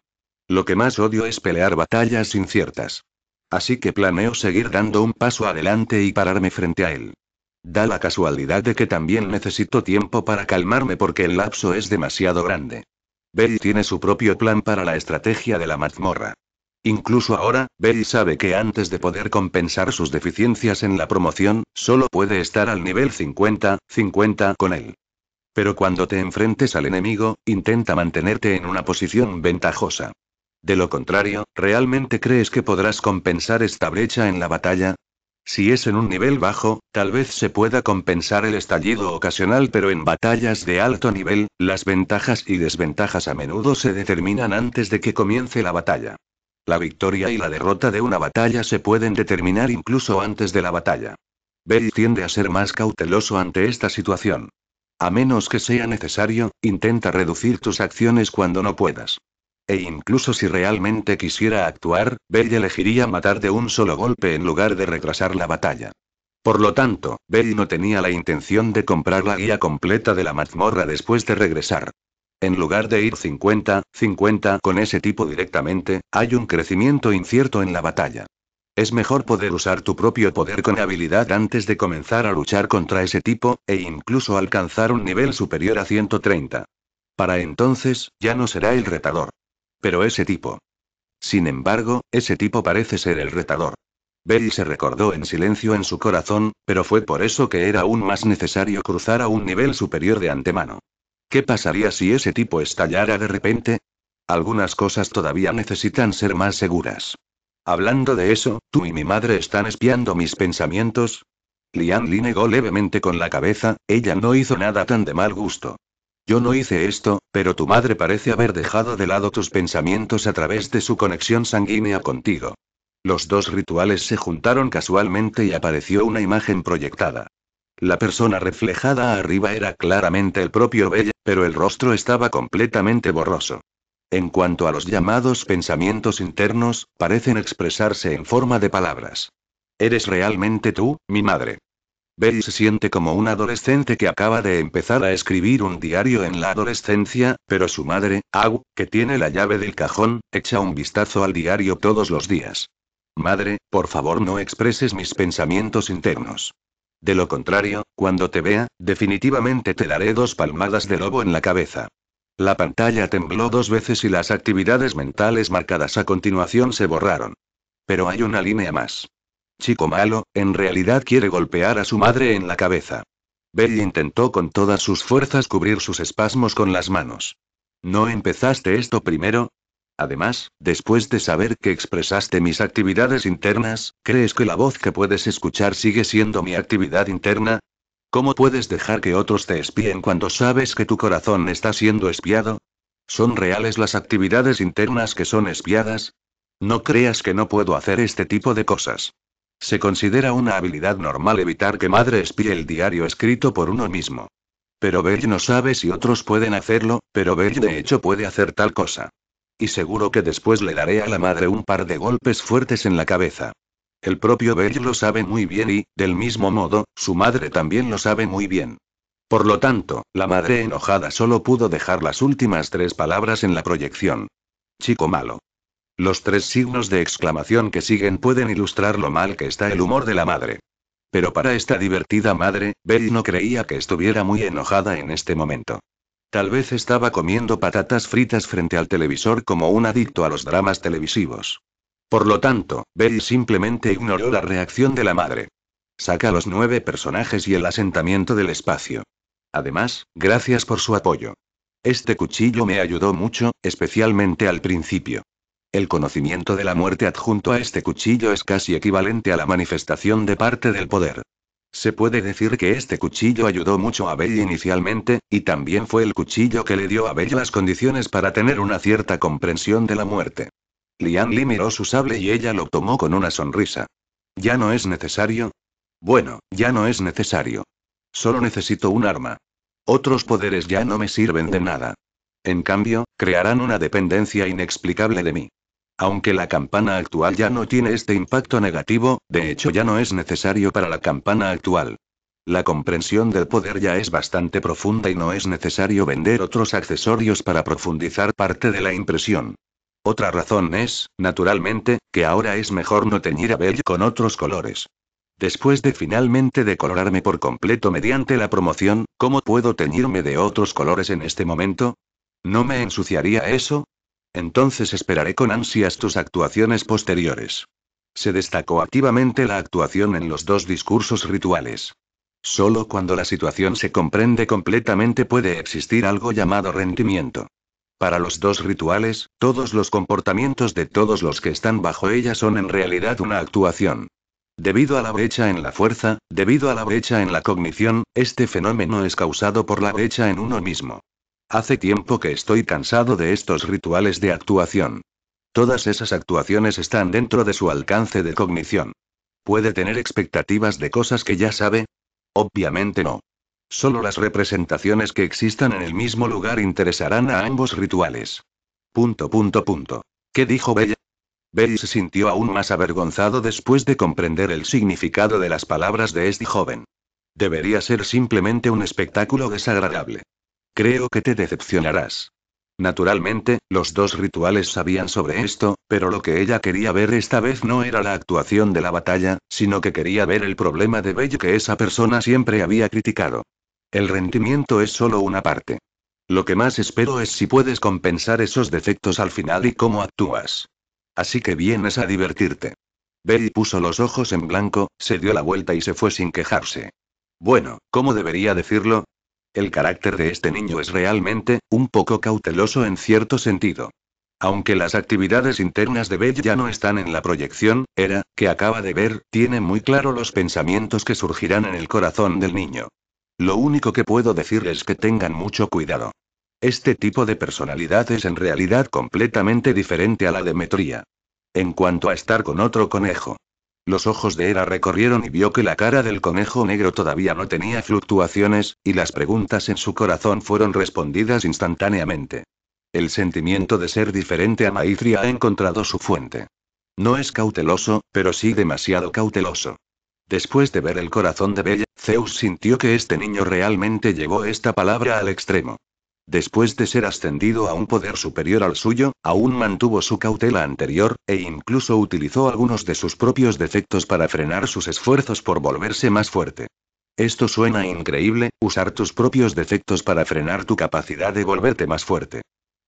Lo que más odio es pelear batallas inciertas. Así que planeo seguir dando un paso adelante y pararme frente a él. Da la casualidad de que también necesito tiempo para calmarme porque el lapso es demasiado grande. Bell tiene su propio plan para la estrategia de la mazmorra. Incluso ahora, Bell sabe que antes de poder compensar sus deficiencias en la promoción, solo puede estar al nivel 50, 50 con él. Pero cuando te enfrentes al enemigo, intenta mantenerte en una posición ventajosa. De lo contrario, ¿realmente crees que podrás compensar esta brecha en la batalla? Si es en un nivel bajo, tal vez se pueda compensar el estallido ocasional, pero en batallas de alto nivel, las ventajas y desventajas a menudo se determinan antes de que comience la batalla. La victoria y la derrota de una batalla se pueden determinar incluso antes de la batalla. Bell tiende a ser más cauteloso ante esta situación. A menos que sea necesario, intenta reducir tus acciones cuando no puedas. E incluso si realmente quisiera actuar, Bell elegiría matar de un solo golpe en lugar de retrasar la batalla. Por lo tanto, Bell no tenía la intención de comprar la guía completa de la mazmorra después de regresar. En lugar de ir 50, 50 con ese tipo directamente, hay un crecimiento incierto en la batalla. Es mejor poder usar tu propio poder con habilidad antes de comenzar a luchar contra ese tipo, e incluso alcanzar un nivel superior a 130. Para entonces, ya no será el retador. Pero ese tipo. Sin embargo, ese tipo parece ser el retador. Bell se recordó en silencio en su corazón, pero fue por eso que era aún más necesario cruzar a un nivel superior de antemano. ¿Qué pasaría si ese tipo estallara de repente? Algunas cosas todavía necesitan ser más seguras. Hablando de eso, tú y mi madre están espiando mis pensamientos. Lian Li negó levemente con la cabeza, ella no hizo nada tan de mal gusto. Yo no hice esto, pero tu madre parece haber dejado de lado tus pensamientos a través de su conexión sanguínea contigo. Los dos rituales se juntaron casualmente y apareció una imagen proyectada. La persona reflejada arriba era claramente el propio Bella, pero el rostro estaba completamente borroso. En cuanto a los llamados pensamientos internos, parecen expresarse en forma de palabras. Eres realmente tú, mi madre. Belle se siente como un adolescente que acaba de empezar a escribir un diario en la adolescencia, pero su madre, Au, que tiene la llave del cajón, echa un vistazo al diario todos los días. Madre, por favor no expreses mis pensamientos internos. De lo contrario, cuando te vea, definitivamente te daré dos palmadas de lobo en la cabeza. La pantalla tembló dos veces y las actividades mentales marcadas a continuación se borraron. Pero hay una línea más. Chico malo, en realidad quiere golpear a su madre en la cabeza. Bell intentó con todas sus fuerzas cubrir sus espasmos con las manos. ¿No empezaste esto primero? Además, después de saber que expresaste mis actividades internas, ¿crees que la voz que puedes escuchar sigue siendo mi actividad interna? ¿Cómo puedes dejar que otros te espíen cuando sabes que tu corazón está siendo espiado? ¿Son reales las actividades internas que son espiadas? No creas que no puedo hacer este tipo de cosas. Se considera una habilidad normal evitar que madre espíe el diario escrito por uno mismo. Pero Bell no sabe si otros pueden hacerlo, pero Bell de hecho puede hacer tal cosa. Y seguro que después le daré a la madre un par de golpes fuertes en la cabeza. El propio Bell lo sabe muy bien y, del mismo modo, su madre también lo sabe muy bien. Por lo tanto, la madre enojada solo pudo dejar las últimas tres palabras en la proyección. Chico malo. Los tres signos de exclamación que siguen pueden ilustrar lo mal que está el humor de la madre. Pero para esta divertida madre, Betty no creía que estuviera muy enojada en este momento. Tal vez estaba comiendo patatas fritas frente al televisor como un adicto a los dramas televisivos. Por lo tanto, Betty simplemente ignoró la reacción de la madre. Saca los nueve personajes y el asentamiento del espacio. Además, gracias por su apoyo. Este cuchillo me ayudó mucho, especialmente al principio. El conocimiento de la muerte adjunto a este cuchillo es casi equivalente a la manifestación de parte del poder. Se puede decir que este cuchillo ayudó mucho a Bell inicialmente, y también fue el cuchillo que le dio a bella las condiciones para tener una cierta comprensión de la muerte. Lian Li miró su sable y ella lo tomó con una sonrisa. ¿Ya no es necesario? Bueno, ya no es necesario. Solo necesito un arma. Otros poderes ya no me sirven de nada. En cambio, crearán una dependencia inexplicable de mí. Aunque la campana actual ya no tiene este impacto negativo, de hecho ya no es necesario para la campana actual. La comprensión del poder ya es bastante profunda y no es necesario vender otros accesorios para profundizar parte de la impresión. Otra razón es, naturalmente, que ahora es mejor no teñir a Bell con otros colores. Después de finalmente decolorarme por completo mediante la promoción, ¿cómo puedo teñirme de otros colores en este momento? ¿No me ensuciaría eso? Entonces esperaré con ansias tus actuaciones posteriores. Se destacó activamente la actuación en los dos discursos rituales. Solo cuando la situación se comprende completamente puede existir algo llamado rendimiento. Para los dos rituales, todos los comportamientos de todos los que están bajo ella son en realidad una actuación. Debido a la brecha en la fuerza, debido a la brecha en la cognición, este fenómeno es causado por la brecha en uno mismo. Hace tiempo que estoy cansado de estos rituales de actuación. Todas esas actuaciones están dentro de su alcance de cognición. ¿Puede tener expectativas de cosas que ya sabe? Obviamente no. Solo las representaciones que existan en el mismo lugar interesarán a ambos rituales. Punto, punto, punto. ¿Qué dijo Bella? Bell se sintió aún más avergonzado después de comprender el significado de las palabras de este joven. Debería ser simplemente un espectáculo desagradable. Creo que te decepcionarás. Naturalmente, los dos rituales sabían sobre esto, pero lo que ella quería ver esta vez no era la actuación de la batalla, sino que quería ver el problema de Bell que esa persona siempre había criticado. El rendimiento es solo una parte. Lo que más espero es si puedes compensar esos defectos al final y cómo actúas. Así que vienes a divertirte. Bell puso los ojos en blanco, se dio la vuelta y se fue sin quejarse. Bueno, ¿cómo debería decirlo? El carácter de este niño es realmente, un poco cauteloso en cierto sentido. Aunque las actividades internas de Bell ya no están en la proyección, Era, que acaba de ver, tiene muy claro los pensamientos que surgirán en el corazón del niño. Lo único que puedo decir es que tengan mucho cuidado. Este tipo de personalidad es en realidad completamente diferente a la de Metría. En cuanto a estar con otro conejo, los ojos de Hera recorrieron y vio que la cara del conejo negro todavía no tenía fluctuaciones, y las preguntas en su corazón fueron respondidas instantáneamente. El sentimiento de ser diferente a Maitria ha encontrado su fuente. No es cauteloso, pero sí demasiado cauteloso. Después de ver el corazón de Bella, Zeus sintió que este niño realmente llevó esta palabra al extremo. Después de ser ascendido a un poder superior al suyo, aún mantuvo su cautela anterior, e incluso utilizó algunos de sus propios defectos para frenar sus esfuerzos por volverse más fuerte. Esto suena increíble, usar tus propios defectos para frenar tu capacidad de volverte más fuerte.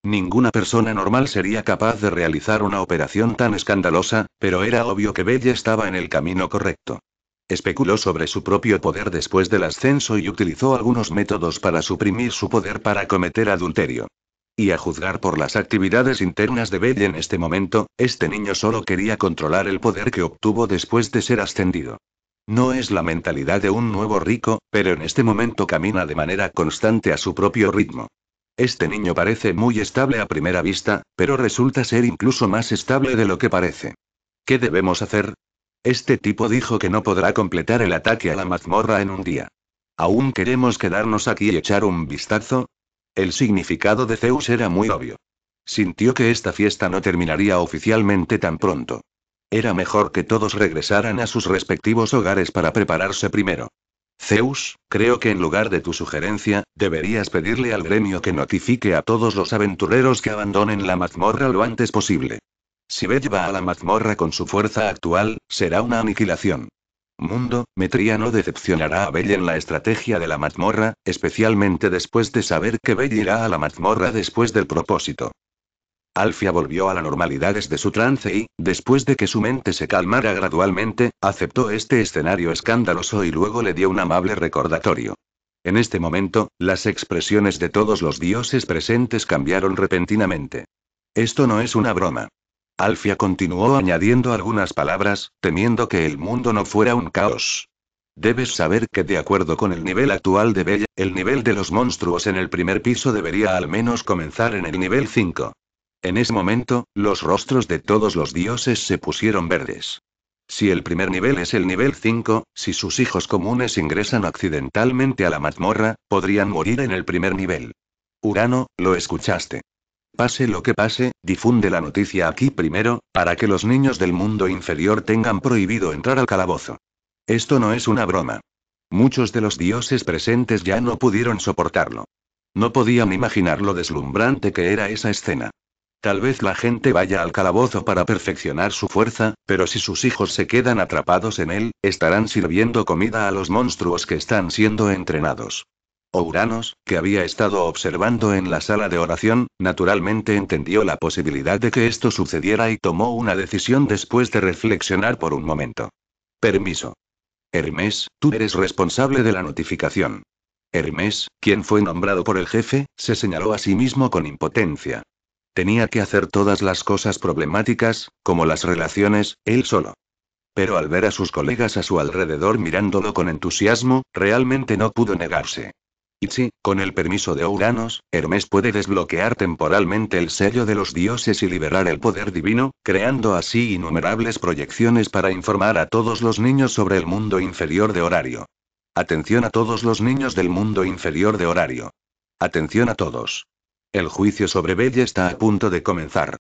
Ninguna persona normal sería capaz de realizar una operación tan escandalosa, pero era obvio que Bella estaba en el camino correcto. Especuló sobre su propio poder después del ascenso y utilizó algunos métodos para suprimir su poder para cometer adulterio. Y a juzgar por las actividades internas de Bell en este momento, este niño solo quería controlar el poder que obtuvo después de ser ascendido. No es la mentalidad de un nuevo rico, pero en este momento camina de manera constante a su propio ritmo. Este niño parece muy estable a primera vista, pero resulta ser incluso más estable de lo que parece. ¿Qué debemos hacer? Este tipo dijo que no podrá completar el ataque a la mazmorra en un día. ¿Aún queremos quedarnos aquí y echar un vistazo? El significado de Zeus era muy obvio. Sintió que esta fiesta no terminaría oficialmente tan pronto. Era mejor que todos regresaran a sus respectivos hogares para prepararse primero. Zeus, creo que en lugar de tu sugerencia, deberías pedirle al gremio que notifique a todos los aventureros que abandonen la mazmorra lo antes posible. Si Bell va a la mazmorra con su fuerza actual, será una aniquilación. Mundo, Metría no decepcionará a Bell en la estrategia de la mazmorra, especialmente después de saber que Bell irá a la mazmorra después del propósito. Alfia volvió a la normalidades desde su trance y, después de que su mente se calmara gradualmente, aceptó este escenario escandaloso y luego le dio un amable recordatorio. En este momento, las expresiones de todos los dioses presentes cambiaron repentinamente. Esto no es una broma. Alfia continuó añadiendo algunas palabras, temiendo que el mundo no fuera un caos. Debes saber que de acuerdo con el nivel actual de Bella, el nivel de los monstruos en el primer piso debería al menos comenzar en el nivel 5. En ese momento, los rostros de todos los dioses se pusieron verdes. Si el primer nivel es el nivel 5, si sus hijos comunes ingresan accidentalmente a la mazmorra, podrían morir en el primer nivel. Urano, lo escuchaste. Pase lo que pase, difunde la noticia aquí primero, para que los niños del mundo inferior tengan prohibido entrar al calabozo. Esto no es una broma. Muchos de los dioses presentes ya no pudieron soportarlo. No podían imaginar lo deslumbrante que era esa escena. Tal vez la gente vaya al calabozo para perfeccionar su fuerza, pero si sus hijos se quedan atrapados en él, estarán sirviendo comida a los monstruos que están siendo entrenados. Oh, Uranos, que había estado observando en la sala de oración, naturalmente entendió la posibilidad de que esto sucediera y tomó una decisión después de reflexionar por un momento. Permiso. Hermes, tú eres responsable de la notificación. Hermes, quien fue nombrado por el jefe, se señaló a sí mismo con impotencia. Tenía que hacer todas las cosas problemáticas, como las relaciones, él solo. Pero al ver a sus colegas a su alrededor mirándolo con entusiasmo, realmente no pudo negarse. Y si, con el permiso de Uranos, Hermes puede desbloquear temporalmente el sello de los dioses y liberar el poder divino, creando así innumerables proyecciones para informar a todos los niños sobre el mundo inferior de horario. Atención a todos los niños del mundo inferior de horario. Atención a todos. El juicio sobre Bella está a punto de comenzar.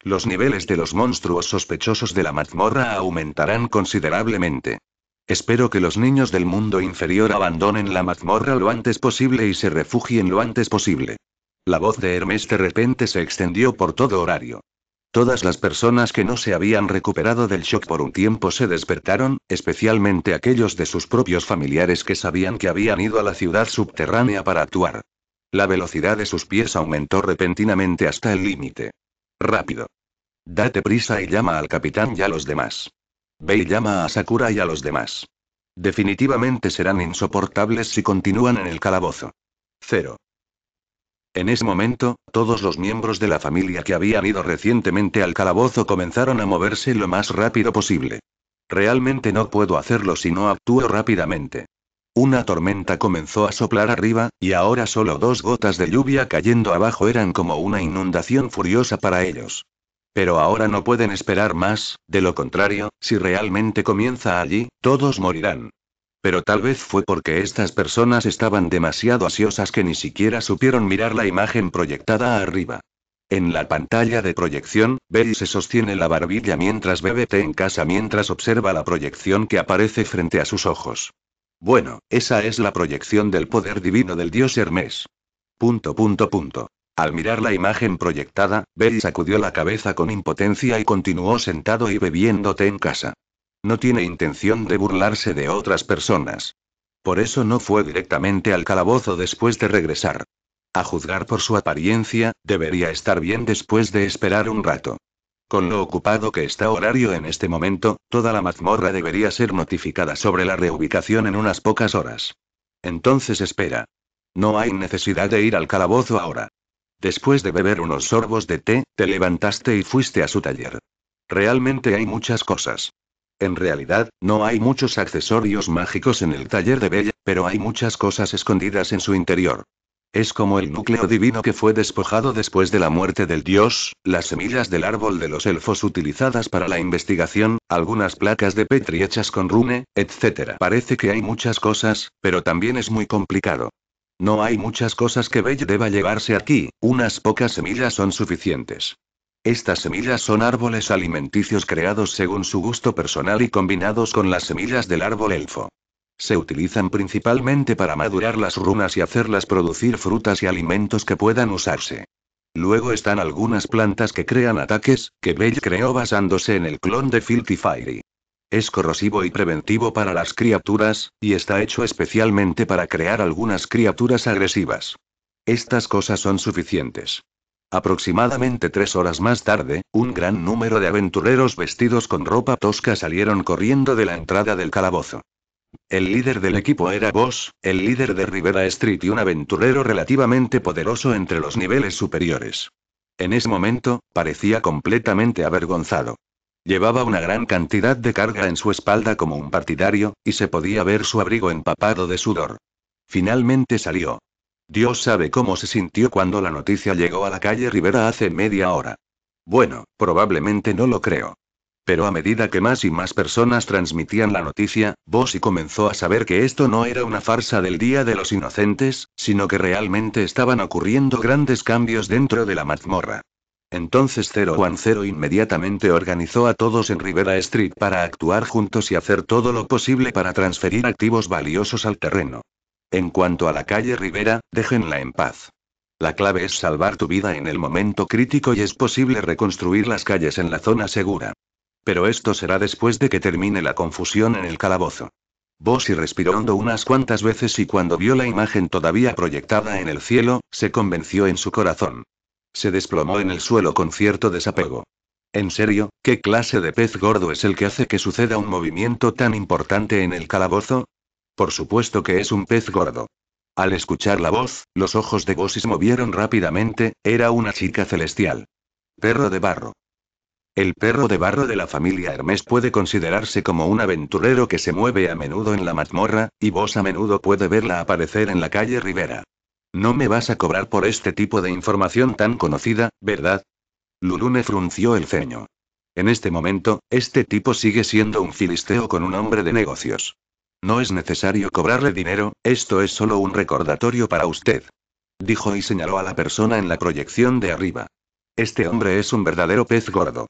Los niveles de los monstruos sospechosos de la mazmorra aumentarán considerablemente. Espero que los niños del mundo inferior abandonen la mazmorra lo antes posible y se refugien lo antes posible. La voz de Hermes de repente se extendió por todo horario. Todas las personas que no se habían recuperado del shock por un tiempo se despertaron, especialmente aquellos de sus propios familiares que sabían que habían ido a la ciudad subterránea para actuar. La velocidad de sus pies aumentó repentinamente hasta el límite. Rápido. Date prisa y llama al capitán y a los demás. Bei llama a Sakura y a los demás. Definitivamente serán insoportables si continúan en el calabozo. Cero. En ese momento, todos los miembros de la familia que habían ido recientemente al calabozo comenzaron a moverse lo más rápido posible. Realmente no puedo hacerlo si no actúo rápidamente. Una tormenta comenzó a soplar arriba, y ahora solo dos gotas de lluvia cayendo abajo eran como una inundación furiosa para ellos. Pero ahora no pueden esperar más, de lo contrario, si realmente comienza allí, todos morirán. Pero tal vez fue porque estas personas estaban demasiado ansiosas que ni siquiera supieron mirar la imagen proyectada arriba. En la pantalla de proyección, y se sostiene la barbilla mientras bebe té en casa mientras observa la proyección que aparece frente a sus ojos. Bueno, esa es la proyección del poder divino del dios Hermes. Punto punto punto. Al mirar la imagen proyectada, Bell sacudió la cabeza con impotencia y continuó sentado y bebiendo té en casa. No tiene intención de burlarse de otras personas. Por eso no fue directamente al calabozo después de regresar. A juzgar por su apariencia, debería estar bien después de esperar un rato. Con lo ocupado que está horario en este momento, toda la mazmorra debería ser notificada sobre la reubicación en unas pocas horas. Entonces espera. No hay necesidad de ir al calabozo ahora. Después de beber unos sorbos de té, te levantaste y fuiste a su taller. Realmente hay muchas cosas. En realidad, no hay muchos accesorios mágicos en el taller de Bella, pero hay muchas cosas escondidas en su interior. Es como el núcleo divino que fue despojado después de la muerte del dios, las semillas del árbol de los elfos utilizadas para la investigación, algunas placas de Petri hechas con rune, etc. Parece que hay muchas cosas, pero también es muy complicado. No hay muchas cosas que Bell deba llevarse aquí, unas pocas semillas son suficientes. Estas semillas son árboles alimenticios creados según su gusto personal y combinados con las semillas del árbol elfo. Se utilizan principalmente para madurar las runas y hacerlas producir frutas y alimentos que puedan usarse. Luego están algunas plantas que crean ataques, que Bell creó basándose en el clon de Filthy Fairy. Es corrosivo y preventivo para las criaturas, y está hecho especialmente para crear algunas criaturas agresivas. Estas cosas son suficientes. Aproximadamente tres horas más tarde, un gran número de aventureros vestidos con ropa tosca salieron corriendo de la entrada del calabozo. El líder del equipo era Boss, el líder de Rivera Street y un aventurero relativamente poderoso entre los niveles superiores. En ese momento, parecía completamente avergonzado. Llevaba una gran cantidad de carga en su espalda como un partidario, y se podía ver su abrigo empapado de sudor. Finalmente salió. Dios sabe cómo se sintió cuando la noticia llegó a la calle Rivera hace media hora. Bueno, probablemente no lo creo. Pero a medida que más y más personas transmitían la noticia, Bossy comenzó a saber que esto no era una farsa del Día de los Inocentes, sino que realmente estaban ocurriendo grandes cambios dentro de la mazmorra. Entonces 010 inmediatamente organizó a todos en Rivera Street para actuar juntos y hacer todo lo posible para transferir activos valiosos al terreno. En cuanto a la calle Rivera, déjenla en paz. La clave es salvar tu vida en el momento crítico y es posible reconstruir las calles en la zona segura. Pero esto será después de que termine la confusión en el calabozo. Bossy respiró hondo unas cuantas veces y cuando vio la imagen todavía proyectada en el cielo, se convenció en su corazón. Se desplomó en el suelo con cierto desapego. En serio, ¿qué clase de pez gordo es el que hace que suceda un movimiento tan importante en el calabozo? Por supuesto que es un pez gordo. Al escuchar la voz, los ojos de se movieron rápidamente, era una chica celestial. Perro de barro. El perro de barro de la familia Hermes puede considerarse como un aventurero que se mueve a menudo en la mazmorra, y vos a menudo puede verla aparecer en la calle Rivera. No me vas a cobrar por este tipo de información tan conocida, ¿verdad? Lulune frunció el ceño. En este momento, este tipo sigue siendo un filisteo con un hombre de negocios. No es necesario cobrarle dinero, esto es solo un recordatorio para usted. Dijo y señaló a la persona en la proyección de arriba. Este hombre es un verdadero pez gordo.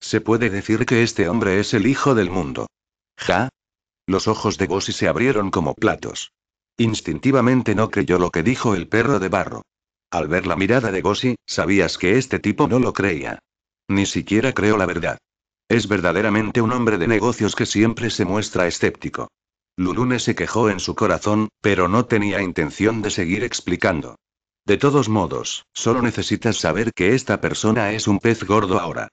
Se puede decir que este hombre es el hijo del mundo. ¿Ja? Los ojos de Bossy se abrieron como platos. Instintivamente no creyó lo que dijo el perro de barro. Al ver la mirada de Gossi, sabías que este tipo no lo creía. Ni siquiera creo la verdad. Es verdaderamente un hombre de negocios que siempre se muestra escéptico. Lulune se quejó en su corazón, pero no tenía intención de seguir explicando. De todos modos, solo necesitas saber que esta persona es un pez gordo ahora.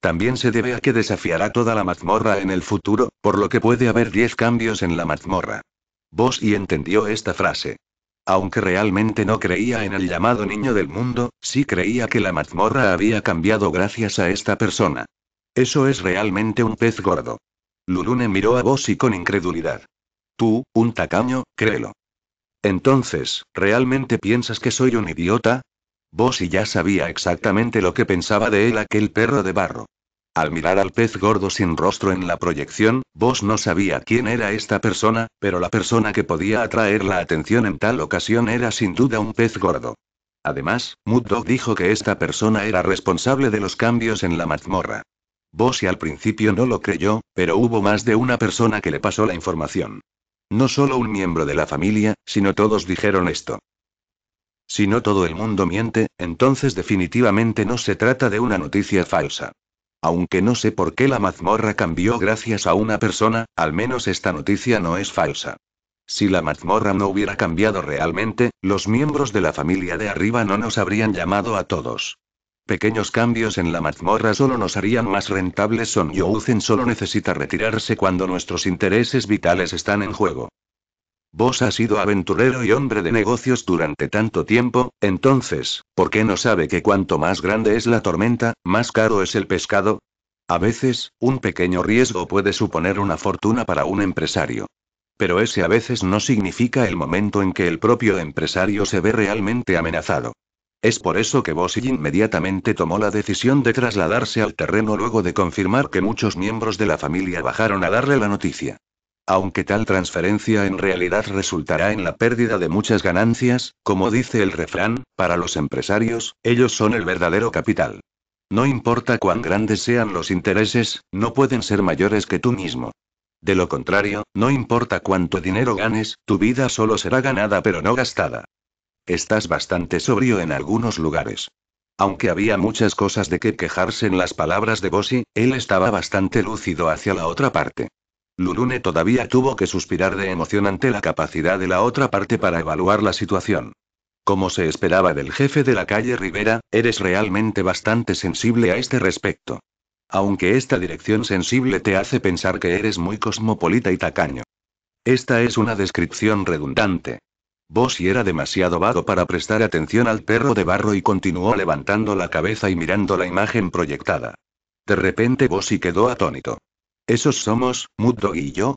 También se debe a que desafiará toda la mazmorra en el futuro, por lo que puede haber 10 cambios en la mazmorra y entendió esta frase. Aunque realmente no creía en el llamado niño del mundo, sí creía que la mazmorra había cambiado gracias a esta persona. Eso es realmente un pez gordo. Lulune miró a Bossi con incredulidad. Tú, un tacaño, créelo. Entonces, ¿realmente piensas que soy un idiota? Bossi ya sabía exactamente lo que pensaba de él aquel perro de barro. Al mirar al pez gordo sin rostro en la proyección, Boss no sabía quién era esta persona, pero la persona que podía atraer la atención en tal ocasión era sin duda un pez gordo. Además, Mud dijo que esta persona era responsable de los cambios en la mazmorra. Vos al principio no lo creyó, pero hubo más de una persona que le pasó la información. No solo un miembro de la familia, sino todos dijeron esto. Si no todo el mundo miente, entonces definitivamente no se trata de una noticia falsa. Aunque no sé por qué la mazmorra cambió gracias a una persona, al menos esta noticia no es falsa. Si la mazmorra no hubiera cambiado realmente, los miembros de la familia de arriba no nos habrían llamado a todos. Pequeños cambios en la mazmorra solo nos harían más rentables. Son Youzen solo necesita retirarse cuando nuestros intereses vitales están en juego. Vos ha sido aventurero y hombre de negocios durante tanto tiempo, entonces, ¿por qué no sabe que cuanto más grande es la tormenta, más caro es el pescado? A veces, un pequeño riesgo puede suponer una fortuna para un empresario. Pero ese a veces no significa el momento en que el propio empresario se ve realmente amenazado. Es por eso que y inmediatamente tomó la decisión de trasladarse al terreno luego de confirmar que muchos miembros de la familia bajaron a darle la noticia aunque tal transferencia en realidad resultará en la pérdida de muchas ganancias, como dice el refrán, para los empresarios, ellos son el verdadero capital. No importa cuán grandes sean los intereses, no pueden ser mayores que tú mismo. De lo contrario, no importa cuánto dinero ganes, tu vida solo será ganada pero no gastada. Estás bastante sobrio en algunos lugares. Aunque había muchas cosas de que quejarse en las palabras de Bossy, él estaba bastante lúcido hacia la otra parte. Lulune todavía tuvo que suspirar de emoción ante la capacidad de la otra parte para evaluar la situación. Como se esperaba del jefe de la calle Rivera, eres realmente bastante sensible a este respecto. Aunque esta dirección sensible te hace pensar que eres muy cosmopolita y tacaño. Esta es una descripción redundante. Bossy era demasiado vago para prestar atención al perro de barro y continuó levantando la cabeza y mirando la imagen proyectada. De repente Bossy quedó atónito. ¿Esos somos, Muddog y yo?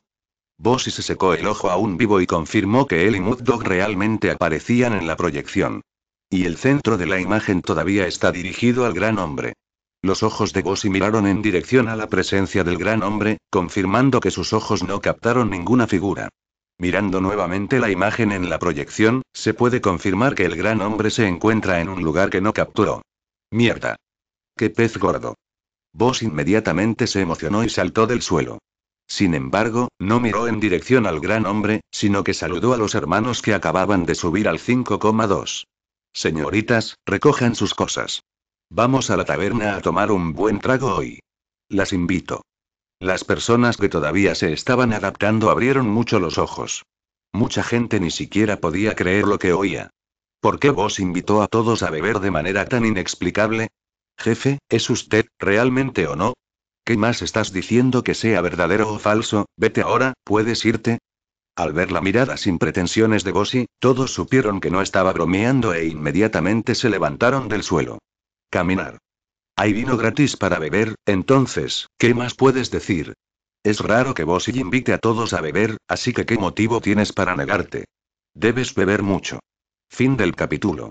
Bossy se secó el ojo aún vivo y confirmó que él y Muddog realmente aparecían en la proyección. Y el centro de la imagen todavía está dirigido al gran hombre. Los ojos de Bossy miraron en dirección a la presencia del gran hombre, confirmando que sus ojos no captaron ninguna figura. Mirando nuevamente la imagen en la proyección, se puede confirmar que el gran hombre se encuentra en un lugar que no capturó. Mierda. ¡Qué pez gordo! Vos inmediatamente se emocionó y saltó del suelo. Sin embargo, no miró en dirección al gran hombre, sino que saludó a los hermanos que acababan de subir al 5,2. Señoritas, recojan sus cosas. Vamos a la taberna a tomar un buen trago hoy. Las invito. Las personas que todavía se estaban adaptando abrieron mucho los ojos. Mucha gente ni siquiera podía creer lo que oía. ¿Por qué vos invitó a todos a beber de manera tan inexplicable? Jefe, ¿es usted, realmente o no? ¿Qué más estás diciendo que sea verdadero o falso? Vete ahora, puedes irte. Al ver la mirada sin pretensiones de Bossi, todos supieron que no estaba bromeando e inmediatamente se levantaron del suelo. Caminar. Hay vino gratis para beber, entonces, ¿qué más puedes decir? Es raro que Bossi invite a todos a beber, así que ¿qué motivo tienes para negarte? Debes beber mucho. Fin del capítulo.